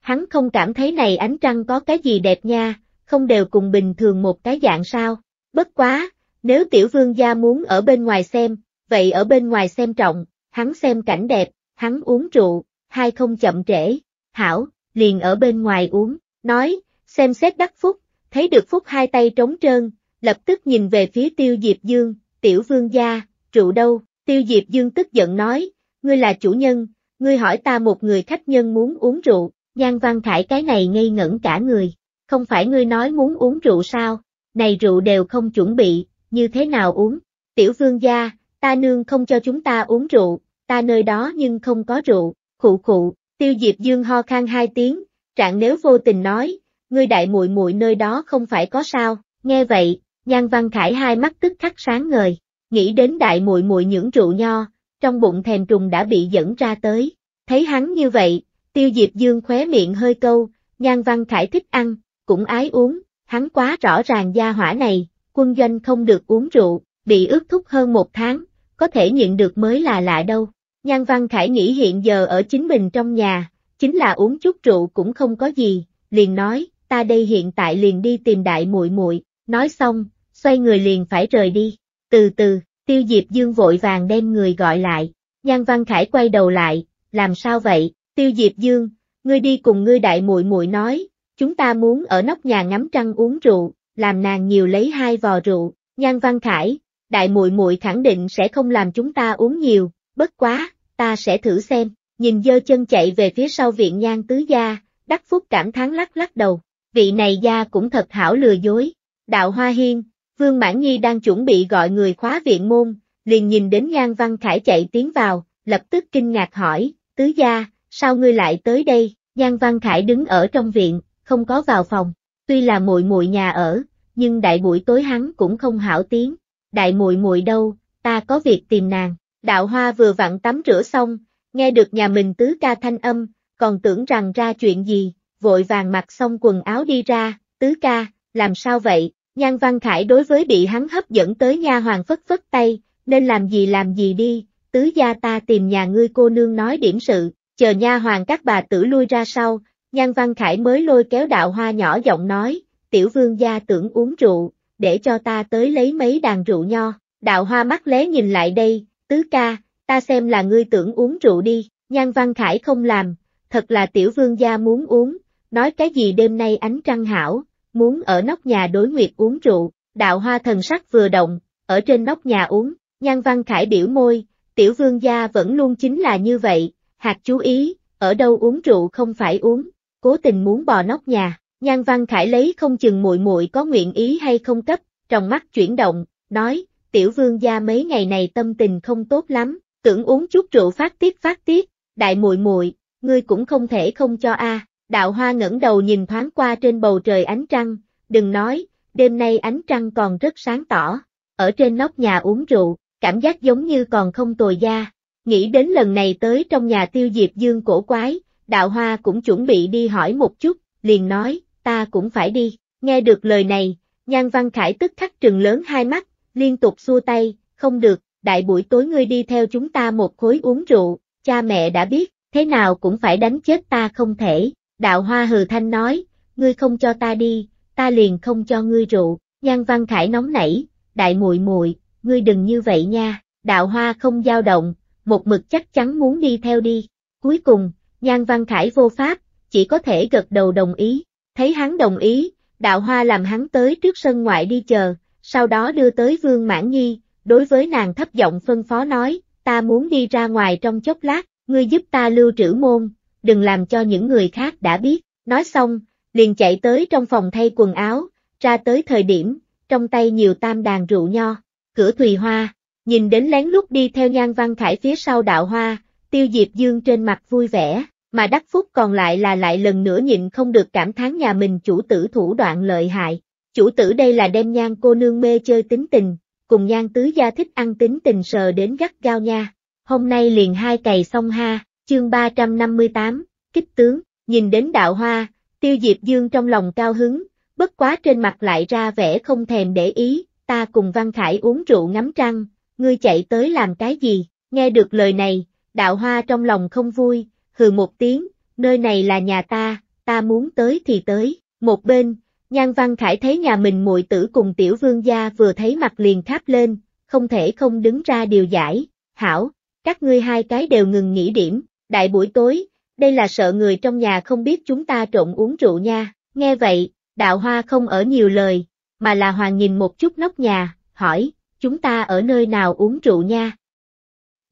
Hắn không cảm thấy này ánh trăng có cái gì đẹp nha, không đều cùng bình thường một cái dạng sao, bất quá, nếu tiểu vương gia muốn ở bên ngoài xem, vậy ở bên ngoài xem trọng, hắn xem cảnh đẹp, hắn uống rượu, hai không chậm trễ, hảo, liền ở bên ngoài uống, nói, xem xét đắc phúc, thấy được phúc hai tay trống trơn, lập tức nhìn về phía tiêu diệp dương, tiểu vương gia, rượu đâu, tiêu diệp dương tức giận nói, ngươi là chủ nhân, ngươi hỏi ta một người khách nhân muốn uống rượu, nhan văn khải cái này ngây ngẩn cả người, không phải ngươi nói muốn uống rượu sao, này rượu đều không chuẩn bị, như thế nào uống, tiểu vương gia, ta nương không cho chúng ta uống rượu, ta nơi đó nhưng không có rượu, khụ khụ, tiêu diệp dương ho khan hai tiếng, trạng nếu vô tình nói, ngươi đại muội muội nơi đó không phải có sao, nghe vậy, Nhan Văn Khải hai mắt tức khắc sáng ngời, nghĩ đến đại muội muội những rượu nho, trong bụng thèm trùng đã bị dẫn ra tới. Thấy hắn như vậy, Tiêu Diệp Dương khóe miệng hơi câu, Nhan Văn Khải thích ăn, cũng ái uống, hắn quá rõ ràng gia hỏa này, quân doanh không được uống rượu, bị ước thúc hơn một tháng, có thể nhịn được mới là lạ đâu. Nhan Văn Khải nghĩ hiện giờ ở chính mình trong nhà, chính là uống chút rượu cũng không có gì, liền nói, ta đây hiện tại liền đi tìm đại muội muội, nói xong, xoay người liền phải rời đi. Từ từ, tiêu diệp dương vội vàng đem người gọi lại, nhan văn khải quay đầu lại, làm sao vậy, tiêu diệp dương, ngươi đi cùng ngươi đại muội muội nói, chúng ta muốn ở nóc nhà ngắm trăng uống rượu, làm nàng nhiều lấy hai vò rượu, nhan văn khải, đại muội muội khẳng định sẽ không làm chúng ta uống nhiều, bất quá, ta sẽ thử xem, nhìn dơ chân chạy về phía sau viện nhan tứ gia, đắc phúc cảm thán lắc lắc đầu, vị này gia cũng thật hảo lừa dối, đạo hoa hiên, Vương Mãn Nhi đang chuẩn bị gọi người khóa viện môn, liền nhìn đến Nhan Văn Khải chạy tiến vào, lập tức kinh ngạc hỏi, tứ gia, sao ngươi lại tới đây? Nhan Văn Khải đứng ở trong viện, không có vào phòng, tuy là muội muội nhà ở, nhưng đại buổi tối hắn cũng không hảo tiếng. Đại muội muội đâu, ta có việc tìm nàng. Đạo Hoa vừa vặn tắm rửa xong, nghe được nhà mình tứ ca thanh âm, còn tưởng rằng ra chuyện gì, vội vàng mặc xong quần áo đi ra, tứ ca, làm sao vậy, Nhan Văn Khải đối với bị hắn hấp dẫn tới nha hoàng phất phất tay, nên làm gì làm gì đi, tứ gia ta tìm nhà ngươi cô nương nói điểm sự, chờ nha hoàng các bà tử lui ra sau, Nhan Văn Khải mới lôi kéo đạo hoa nhỏ giọng nói, tiểu vương gia tưởng uống rượu, để cho ta tới lấy mấy đàn rượu nho, đạo hoa mắt lé nhìn lại đây, tứ ca, ta xem là ngươi tưởng uống rượu đi, Nhan Văn Khải không làm, thật là tiểu vương gia muốn uống, nói cái gì đêm nay ánh trăng hảo, muốn ở nóc nhà đối nguyệt uống rượu, đạo hoa thần sắc vừa động, ở trên nóc nhà uống, nhan văn khải biểu môi, tiểu vương gia vẫn luôn chính là như vậy, hạt chú ý, ở đâu uống rượu không phải uống, cố tình muốn bò nóc nhà, nhan văn khải lấy không chừng muội muội có nguyện ý hay không cấp, trong mắt chuyển động, nói, tiểu vương gia mấy ngày này tâm tình không tốt lắm, tưởng uống chút rượu phát tiết phát tiết, đại muội muội, ngươi cũng không thể không cho a. À. Đạo hoa ngẩng đầu nhìn thoáng qua trên bầu trời ánh trăng, đừng nói, đêm nay ánh trăng còn rất sáng tỏ. Ở trên nóc nhà uống rượu, cảm giác giống như còn không tồi da. Nghĩ đến lần này tới trong nhà tiêu diệp dương cổ quái, đạo hoa cũng chuẩn bị đi hỏi một chút, liền nói, ta cũng phải đi. Nghe được lời này, nhan văn khải tức khắc trừng lớn hai mắt, liên tục xua tay, không được, đại buổi tối ngươi đi theo chúng ta một khối uống rượu, cha mẹ đã biết, thế nào cũng phải đánh chết ta không thể. Đạo Hoa hừ thanh nói, ngươi không cho ta đi, ta liền không cho ngươi rượu, Nhan Văn Khải nóng nảy, đại muội muội, ngươi đừng như vậy nha, Đạo Hoa không dao động, một mực chắc chắn muốn đi theo đi. Cuối cùng, Nhan Văn Khải vô pháp, chỉ có thể gật đầu đồng ý, thấy hắn đồng ý, Đạo Hoa làm hắn tới trước sân ngoại đi chờ, sau đó đưa tới Vương Mãn Nhi, đối với nàng thấp giọng phân phó nói, ta muốn đi ra ngoài trong chốc lát, ngươi giúp ta lưu trữ môn, đừng làm cho những người khác đã biết, nói xong, liền chạy tới trong phòng thay quần áo, ra tới thời điểm, trong tay nhiều tam đàn rượu nho, cửa Thùy Hoa, nhìn đến lén lút đi theo Nhan Văn Khải phía sau đạo hoa, tiêu diệp dương trên mặt vui vẻ, mà đắc phúc còn lại là lại lần nữa nhịn không được cảm thán nhà mình chủ tử thủ đoạn lợi hại, chủ tử đây là đem Nhan cô nương mê chơi tính tình, cùng Nhan tứ gia thích ăn tính tình sờ đến gắt gao nha, hôm nay liền hai cày xong ha. Chương 358, Kích tướng, nhìn đến đạo hoa, tiêu diệp dương trong lòng cao hứng, bất quá trên mặt lại ra vẻ không thèm để ý, ta cùng Văn Khải uống rượu ngắm trăng, ngươi chạy tới làm cái gì, nghe được lời này, đạo hoa trong lòng không vui, hừ một tiếng, nơi này là nhà ta, ta muốn tới thì tới, một bên, nhan Văn Khải thấy nhà mình muội tử cùng tiểu vương gia vừa thấy mặt liền tháp lên, không thể không đứng ra điều giải, hảo, các ngươi hai cái đều ngừng nghỉ điểm, đại buổi tối, đây là sợ người trong nhà không biết chúng ta trộn uống rượu nha, nghe vậy, đạo hoa không ở nhiều lời, mà là hoàng nhìn một chút nóc nhà, hỏi, chúng ta ở nơi nào uống rượu nha?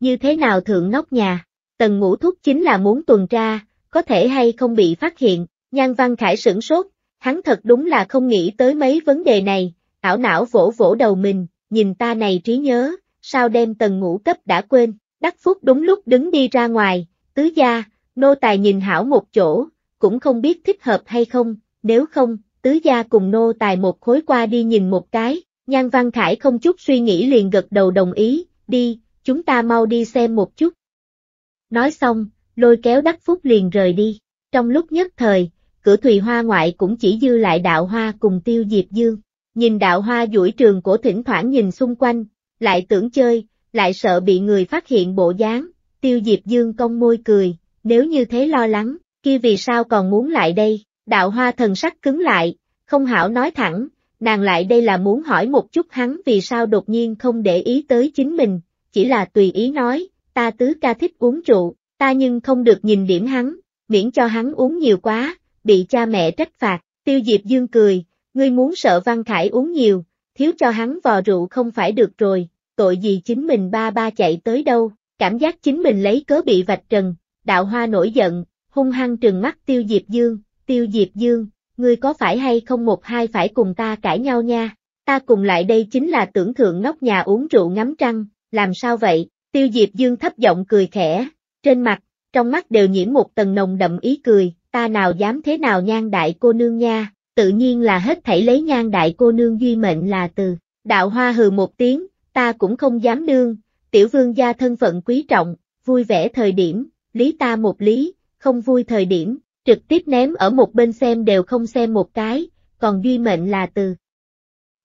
Như thế nào thượng nóc nhà? Tần ngũ thúc chính là muốn tuần tra, có thể hay không bị phát hiện, nhan văn khải sửng sốt, hắn thật đúng là không nghĩ tới mấy vấn đề này, ảo não vỗ vỗ đầu mình, nhìn ta này trí nhớ, sao đem tần ngũ cấp đã quên, đắc phúc đúng lúc đứng đi ra ngoài, tứ gia, nô tài nhìn hảo một chỗ, cũng không biết thích hợp hay không, nếu không, tứ gia cùng nô tài một khối qua đi nhìn một cái, Nhan Văn Khải không chút suy nghĩ liền gật đầu đồng ý, đi, chúng ta mau đi xem một chút. Nói xong, lôi kéo đắc phúc liền rời đi, trong lúc nhất thời, cửa thùy hoa ngoại cũng chỉ dư lại đạo hoa cùng tiêu diệp dương, nhìn đạo hoa duỗi trường cổ thỉnh thoảng nhìn xung quanh, lại tưởng chơi, lại sợ bị người phát hiện bộ dáng, tiêu diệp dương cong môi cười, nếu như thế lo lắng, kia vì sao còn muốn lại đây, đạo hoa thần sắc cứng lại, không hảo nói thẳng, nàng lại đây là muốn hỏi một chút hắn vì sao đột nhiên không để ý tới chính mình, chỉ là tùy ý nói, ta tứ ca thích uống rượu, ta nhưng không được nhìn điểm hắn, miễn cho hắn uống nhiều quá, bị cha mẹ trách phạt, tiêu diệp dương cười, ngươi muốn sợ Văn Khải uống nhiều, thiếu cho hắn vò rượu không phải được rồi, tội gì chính mình ba ba chạy tới đâu, Cảm giác chính mình lấy cớ bị vạch trần, đạo hoa nổi giận, hung hăng trừng mắt tiêu diệp dương, tiêu diệp dương, ngươi có phải hay không một hai phải cùng ta cãi nhau nha, ta cùng lại đây chính là tưởng thượng nóc nhà uống rượu ngắm trăng, làm sao vậy, tiêu diệp dương thấp giọng cười khẽ, trên mặt, trong mắt đều nhiễm một tầng nồng đậm ý cười, ta nào dám thế nào nhan đại cô nương nha, tự nhiên là hết thảy lấy nhan đại cô nương duy mệnh là từ, đạo hoa hừ một tiếng, ta cũng không dám đương tiểu vương gia thân phận quý trọng, vui vẻ thời điểm, lý ta một lý, không vui thời điểm, trực tiếp ném ở một bên xem đều không xem một cái, còn duy mệnh là từ.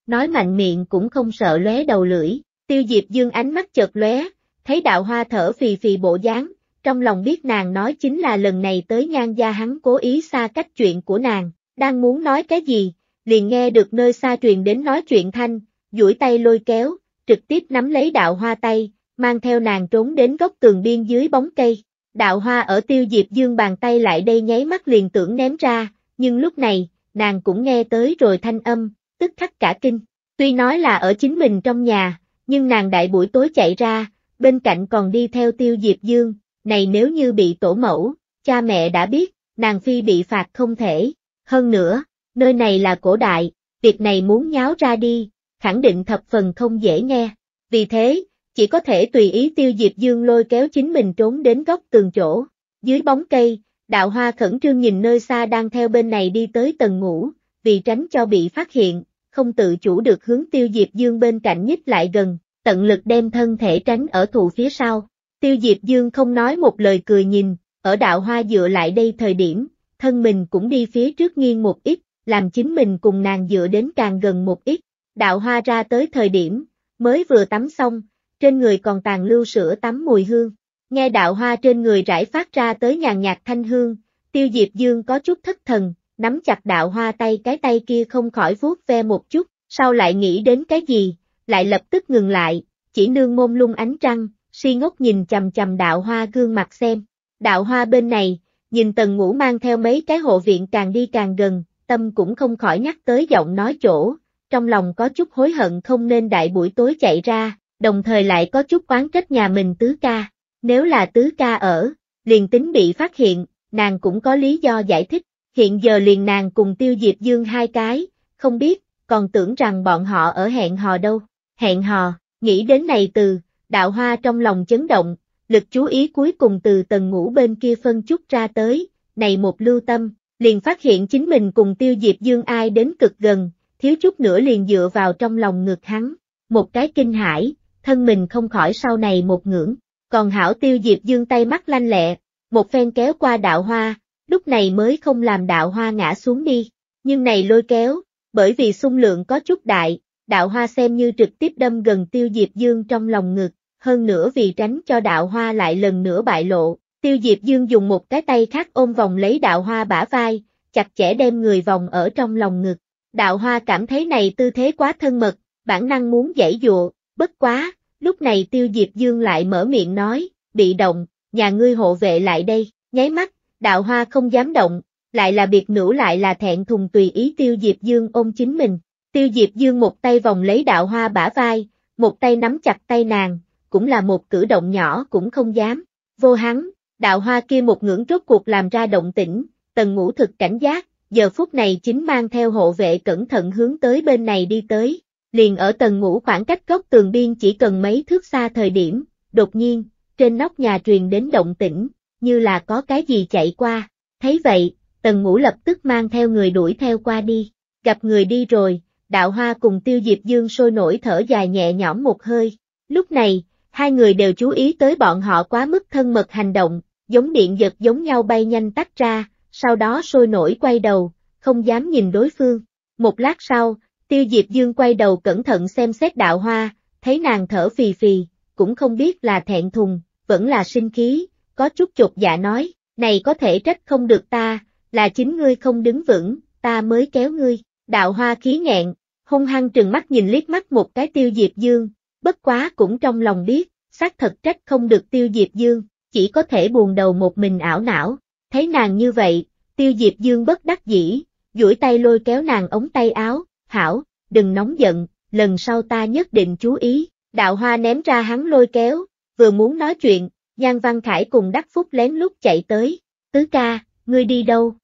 Nói mạnh miệng cũng không sợ lóe đầu lưỡi, tiêu diệp dương ánh mắt chợt lóe, thấy đạo hoa thở phì phì bộ dáng, trong lòng biết nàng nói chính là lần này tới nhan gia hắn cố ý xa cách chuyện của nàng, đang muốn nói cái gì, liền nghe được nơi xa truyền đến nói chuyện thanh, duỗi tay lôi kéo, trực tiếp nắm lấy đạo hoa tay, mang theo nàng trốn đến góc tường biên dưới bóng cây. Đạo hoa ở tiêu diệp dương bàn tay lại đây nháy mắt liền tưởng ném ra, nhưng lúc này, nàng cũng nghe tới rồi thanh âm, tức khắc cả kinh. Tuy nói là ở chính mình trong nhà, nhưng nàng đại buổi tối chạy ra, bên cạnh còn đi theo tiêu diệp dương, này nếu như bị tổ mẫu, cha mẹ đã biết, nàng phi bị phạt không thể. Hơn nữa, nơi này là cổ đại, việc này muốn nháo ra đi, khẳng định thập phần không dễ nghe. Vì thế, chỉ có thể tùy ý tiêu diệp dương lôi kéo chính mình trốn đến góc tường chỗ. Dưới bóng cây, đạo hoa khẩn trương nhìn nơi xa đang theo bên này đi tới tầng ngủ, vì tránh cho bị phát hiện, không tự chủ được hướng tiêu diệp dương bên cạnh nhích lại gần, tận lực đem thân thể tránh ở thụ phía sau. Tiêu diệp dương không nói một lời cười nhìn, ở đạo hoa dựa lại đây thời điểm, thân mình cũng đi phía trước nghiêng một ít, làm chính mình cùng nàng dựa đến càng gần một ít, Đạo hoa ra tới thời điểm, mới vừa tắm xong, trên người còn tàn lưu sữa tắm mùi hương. Nghe đạo hoa trên người rải phát ra tới nhàn nhạt thanh hương, tiêu diệp dương có chút thất thần, nắm chặt đạo hoa tay cái tay kia không khỏi vuốt ve một chút, sau lại nghĩ đến cái gì, lại lập tức ngừng lại, chỉ nương môn lung ánh trăng, si ngốc nhìn chầm chầm đạo hoa gương mặt xem. Đạo hoa bên này, nhìn tần ngũ mang theo mấy cái hộ viện càng đi càng gần, tâm cũng không khỏi nhắc tới giọng nói chỗ, trong lòng có chút hối hận không nên đại buổi tối chạy ra, đồng thời lại có chút oán trách nhà mình tứ ca. Nếu là tứ ca ở, liền tính bị phát hiện, nàng cũng có lý do giải thích, hiện giờ liền nàng cùng tiêu diệp dương hai cái, không biết, còn tưởng rằng bọn họ ở hẹn hò đâu. Hẹn hò, nghĩ đến này từ, đạo hoa trong lòng chấn động, lực chú ý cuối cùng từ tầng ngủ bên kia phân chút ra tới, này một lưu tâm, liền phát hiện chính mình cùng tiêu diệp dương ai đến cực gần, thiếu chút nữa liền dựa vào trong lòng ngực hắn, một cái kinh hãi, thân mình không khỏi sau này một ngưỡng, còn hảo tiêu diệp dương tay mắt lanh lẹ, một phen kéo qua đạo hoa, lúc này mới không làm đạo hoa ngã xuống đi, nhưng này lôi kéo, bởi vì xung lượng có chút đại, đạo hoa xem như trực tiếp đâm gần tiêu diệp dương trong lòng ngực, hơn nữa vì tránh cho đạo hoa lại lần nữa bại lộ, tiêu diệp dương dùng một cái tay khác ôm vòng lấy đạo hoa bả vai, chặt chẽ đem người vòng ở trong lòng ngực, Đạo hoa cảm thấy này tư thế quá thân mật, bản năng muốn giải dụa, bất quá, lúc này tiêu diệp dương lại mở miệng nói, bị động, nhà ngươi hộ vệ lại đây, nháy mắt, đạo hoa không dám động, lại là biệt nữ lại là thẹn thùng tùy ý tiêu diệp dương ôm chính mình. Tiêu diệp dương một tay vòng lấy đạo hoa bả vai, một tay nắm chặt tay nàng, cũng là một cử động nhỏ cũng không dám, vô hắn, đạo hoa kia một ngưỡng rốt cuộc làm ra động tĩnh, tần ngũ thực cảnh giác, giờ phút này chính mang theo hộ vệ cẩn thận hướng tới bên này đi tới, liền ở tầng ngủ khoảng cách góc tường biên chỉ cần mấy thước xa thời điểm, đột nhiên, trên nóc nhà truyền đến động tĩnh, như là có cái gì chạy qua, thấy vậy, tầng ngũ lập tức mang theo người đuổi theo qua đi, gặp người đi rồi, đạo hoa cùng tiêu diệp dương sôi nổi thở dài nhẹ nhõm một hơi, lúc này, hai người đều chú ý tới bọn họ quá mức thân mật hành động, giống điện giật giống nhau bay nhanh tách ra, sau đó sôi nổi quay đầu, không dám nhìn đối phương. Một lát sau, tiêu diệp dương quay đầu cẩn thận xem xét đạo hoa, thấy nàng thở phì phì, cũng không biết là thẹn thùng, vẫn là sinh khí, có chút chột dạ nói, này có thể trách không được ta, là chính ngươi không đứng vững, ta mới kéo ngươi, đạo hoa khí nghẹn, hung hăng trừng mắt nhìn liếc mắt một cái tiêu diệp dương, bất quá cũng trong lòng biết, xác thật trách không được tiêu diệp dương, chỉ có thể buồn đầu một mình ảo não, Thấy nàng như vậy, tiêu diệp dương bất đắc dĩ, duỗi tay lôi kéo nàng ống tay áo, hảo, đừng nóng giận, lần sau ta nhất định chú ý, đạo hoa ném ra hắn lôi kéo, vừa muốn nói chuyện, Nhan Văn Khải cùng Đắc Phúc lén lút chạy tới, tứ ca, ngươi đi đâu?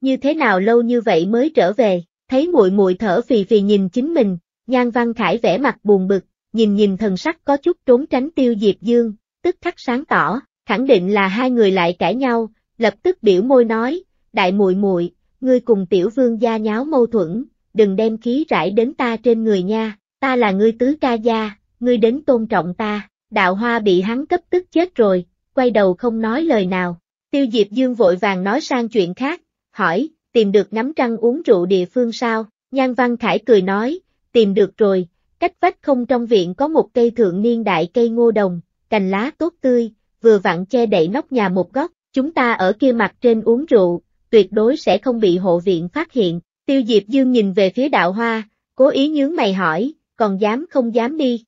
Như thế nào lâu như vậy mới trở về, thấy muội muội thở phì phì nhìn chính mình, Nhan Văn Khải vẻ mặt buồn bực, nhìn nhìn thần sắc có chút trốn tránh tiêu diệp dương, tức khắc sáng tỏ, khẳng định là hai người lại cãi nhau, lập tức biểu môi nói, đại muội muội, ngươi cùng tiểu vương gia nháo mâu thuẫn, đừng đem khí rải đến ta trên người nha, ta là ngươi tứ ca gia, ngươi đến tôn trọng ta, đạo hoa bị hắn cấp tức chết rồi, quay đầu không nói lời nào, tiêu diệp dương vội vàng nói sang chuyện khác, hỏi, tìm được ngắm trăng uống rượu địa phương sao, nhan văn khải cười nói, tìm được rồi, cách vách không trong viện có một cây thượng niên đại cây ngô đồng, cành lá tốt tươi, vừa vặn che đậy nóc nhà một góc, Chúng ta ở kia mặt trên uống rượu, tuyệt đối sẽ không bị hộ viện phát hiện. Tiêu Diệp Dương nhìn về phía đạo hoa, cố ý nhướng mày hỏi, còn dám không dám đi.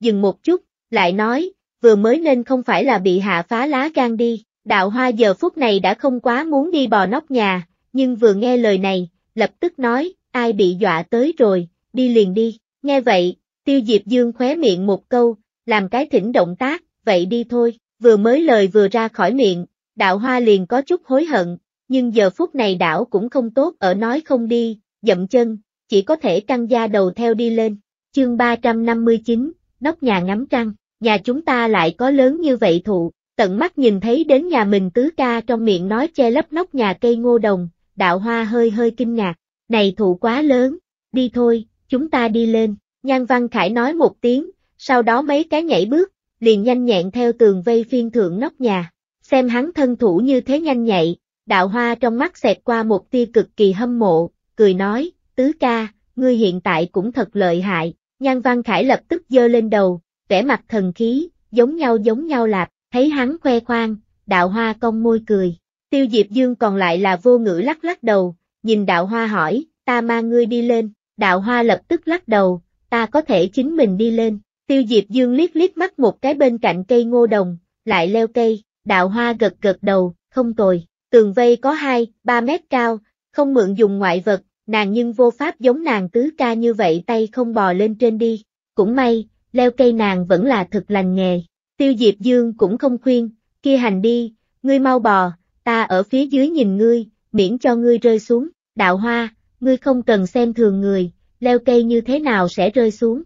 Dừng một chút, lại nói, vừa mới nên không phải là bị hạ phá lá gan đi. Đạo hoa giờ phút này đã không quá muốn đi bò nóc nhà, nhưng vừa nghe lời này, lập tức nói, ai bị dọa tới rồi, đi liền đi. Nghe vậy, Tiêu Diệp Dương khóe miệng một câu, làm cái thỉnh động tác, vậy đi thôi. Vừa mới lời vừa ra khỏi miệng, đạo hoa liền có chút hối hận, nhưng giờ phút này đảo cũng không tốt ở nói không đi, dậm chân, chỉ có thể căng da đầu theo đi lên. Chương 359, nóc nhà ngắm trăng, nhà chúng ta lại có lớn như vậy thụ, tận mắt nhìn thấy đến nhà mình tứ ca trong miệng nói che lấp nóc nhà cây ngô đồng, đạo hoa hơi hơi kinh ngạc, này thụ quá lớn, đi thôi, chúng ta đi lên, nhan văn khải nói một tiếng, sau đó mấy cái nhảy bước, liền nhanh nhẹn theo tường vây phiên thượng nóc nhà. Xem hắn thân thủ như thế nhanh nhạy, đạo hoa trong mắt xẹt qua một tia cực kỳ hâm mộ, cười nói, tứ ca, ngươi hiện tại cũng thật lợi hại, nhan văn khải lập tức dơ lên đầu, vẻ mặt thần khí, giống nhau giống nhau lạp, thấy hắn khoe khoang, đạo hoa cong môi cười, tiêu diệp dương còn lại là vô ngữ lắc lắc đầu, nhìn đạo hoa hỏi, ta mang ngươi đi lên, đạo hoa lập tức lắc đầu, ta có thể chính mình đi lên, Tiêu Diệp Dương liếc liếc mắt một cái bên cạnh cây ngô đồng, lại leo cây, đạo hoa gật gật đầu, không tồi, tường vây có 2, 3 mét cao, không mượn dùng ngoại vật, nàng nhưng vô pháp giống nàng tứ ca như vậy tay không bò lên trên đi, cũng may, leo cây nàng vẫn là thực lành nghề, tiêu diệp dương cũng không khuyên, kia hành đi, ngươi mau bò, ta ở phía dưới nhìn ngươi, miễn cho ngươi rơi xuống, đạo hoa, ngươi không cần xem thường người, leo cây như thế nào sẽ rơi xuống,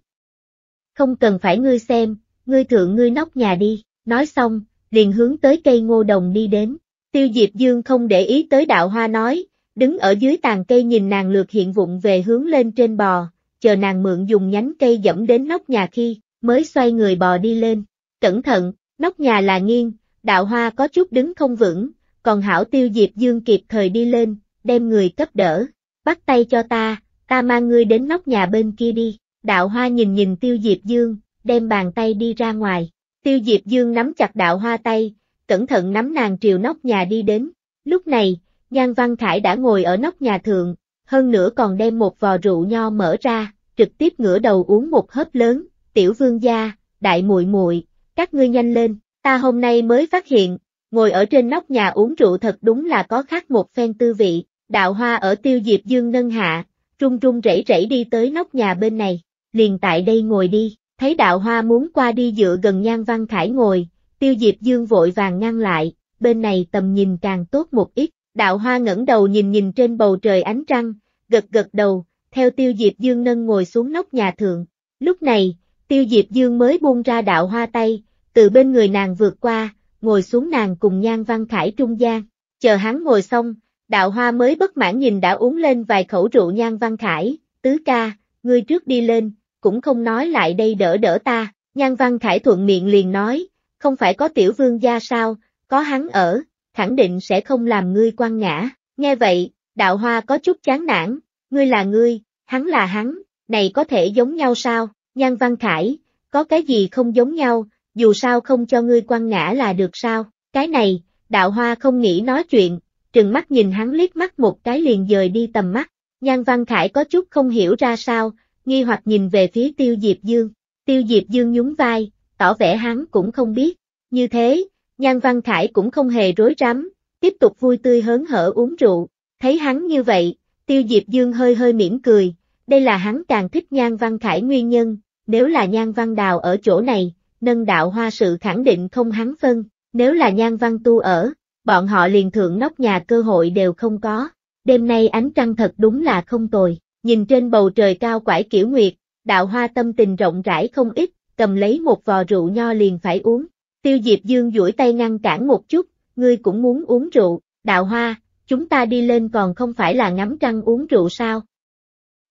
không cần phải ngươi xem, ngươi thượng ngươi nóc nhà đi, nói xong, liền hướng tới cây ngô đồng đi đến. Tiêu Diệp Dương không để ý tới đạo hoa nói, đứng ở dưới tàn cây nhìn nàng lượt hiện vụng về hướng lên trên bò, chờ nàng mượn dùng nhánh cây dẫm đến nóc nhà khi, mới xoay người bò đi lên. Cẩn thận, nóc nhà là nghiêng, đạo hoa có chút đứng không vững, còn hảo Tiêu Diệp Dương kịp thời đi lên, đem người cấp đỡ. Bắt tay cho ta, ta mang ngươi đến nóc nhà bên kia đi, Đạo hoa nhìn nhìn tiêu diệp dương, đem bàn tay đi ra ngoài. Tiêu diệp dương nắm chặt đạo hoa tay, cẩn thận nắm nàng triều nóc nhà đi đến. Lúc này, Nhan Văn Khải đã ngồi ở nóc nhà thượng, hơn nữa còn đem một vò rượu nho mở ra, trực tiếp ngửa đầu uống một hớp lớn, tiểu vương gia, đại muội muội, các ngươi nhanh lên, ta hôm nay mới phát hiện, ngồi ở trên nóc nhà uống rượu thật đúng là có khác một phen tư vị, đạo hoa ở tiêu diệp dương nâng hạ, trung trung rẩy rẩy đi tới nóc nhà bên này, liền tại đây ngồi đi, thấy đạo hoa muốn qua đi dựa gần nhan văn khải ngồi, tiêu diệp dương vội vàng ngăn lại, bên này tầm nhìn càng tốt một ít, đạo hoa ngẩng đầu nhìn nhìn trên bầu trời ánh trăng, gật gật đầu, theo tiêu diệp dương nâng ngồi xuống nóc nhà thượng, lúc này, tiêu diệp dương mới buông ra đạo hoa tay, từ bên người nàng vượt qua, ngồi xuống nàng cùng nhan văn khải trung gian, chờ hắn ngồi xong, đạo hoa mới bất mãn nhìn đã uống lên vài khẩu rượu nhan văn khải, tứ ca, ngươi trước đi lên, cũng không nói lại đây đỡ đỡ ta, nhan văn khải thuận miệng liền nói, không phải có tiểu vương gia sao, có hắn ở, khẳng định sẽ không làm ngươi quan ngã, nghe vậy, đạo hoa có chút chán nản, ngươi là ngươi, hắn là hắn, này có thể giống nhau sao, nhan văn khải, có cái gì không giống nhau, dù sao không cho ngươi quan ngã là được sao, cái này, đạo hoa không nghĩ nói chuyện, trừng mắt nhìn hắn liếc mắt một cái liền dời đi tầm mắt, nhan văn khải có chút không hiểu ra sao, nghi hoặc nhìn về phía Tiêu Diệp Dương. Tiêu Diệp Dương nhún vai, tỏ vẻ hắn cũng không biết. Như thế, Nhan Văn Khải cũng không hề rối rắm, tiếp tục vui tươi hớn hở uống rượu. Thấy hắn như vậy, Tiêu Diệp Dương hơi hơi mỉm cười, đây là hắn càng thích Nhan Văn Khải nguyên nhân, nếu là Nhan Văn Đào ở chỗ này, nâng đạo hoa sự khẳng định không hắn phân, nếu là Nhan Văn Tu ở, bọn họ liền thượng nóc nhà cơ hội đều không có. Đêm nay ánh trăng thật đúng là không tồi. Nhìn trên bầu trời cao quải kiểu nguyệt, đạo hoa tâm tình rộng rãi không ít, cầm lấy một vò rượu nho liền phải uống. Tiêu Diệp Dương duỗi tay ngăn cản một chút, ngươi cũng muốn uống rượu, đạo hoa, chúng ta đi lên còn không phải là ngắm trăng uống rượu sao?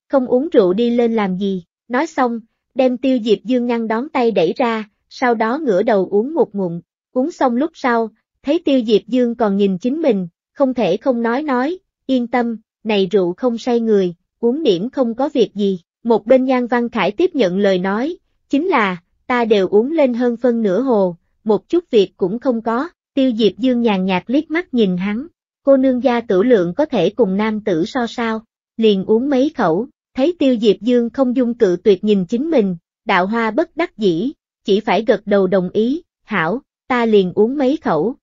Không uống rượu đi lên làm gì, nói xong, đem Tiêu Diệp Dương ngăn đón tay đẩy ra, sau đó ngửa đầu uống một ngụm, uống xong lúc sau, thấy Tiêu Diệp Dương còn nhìn chính mình, không thể không nói nói, yên tâm, này rượu không say người, uống điểm không có việc gì. Một bên Nhan Văn Khải tiếp nhận lời nói, chính là, ta đều uống lên hơn phân nửa hồ, một chút việc cũng không có, tiêu diệp dương nhàn nhạt liếc mắt nhìn hắn, cô nương gia tử lượng có thể cùng nam tử so sao, liền uống mấy khẩu, thấy tiêu diệp dương không dung cự tuyệt nhìn chính mình, đạo hoa bất đắc dĩ, chỉ phải gật đầu đồng ý, hảo, ta liền uống mấy khẩu.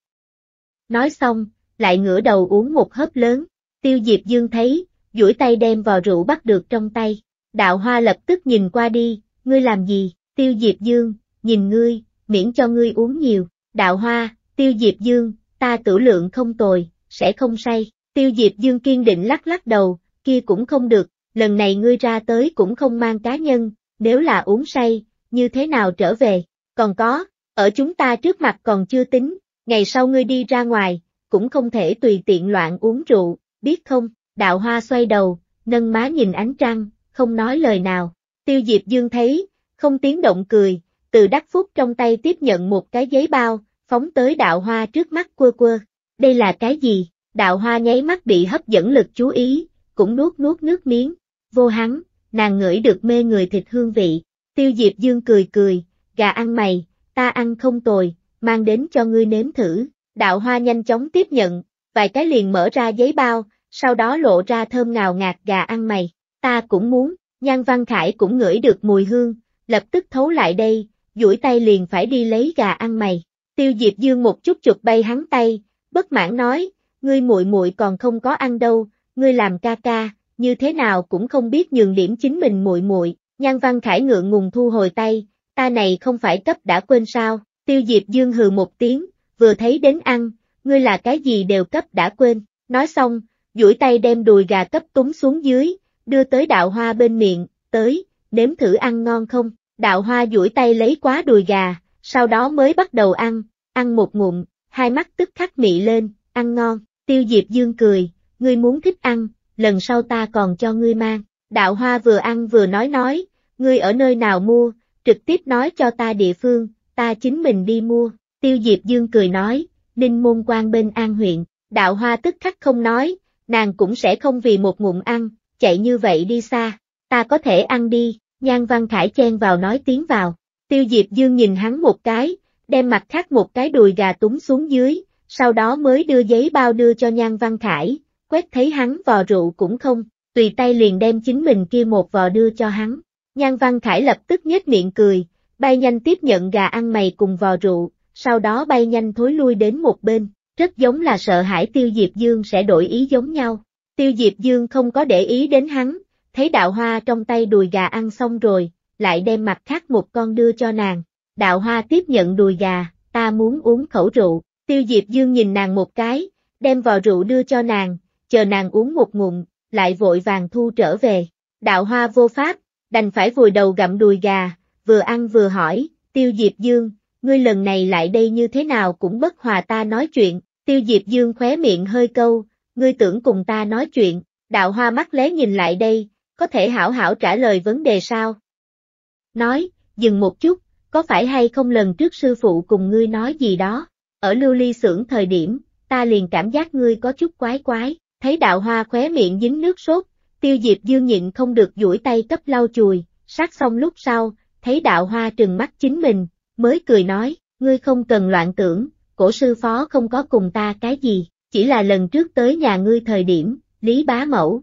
Nói xong, lại ngửa đầu uống một hớp lớn, tiêu diệp dương thấy, duỗi tay đem vào rượu bắt được trong tay. Đạo hoa lập tức nhìn qua đi, ngươi làm gì, tiêu diệp dương, nhìn ngươi, miễn cho ngươi uống nhiều, đạo hoa, tiêu diệp dương, ta tử lượng không tồi, sẽ không say, tiêu diệp dương kiên định lắc lắc đầu, kia cũng không được, lần này ngươi ra tới cũng không mang cá nhân, nếu là uống say, như thế nào trở về, còn có, ở chúng ta trước mặt còn chưa tính, ngày sau ngươi đi ra ngoài, cũng không thể tùy tiện loạn uống rượu, biết không, Đạo hoa xoay đầu, nâng má nhìn ánh trăng, không nói lời nào. Tiêu Diệp Dương thấy, không tiếng động cười, từ đắc phúc trong tay tiếp nhận một cái giấy bao, phóng tới đạo hoa trước mắt quơ quơ. Đây là cái gì? Đạo hoa nháy mắt bị hấp dẫn lực chú ý, cũng nuốt nuốt nước miếng. Vô hắn, nàng ngửi được mê người thịt hương vị. Tiêu Diệp Dương cười cười, gà ăn mày, ta ăn không tồi, mang đến cho ngươi nếm thử. Đạo hoa nhanh chóng tiếp nhận, vài cái liền mở ra giấy bao, sau đó lộ ra thơm ngào ngạt gà ăn mày, ta cũng muốn, Nhan Văn Khải cũng ngửi được mùi hương, lập tức thấu lại đây, duỗi tay liền phải đi lấy gà ăn mày. Tiêu Diệp Dương một chút chụp bay hắn tay, bất mãn nói, ngươi muội muội còn không có ăn đâu, ngươi làm ca ca, như thế nào cũng không biết nhường điểm chính mình muội muội. Nhan Văn Khải ngượng ngùng thu hồi tay, ta này không phải cấp đã quên sao? Tiêu Diệp Dương hừ một tiếng, vừa thấy đến ăn, ngươi là cái gì đều cấp đã quên. Nói xong, duỗi tay đem đùi gà cấp túng xuống dưới, đưa tới đạo hoa bên miệng, tới, nếm thử ăn ngon không, đạo hoa duỗi tay lấy quá đùi gà, sau đó mới bắt đầu ăn, ăn một ngụm, hai mắt tức khắc mị lên, ăn ngon, tiêu diệp dương cười, ngươi muốn thích ăn, lần sau ta còn cho ngươi mang, đạo hoa vừa ăn vừa nói nói, ngươi ở nơi nào mua, trực tiếp nói cho ta địa phương, ta chính mình đi mua, tiêu diệp dương cười nói, ninh môn quan bên an huyện, đạo hoa tức khắc không nói, nàng cũng sẽ không vì một ngụm ăn, chạy như vậy đi xa, ta có thể ăn đi, nhan văn khải chen vào nói tiếng vào, tiêu diệp dương nhìn hắn một cái, đem mặt khác một cái đùi gà túng xuống dưới, sau đó mới đưa giấy bao đưa cho nhan văn khải, quét thấy hắn vò rượu cũng không, tùy tay liền đem chính mình kia một vò đưa cho hắn, nhan văn khải lập tức nhếch miệng cười, bay nhanh tiếp nhận gà ăn mày cùng vò rượu, sau đó bay nhanh thối lui đến một bên rất giống là sợ hãi Tiêu Diệp Dương sẽ đổi ý giống nhau. Tiêu Diệp Dương không có để ý đến hắn, thấy đạo hoa trong tay đùi gà ăn xong rồi, lại đem mặt khác một con đưa cho nàng. Đạo hoa tiếp nhận đùi gà, ta muốn uống khẩu rượu, Tiêu Diệp Dương nhìn nàng một cái, đem vò rượu đưa cho nàng, chờ nàng uống một ngụm, lại vội vàng thu trở về. Đạo hoa vô pháp, đành phải vùi đầu gặm đùi gà, vừa ăn vừa hỏi, Tiêu Diệp Dương, ngươi lần này lại đây như thế nào cũng bất hòa ta nói chuyện, Tiêu Diệp Dương khóe miệng hơi câu, ngươi tưởng cùng ta nói chuyện, đạo hoa mắt lé nhìn lại đây, có thể hảo hảo trả lời vấn đề sao? Nói, dừng một chút, có phải hay không lần trước sư phụ cùng ngươi nói gì đó, ở lưu ly xưởng thời điểm, ta liền cảm giác ngươi có chút quái quái, thấy đạo hoa khóe miệng dính nước sốt, tiêu diệp dương nhịn không được duỗi tay cấp lau chùi, sát xong lúc sau, thấy đạo hoa trừng mắt chính mình, mới cười nói, ngươi không cần loạn tưởng, cổ sư phó không có cùng ta cái gì, chỉ là lần trước tới nhà ngươi thời điểm, Lý Bá Mẫu.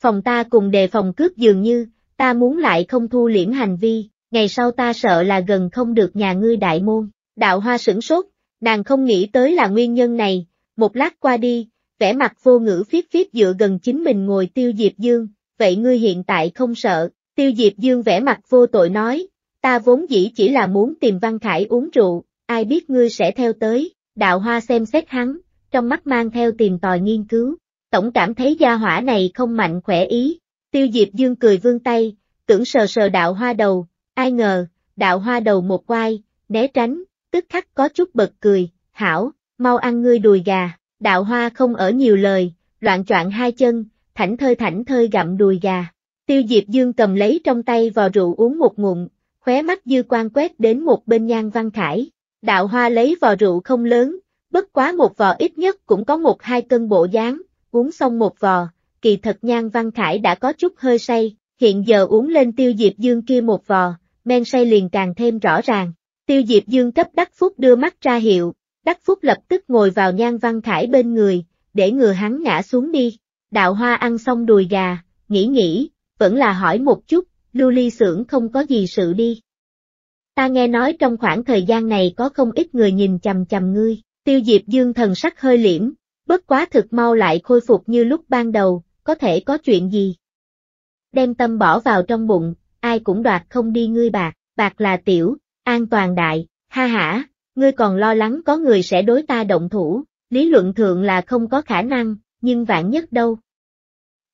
Phòng ta cùng đề phòng cướp dường như, ta muốn lại không thu liễm hành vi, ngày sau ta sợ là gần không được nhà ngươi đại môn. Đạo hoa sửng sốt, nàng không nghĩ tới là nguyên nhân này, một lát qua đi, vẻ mặt vô ngữ phiết phiết dựa gần chính mình ngồi tiêu diệp dương, vậy ngươi hiện tại không sợ, tiêu diệp dương vẻ mặt vô tội nói, ta vốn dĩ chỉ là muốn tìm Văn Khải uống rượu, ai biết ngươi sẽ theo tới, đạo hoa xem xét hắn, trong mắt mang theo tìm tòi nghiên cứu, tổng cảm thấy gia hỏa này không mạnh khỏe ý, tiêu diệp dương cười vương tay, tưởng sờ sờ đạo hoa đầu, ai ngờ, đạo hoa đầu một quai, né tránh, tức khắc có chút bật cười, hảo, mau ăn ngươi đùi gà, đạo hoa không ở nhiều lời, loạn choạng hai chân, thảnh thơi thảnh thơi gặm đùi gà. Tiêu Diệp Dương cầm lấy trong tay vò rượu uống một ngụm, khóe mắt dư quan quét đến một bên nhan văn khải, Đạo hoa lấy vò rượu không lớn, bất quá một vò ít nhất cũng có một hai cân bộ dáng, uống xong một vò, kỳ thật nhan văn khải đã có chút hơi say, hiện giờ uống lên tiêu diệp dương kia một vò, men say liền càng thêm rõ ràng. Tiêu diệp dương cấp đắc phúc đưa mắt ra hiệu, đắc phúc lập tức ngồi vào nhan văn khải bên người, để ngừa hắn ngã xuống đi. Đạo hoa ăn xong đùi gà, nghĩ nghĩ, vẫn là hỏi một chút, lưu ly xưởng không có gì sự đi ta nghe nói trong khoảng thời gian này có không ít người nhìn chằm chằm ngươi, tiêu diệp dương thần sắc hơi liễm, bất quá thực mau lại khôi phục như lúc ban đầu, có thể có chuyện gì. Đem tâm bỏ vào trong bụng, ai cũng đoạt không đi ngươi bạc, bạc là tiểu, an toàn đại, ha ha, ngươi còn lo lắng có người sẽ đối ta động thủ, lý luận thượng là không có khả năng, nhưng vạn nhất đâu.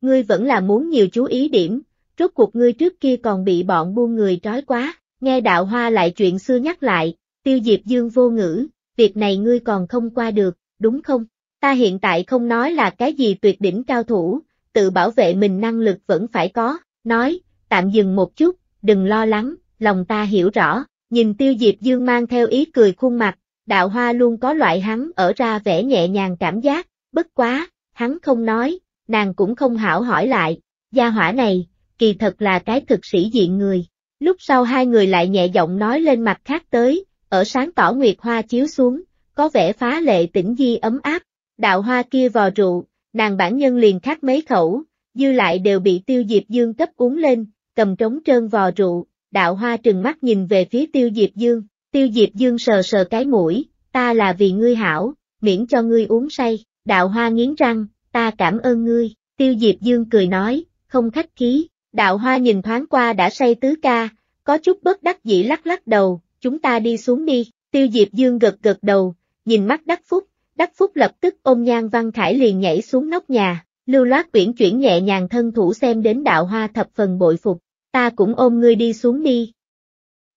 Ngươi vẫn là muốn nhiều chú ý điểm, rốt cuộc ngươi trước kia còn bị bọn buôn người trói quá. Nghe đạo hoa lại chuyện xưa nhắc lại, tiêu diệp dương vô ngữ, việc này ngươi còn không qua được, đúng không? Ta hiện tại không nói là cái gì tuyệt đỉnh cao thủ, tự bảo vệ mình năng lực vẫn phải có, nói, tạm dừng một chút, đừng lo lắng, lòng ta hiểu rõ, nhìn tiêu diệp dương mang theo ý cười khuôn mặt, đạo hoa luôn có loại hắn ở ra vẻ nhẹ nhàng cảm giác, bất quá, hắn không nói, nàng cũng không hảo hỏi lại, gia hỏa này, kỳ thật là cái thực sĩ diện người, Lúc sau hai người lại nhẹ giọng nói lên mặt khác tới, ở sáng tỏ nguyệt hoa chiếu xuống, có vẻ phá lệ tĩnh di ấm áp, đạo hoa kia vò rượu, nàng bản nhân liền khát mấy khẩu, dư lại đều bị tiêu diệp dương cấp uống lên, cầm trống trơn vò rượu, đạo hoa trừng mắt nhìn về phía tiêu diệp dương, tiêu diệp dương sờ sờ cái mũi, ta là vì ngươi hảo, miễn cho ngươi uống say, đạo hoa nghiến răng, ta cảm ơn ngươi, tiêu diệp dương cười nói, không khách khí, Đạo Hoa nhìn thoáng qua đã say tứ ca, có chút bất đắc dĩ lắc lắc đầu, chúng ta đi xuống đi, tiêu diệp dương gật gật đầu, nhìn mắt đắc phúc, đắc phúc lập tức ôm nhan văn khải liền nhảy xuống nóc nhà, lưu loát uyển chuyển nhẹ nhàng thân thủ xem đến đạo hoa thập phần bội phục, ta cũng ôm ngươi đi xuống đi.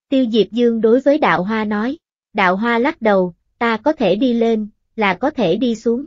Tiêu diệp dương đối với đạo hoa nói, đạo hoa lắc đầu, ta có thể đi lên, là có thể đi xuống.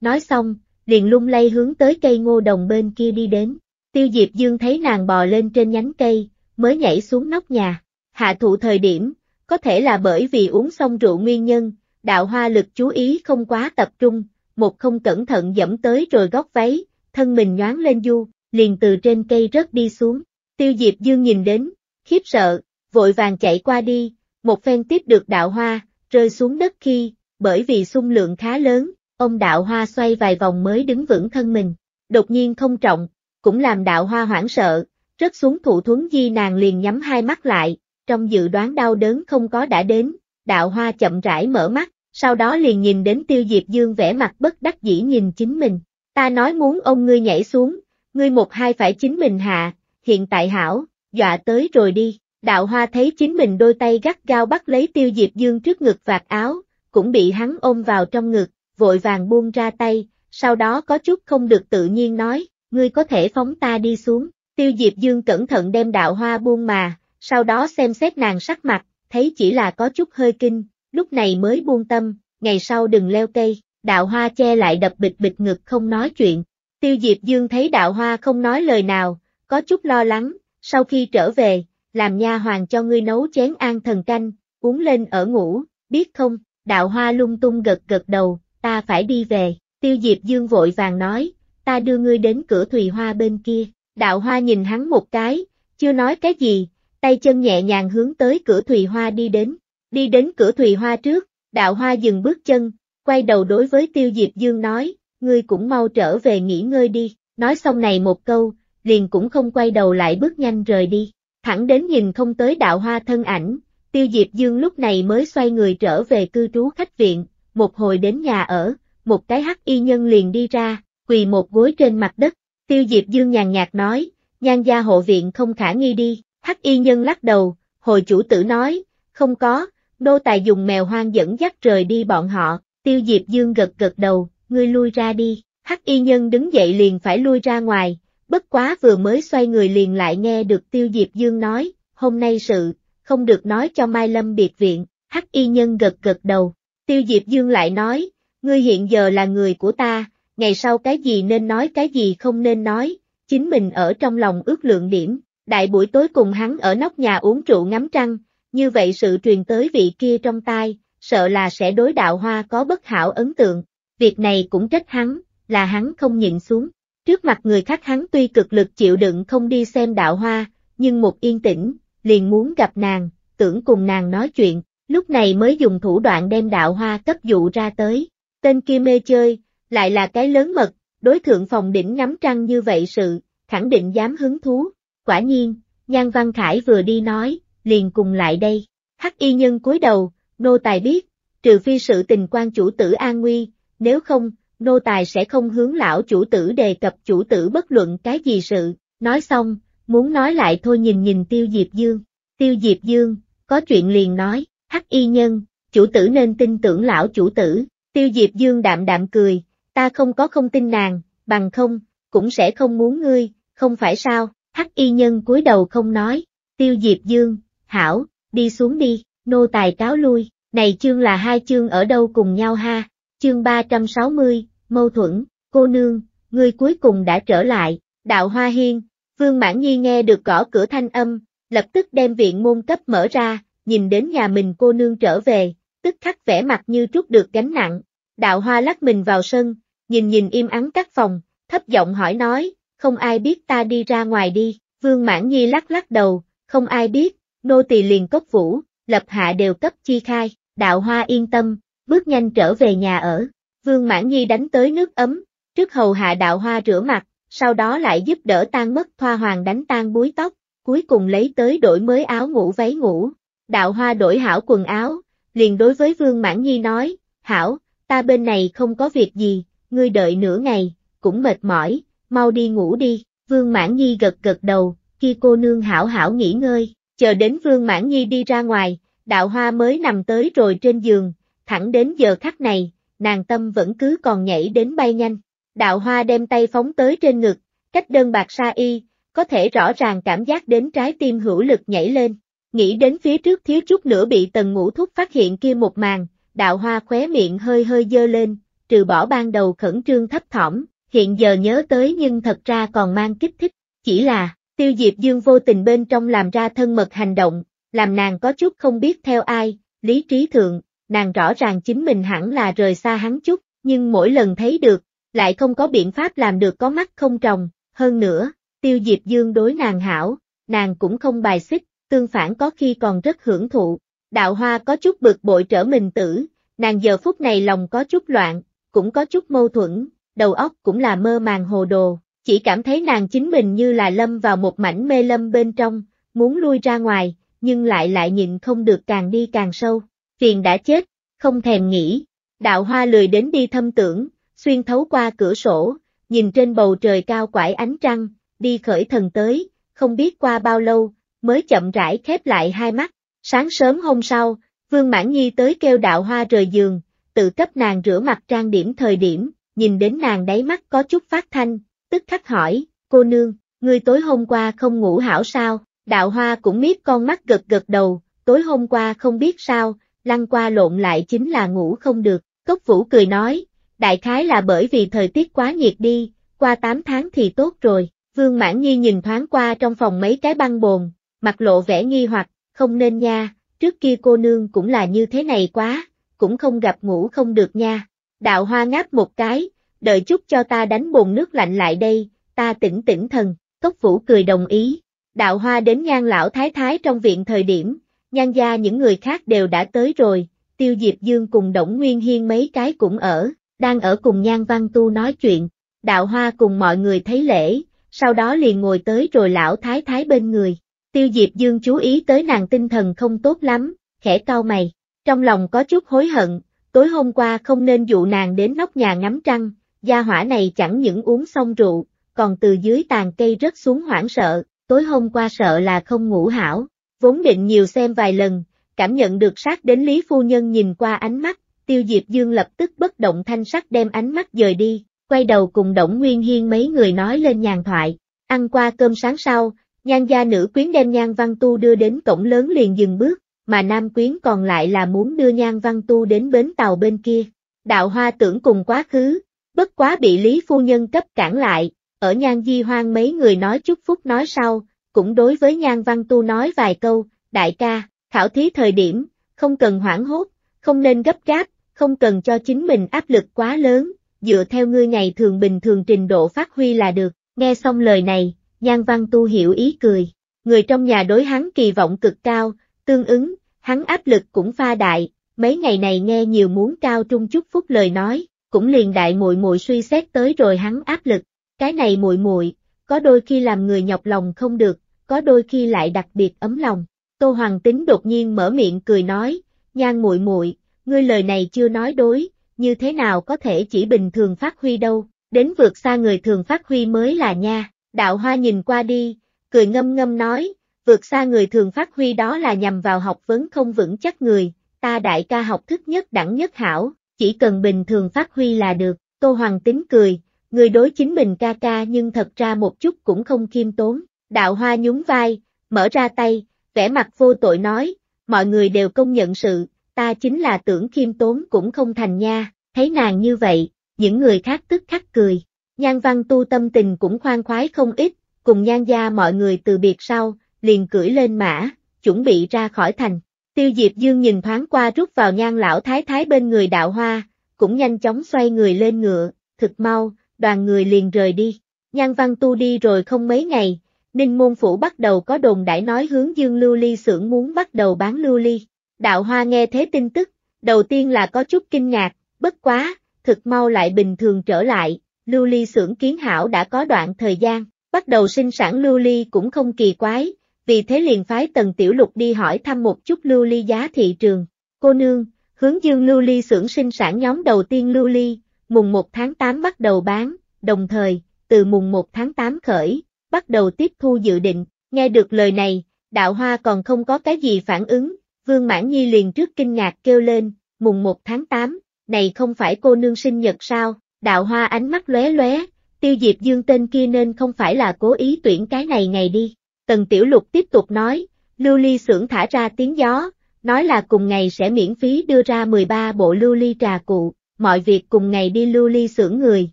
Nói xong, liền lung lay hướng tới cây ngô đồng bên kia đi đến. Tiêu Diệp Dương thấy nàng bò lên trên nhánh cây, mới nhảy xuống nóc nhà. Hạ thụ thời điểm, có thể là bởi vì uống xong rượu nguyên nhân, đạo hoa lực chú ý không quá tập trung, một không cẩn thận dẫm tới rồi gót váy, thân mình nhoáng lên du, liền từ trên cây rớt đi xuống. Tiêu Diệp Dương nhìn đến, khiếp sợ, vội vàng chạy qua đi, một phen tiếp được đạo hoa, rơi xuống đất khi, bởi vì xung lượng khá lớn, ông đạo hoa xoay vài vòng mới đứng vững thân mình. Đột nhiên không trọng, cũng làm đạo hoa hoảng sợ, rất xuống thụ thuấn di nàng liền nhắm hai mắt lại, trong dự đoán đau đớn không có đã đến, đạo hoa chậm rãi mở mắt, sau đó liền nhìn đến tiêu diệp dương vẻ mặt bất đắc dĩ nhìn chính mình, ta nói muốn ông ngươi nhảy xuống, ngươi một hai phải chính mình hạ, hiện tại hảo, dọa tới rồi đi, đạo hoa thấy chính mình đôi tay gắt gao bắt lấy tiêu diệp dương trước ngực vạt áo, cũng bị hắn ôm vào trong ngực, vội vàng buông ra tay, sau đó có chút không được tự nhiên nói, ngươi có thể phóng ta đi xuống, tiêu diệp dương cẩn thận đem đạo hoa buông mà, sau đó xem xét nàng sắc mặt, thấy chỉ là có chút hơi kinh, lúc này mới buông tâm, ngày sau đừng leo cây, đạo hoa che lại đập bịch bịch ngực không nói chuyện, tiêu diệp dương thấy đạo hoa không nói lời nào, có chút lo lắng, sau khi trở về, làm nha hoàng cho ngươi nấu chén an thần canh, uống lên ở ngủ, biết không, đạo hoa lung tung gật gật đầu, ta phải đi về, tiêu diệp dương vội vàng nói, ta đưa ngươi đến cửa Thùy Hoa bên kia. Đạo Hoa nhìn hắn một cái, chưa nói cái gì, tay chân nhẹ nhàng hướng tới cửa Thùy Hoa đi đến. Đi đến cửa Thùy Hoa trước, Đạo Hoa dừng bước chân, quay đầu đối với Tiêu Diệp Dương nói, ngươi cũng mau trở về nghỉ ngơi đi, nói xong này một câu, liền cũng không quay đầu lại bước nhanh rời đi, thẳng đến nhìn không tới Đạo Hoa thân ảnh, Tiêu Diệp Dương lúc này mới xoay người trở về cư trú khách viện, một hồi đến nhà ở, một cái hắc y nhân liền đi ra, quỳ một gối trên mặt đất, tiêu diệp dương nhàn nhạt nói, nhan gia hộ viện không khả nghi đi, hắc y nhân lắc đầu, hồi chủ tử nói, không có, nô tài dùng mèo hoang dẫn dắt rời đi bọn họ, tiêu diệp dương gật gật đầu, ngươi lui ra đi, hắc y nhân đứng dậy liền phải lui ra ngoài, bất quá vừa mới xoay người liền lại nghe được tiêu diệp dương nói, hôm nay sự, không được nói cho Mai Lâm biệt viện, hắc y nhân gật gật đầu, tiêu diệp dương lại nói, ngươi hiện giờ là người của ta, ngày sau cái gì nên nói cái gì không nên nói, chính mình ở trong lòng ước lượng điểm, đại buổi tối cùng hắn ở nóc nhà uống trụ ngắm trăng, như vậy sự truyền tới vị kia trong tai, sợ là sẽ đối đạo hoa có bất hảo ấn tượng, việc này cũng trách hắn, là hắn không nhịn xuống, trước mặt người khác hắn tuy cực lực chịu đựng không đi xem đạo hoa, nhưng một yên tĩnh, liền muốn gặp nàng, tưởng cùng nàng nói chuyện, lúc này mới dùng thủ đoạn đem đạo hoa cấp dụ ra tới, tên kia mê chơi, lại là cái lớn mật, đối thượng phòng đỉnh ngắm trăng như vậy sự, khẳng định dám hứng thú. Quả nhiên, Nhan Văn Khải vừa đi nói, liền cùng lại đây. Hắc y nhân cúi đầu, nô tài biết, trừ phi sự tình quan chủ tử an nguy, nếu không, nô tài sẽ không hướng lão chủ tử đề cập chủ tử bất luận cái gì sự. Nói xong, muốn nói lại thôi nhìn nhìn Tiêu Diệp Dương. Tiêu Diệp Dương, có chuyện liền nói, Hắc y nhân, chủ tử nên tin tưởng lão chủ tử. Tiêu Diệp Dương đạm đạm cười, ta không có không tin nàng, bằng không, cũng sẽ không muốn ngươi, không phải sao, hắc y nhân cúi đầu không nói, tiêu diệp dương, hảo, đi xuống đi, nô tài cáo lui, này chương là hai chương ở đâu cùng nhau ha, chương 360, mâu thuẫn, cô nương, ngươi cuối cùng đã trở lại, đạo hoa hiên, vương mãn nhi nghe được gõ cửa thanh âm, lập tức đem viện môn cấp mở ra, nhìn đến nhà mình cô nương trở về, tức khắc vẻ mặt như trút được gánh nặng, đạo hoa lắc mình vào sân, nhìn nhìn im ắng các phòng, thấp giọng hỏi nói, không ai biết ta đi ra ngoài đi, Vương Mãn Nhi lắc lắc đầu, không ai biết, nô tỳ liền cốc vũ, lập hạ đều cấp chi khai, đạo hoa yên tâm, bước nhanh trở về nhà ở, Vương Mãn Nhi đánh tới nước ấm, trước hầu hạ đạo hoa rửa mặt, sau đó lại giúp đỡ tan mất thoa hoàng đánh tan búi tóc, cuối cùng lấy tới đổi mới áo ngủ váy ngủ, đạo hoa đổi hảo quần áo, liền đối với Vương Mãn Nhi nói, hảo, ta bên này không có việc gì, ngươi đợi nửa ngày, cũng mệt mỏi, mau đi ngủ đi, Vương Mãn Nhi gật gật đầu, kia cô nương hảo hảo nghỉ ngơi, chờ đến Vương Mãn Nhi đi ra ngoài, đạo hoa mới nằm tới rồi trên giường, thẳng đến giờ khắc này, nàng tâm vẫn cứ còn nhảy đến bay nhanh, đạo hoa đem tay phóng tới trên ngực, cách đơn bạc sa y, có thể rõ ràng cảm giác đến trái tim hữu lực nhảy lên, nghĩ đến phía trước thiếu chút nữa bị tần ngũ thúc phát hiện kia một màn, đạo hoa khóe miệng hơi hơi dơ lên, từ bỏ ban đầu khẩn trương thấp thỏm, hiện giờ nhớ tới nhưng thật ra còn mang kích thích, chỉ là, tiêu diệp dương vô tình bên trong làm ra thân mật hành động, làm nàng có chút không biết theo ai, lý trí thượng, nàng rõ ràng chính mình hẳn là rời xa hắn chút, nhưng mỗi lần thấy được, lại không có biện pháp làm được có mắt không trồng, hơn nữa, tiêu diệp dương đối nàng hảo, nàng cũng không bài xích, tương phản có khi còn rất hưởng thụ, đạo hoa có chút bực bội trở mình tử, nàng giờ phút này lòng có chút loạn, cũng có chút mâu thuẫn, đầu óc cũng là mơ màng hồ đồ, chỉ cảm thấy nàng chính mình như là lâm vào một mảnh mê lâm bên trong, muốn lui ra ngoài, nhưng lại lại nhìn không được càng đi càng sâu, phiền đã chết, không thèm nghĩ, đạo hoa lười đến đi thâm tưởng, xuyên thấu qua cửa sổ, nhìn trên bầu trời cao quải ánh trăng, đi khởi thần tới, không biết qua bao lâu, mới chậm rãi khép lại hai mắt, sáng sớm hôm sau, Vương Mãn Nhi tới kêu đạo hoa rời giường, tự cấp nàng rửa mặt trang điểm thời điểm, nhìn đến nàng đáy mắt có chút phát thanh, tức khắc hỏi, cô nương, ngươi tối hôm qua không ngủ hảo sao, đạo hoa cũng miết con mắt gật gật đầu, tối hôm qua không biết sao, lăn qua lộn lại chính là ngủ không được, cốc vũ cười nói, đại khái là bởi vì thời tiết quá nhiệt đi, qua 8 tháng thì tốt rồi, vương mãn nhi nhìn thoáng qua trong phòng mấy cái băng bồn, mặt lộ vẻ nghi hoặc, không nên nha, trước kia cô nương cũng là như thế này quá, cũng không gặp ngủ không được nha. Đạo hoa ngáp một cái, đợi chút cho ta đánh bồn nước lạnh lại đây, ta tỉnh tỉnh thần, cốc vũ cười đồng ý. Đạo hoa đến nhan lão thái thái trong viện thời điểm, nhan gia những người khác đều đã tới rồi, tiêu diệp dương cùng Đổng Nguyên Hiên mấy cái cũng ở, đang ở cùng nhan văn tu nói chuyện. Đạo hoa cùng mọi người thấy lễ, sau đó liền ngồi tới rồi lão thái thái bên người. Tiêu diệp dương chú ý tới nàng tinh thần không tốt lắm, khẽ cao mày, trong lòng có chút hối hận, tối hôm qua không nên dụ nàng đến nóc nhà ngắm trăng, gia hỏa này chẳng những uống xong rượu, còn từ dưới tàn cây rớt xuống hoảng sợ, tối hôm qua sợ là không ngủ hảo, vốn định nhiều xem vài lần, cảm nhận được sát đến Lý Phu Nhân nhìn qua ánh mắt, tiêu diệp dương lập tức bất động thanh sắc đem ánh mắt dời đi, quay đầu cùng Đổng Nguyên Hiên mấy người nói lên nhàn thoại, ăn qua cơm sáng sau, nhan gia nữ quyến đem nhan văn tu đưa đến cổng lớn liền dừng bước, mà Nam Quyến còn lại là muốn đưa Nhan Văn Tu đến bến tàu bên kia. Đạo Hoa tưởng cùng quá khứ, bất quá bị Lý Phu Nhân cấp cản lại, ở Nhan Di Hoang mấy người nói chút phút nói sau, cũng đối với Nhan Văn Tu nói vài câu, đại ca, khảo thí thời điểm, không cần hoảng hốt, không nên gấp gáp, không cần cho chính mình áp lực quá lớn, dựa theo ngươi ngày thường bình thường trình độ phát huy là được, nghe xong lời này, Nhan Văn Tu hiểu ý cười, người trong nhà đối hắn kỳ vọng cực cao, Tương ứng, hắn áp lực cũng pha đại, mấy ngày này nghe nhiều muốn cao trung chúc phúc lời nói, cũng liền đại muội muội suy xét tới rồi hắn áp lực, cái này muội muội, có đôi khi làm người nhọc lòng không được, có đôi khi lại đặc biệt ấm lòng. Tô Hoàng Tính đột nhiên mở miệng cười nói, "Nhan muội muội, ngươi lời này chưa nói đối, như thế nào có thể chỉ bình thường phát huy đâu, đến vượt xa người thường phát huy mới là nha." Đạo Hoa nhìn qua đi, cười ngâm ngâm nói, vượt xa người thường phát huy đó là nhằm vào học vấn không vững chắc người, ta đại ca học thức nhất đẳng nhất hảo, chỉ cần bình thường phát huy là được, Tô Hoàng tính cười, người đối chính mình ca ca nhưng thật ra một chút cũng không khiêm tốn, đạo hoa nhún vai, mở ra tay, vẻ mặt vô tội nói, mọi người đều công nhận sự, ta chính là tưởng khiêm tốn cũng không thành nha, thấy nàng như vậy, những người khác tức khắc cười, nhan văn tu tâm tình cũng khoan khoái không ít, cùng nhan gia mọi người từ biệt sau, liền cưỡi lên mã, chuẩn bị ra khỏi thành. Tiêu Diệp Dương nhìn thoáng qua rút vào nhan lão thái thái bên người đạo hoa, cũng nhanh chóng xoay người lên ngựa, thực mau, đoàn người liền rời đi. Nhan văn tu đi rồi không mấy ngày, Ninh Môn Phủ bắt đầu có đồn đãi nói hướng Dương Lưu Ly xưởng muốn bắt đầu bán Lưu Ly. Đạo Hoa nghe thế tin tức, đầu tiên là có chút kinh ngạc, bất quá, thực mau lại bình thường trở lại, Lưu Ly xưởng kiến hảo đã có đoạn thời gian, bắt đầu sinh sản Lưu Ly cũng không kỳ quái, vì thế liền phái tần tiểu lục đi hỏi thăm một chút lưu ly giá thị trường. Cô nương, hướng dương lưu ly xưởng sinh sản nhóm đầu tiên lưu ly, mùng 1 tháng 8 bắt đầu bán, đồng thời, từ mùng 1 tháng 8 khởi, bắt đầu tiếp thu dự định, nghe được lời này, đạo hoa còn không có cái gì phản ứng, Vương Mãn Nhi liền trước kinh ngạc kêu lên, mùng 1 tháng 8, này không phải cô nương sinh nhật sao, đạo hoa ánh mắt lóe lóe, tiêu diệp dương tên kia nên không phải là cố ý tuyển cái này ngày đi, Tần Tiểu Lục tiếp tục nói, lưu ly xưởng thả ra tiếng gió, nói là cùng ngày sẽ miễn phí đưa ra 13 bộ lưu ly trà cụ, mọi việc cùng ngày đi lưu ly xưởng người,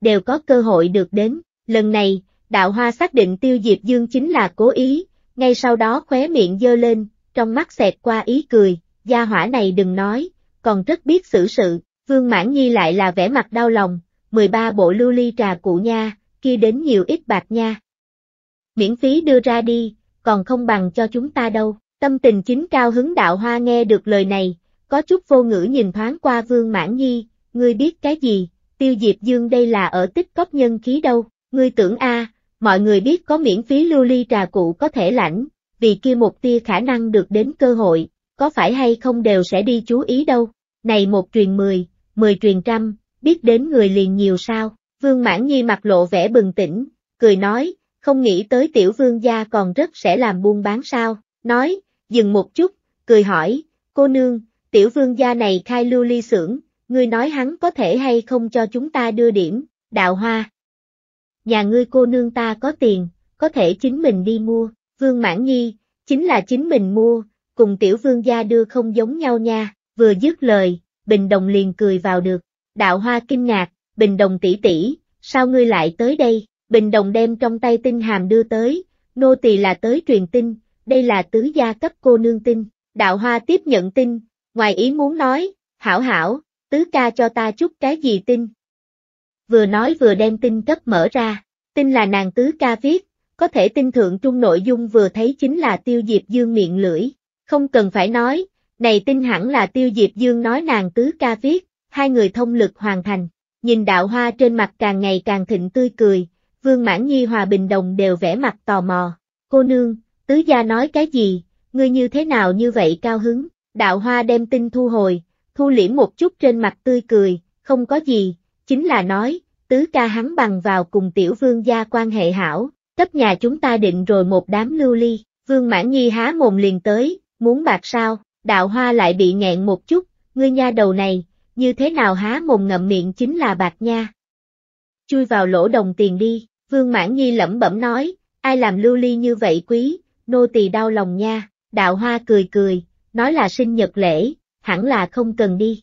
đều có cơ hội được đến. Lần này, đạo hoa xác định tiêu diệp dương chính là cố ý, ngay sau đó khóe miệng dơ lên, trong mắt xẹt qua ý cười, gia hỏa này đừng nói, còn rất biết xử sự, vương mãn nhi lại là vẻ mặt đau lòng, 13 bộ lưu ly trà cụ nha, kia đến nhiều ít bạc nha miễn phí đưa ra đi, còn không bằng cho chúng ta đâu. Tâm tình chính cao hứng đạo hoa nghe được lời này, có chút vô ngữ nhìn thoáng qua Vương Mãn Nhi, ngươi biết cái gì, tiêu diệp dương đây là ở tích cóc nhân khí đâu, ngươi tưởng a mọi người biết có miễn phí lưu ly trà cụ có thể lãnh, vì kia một tia khả năng được đến cơ hội, có phải hay không đều sẽ đi chú ý đâu, này một truyền mười, mười truyền trăm, biết đến người liền nhiều sao, Vương Mãn Nhi mặt lộ vẻ bừng tỉnh, cười nói, không nghĩ tới tiểu vương gia còn rất sẽ làm buôn bán sao, nói, dừng một chút, cười hỏi, cô nương, tiểu vương gia này khai lưu ly xưởng, ngươi nói hắn có thể hay không cho chúng ta đưa điểm, đạo hoa. Nhà ngươi cô nương ta có tiền, có thể chính mình đi mua, vương mãn nhi, chính là chính mình mua, cùng tiểu vương gia đưa không giống nhau nha, vừa dứt lời, bình đồng liền cười vào được, đạo hoa kinh ngạc, bình đồng tỷ tỷ, sao ngươi lại tới đây? Bình Đồng đem trong tay tin hàm đưa tới, nô tỳ là tới truyền tin, đây là tứ gia cấp cô nương tin. Đạo Hoa tiếp nhận tin, ngoài ý muốn nói, hảo hảo, tứ ca cho ta chút cái gì tin. Vừa nói vừa đem tin cấp mở ra, tin là nàng tứ ca viết, có thể tin thượng trung nội dung vừa thấy chính là tiêu diệp dương miệng lưỡi, không cần phải nói, này tin hẳn là tiêu diệp dương nói nàng tứ ca viết, hai người thông lực hoàn thành, nhìn đạo hoa trên mặt càng ngày càng thịnh tươi cười, Vương Mãn Nhi hòa Bình Đồng đều vẻ mặt tò mò. Cô nương, tứ gia nói cái gì, ngươi như thế nào như vậy cao hứng, đạo hoa đem tin thu hồi, thu liễm một chút trên mặt tươi cười, không có gì, chính là nói, tứ ca hắn bằng vào cùng tiểu vương gia quan hệ hảo, cấp nhà chúng ta định rồi một đám lưu ly, vương mãn nhi há mồm liền tới, muốn bạc sao, đạo hoa lại bị nghẹn một chút, ngươi nha đầu này, như thế nào há mồm ngậm miệng chính là bạc nha. Chui vào lỗ đồng tiền đi, Vương Mãn Nhi lẩm bẩm nói, ai làm lưu ly như vậy quý, nô tỳ đau lòng nha, đạo hoa cười cười, nói là sinh nhật lễ, hẳn là không cần đi.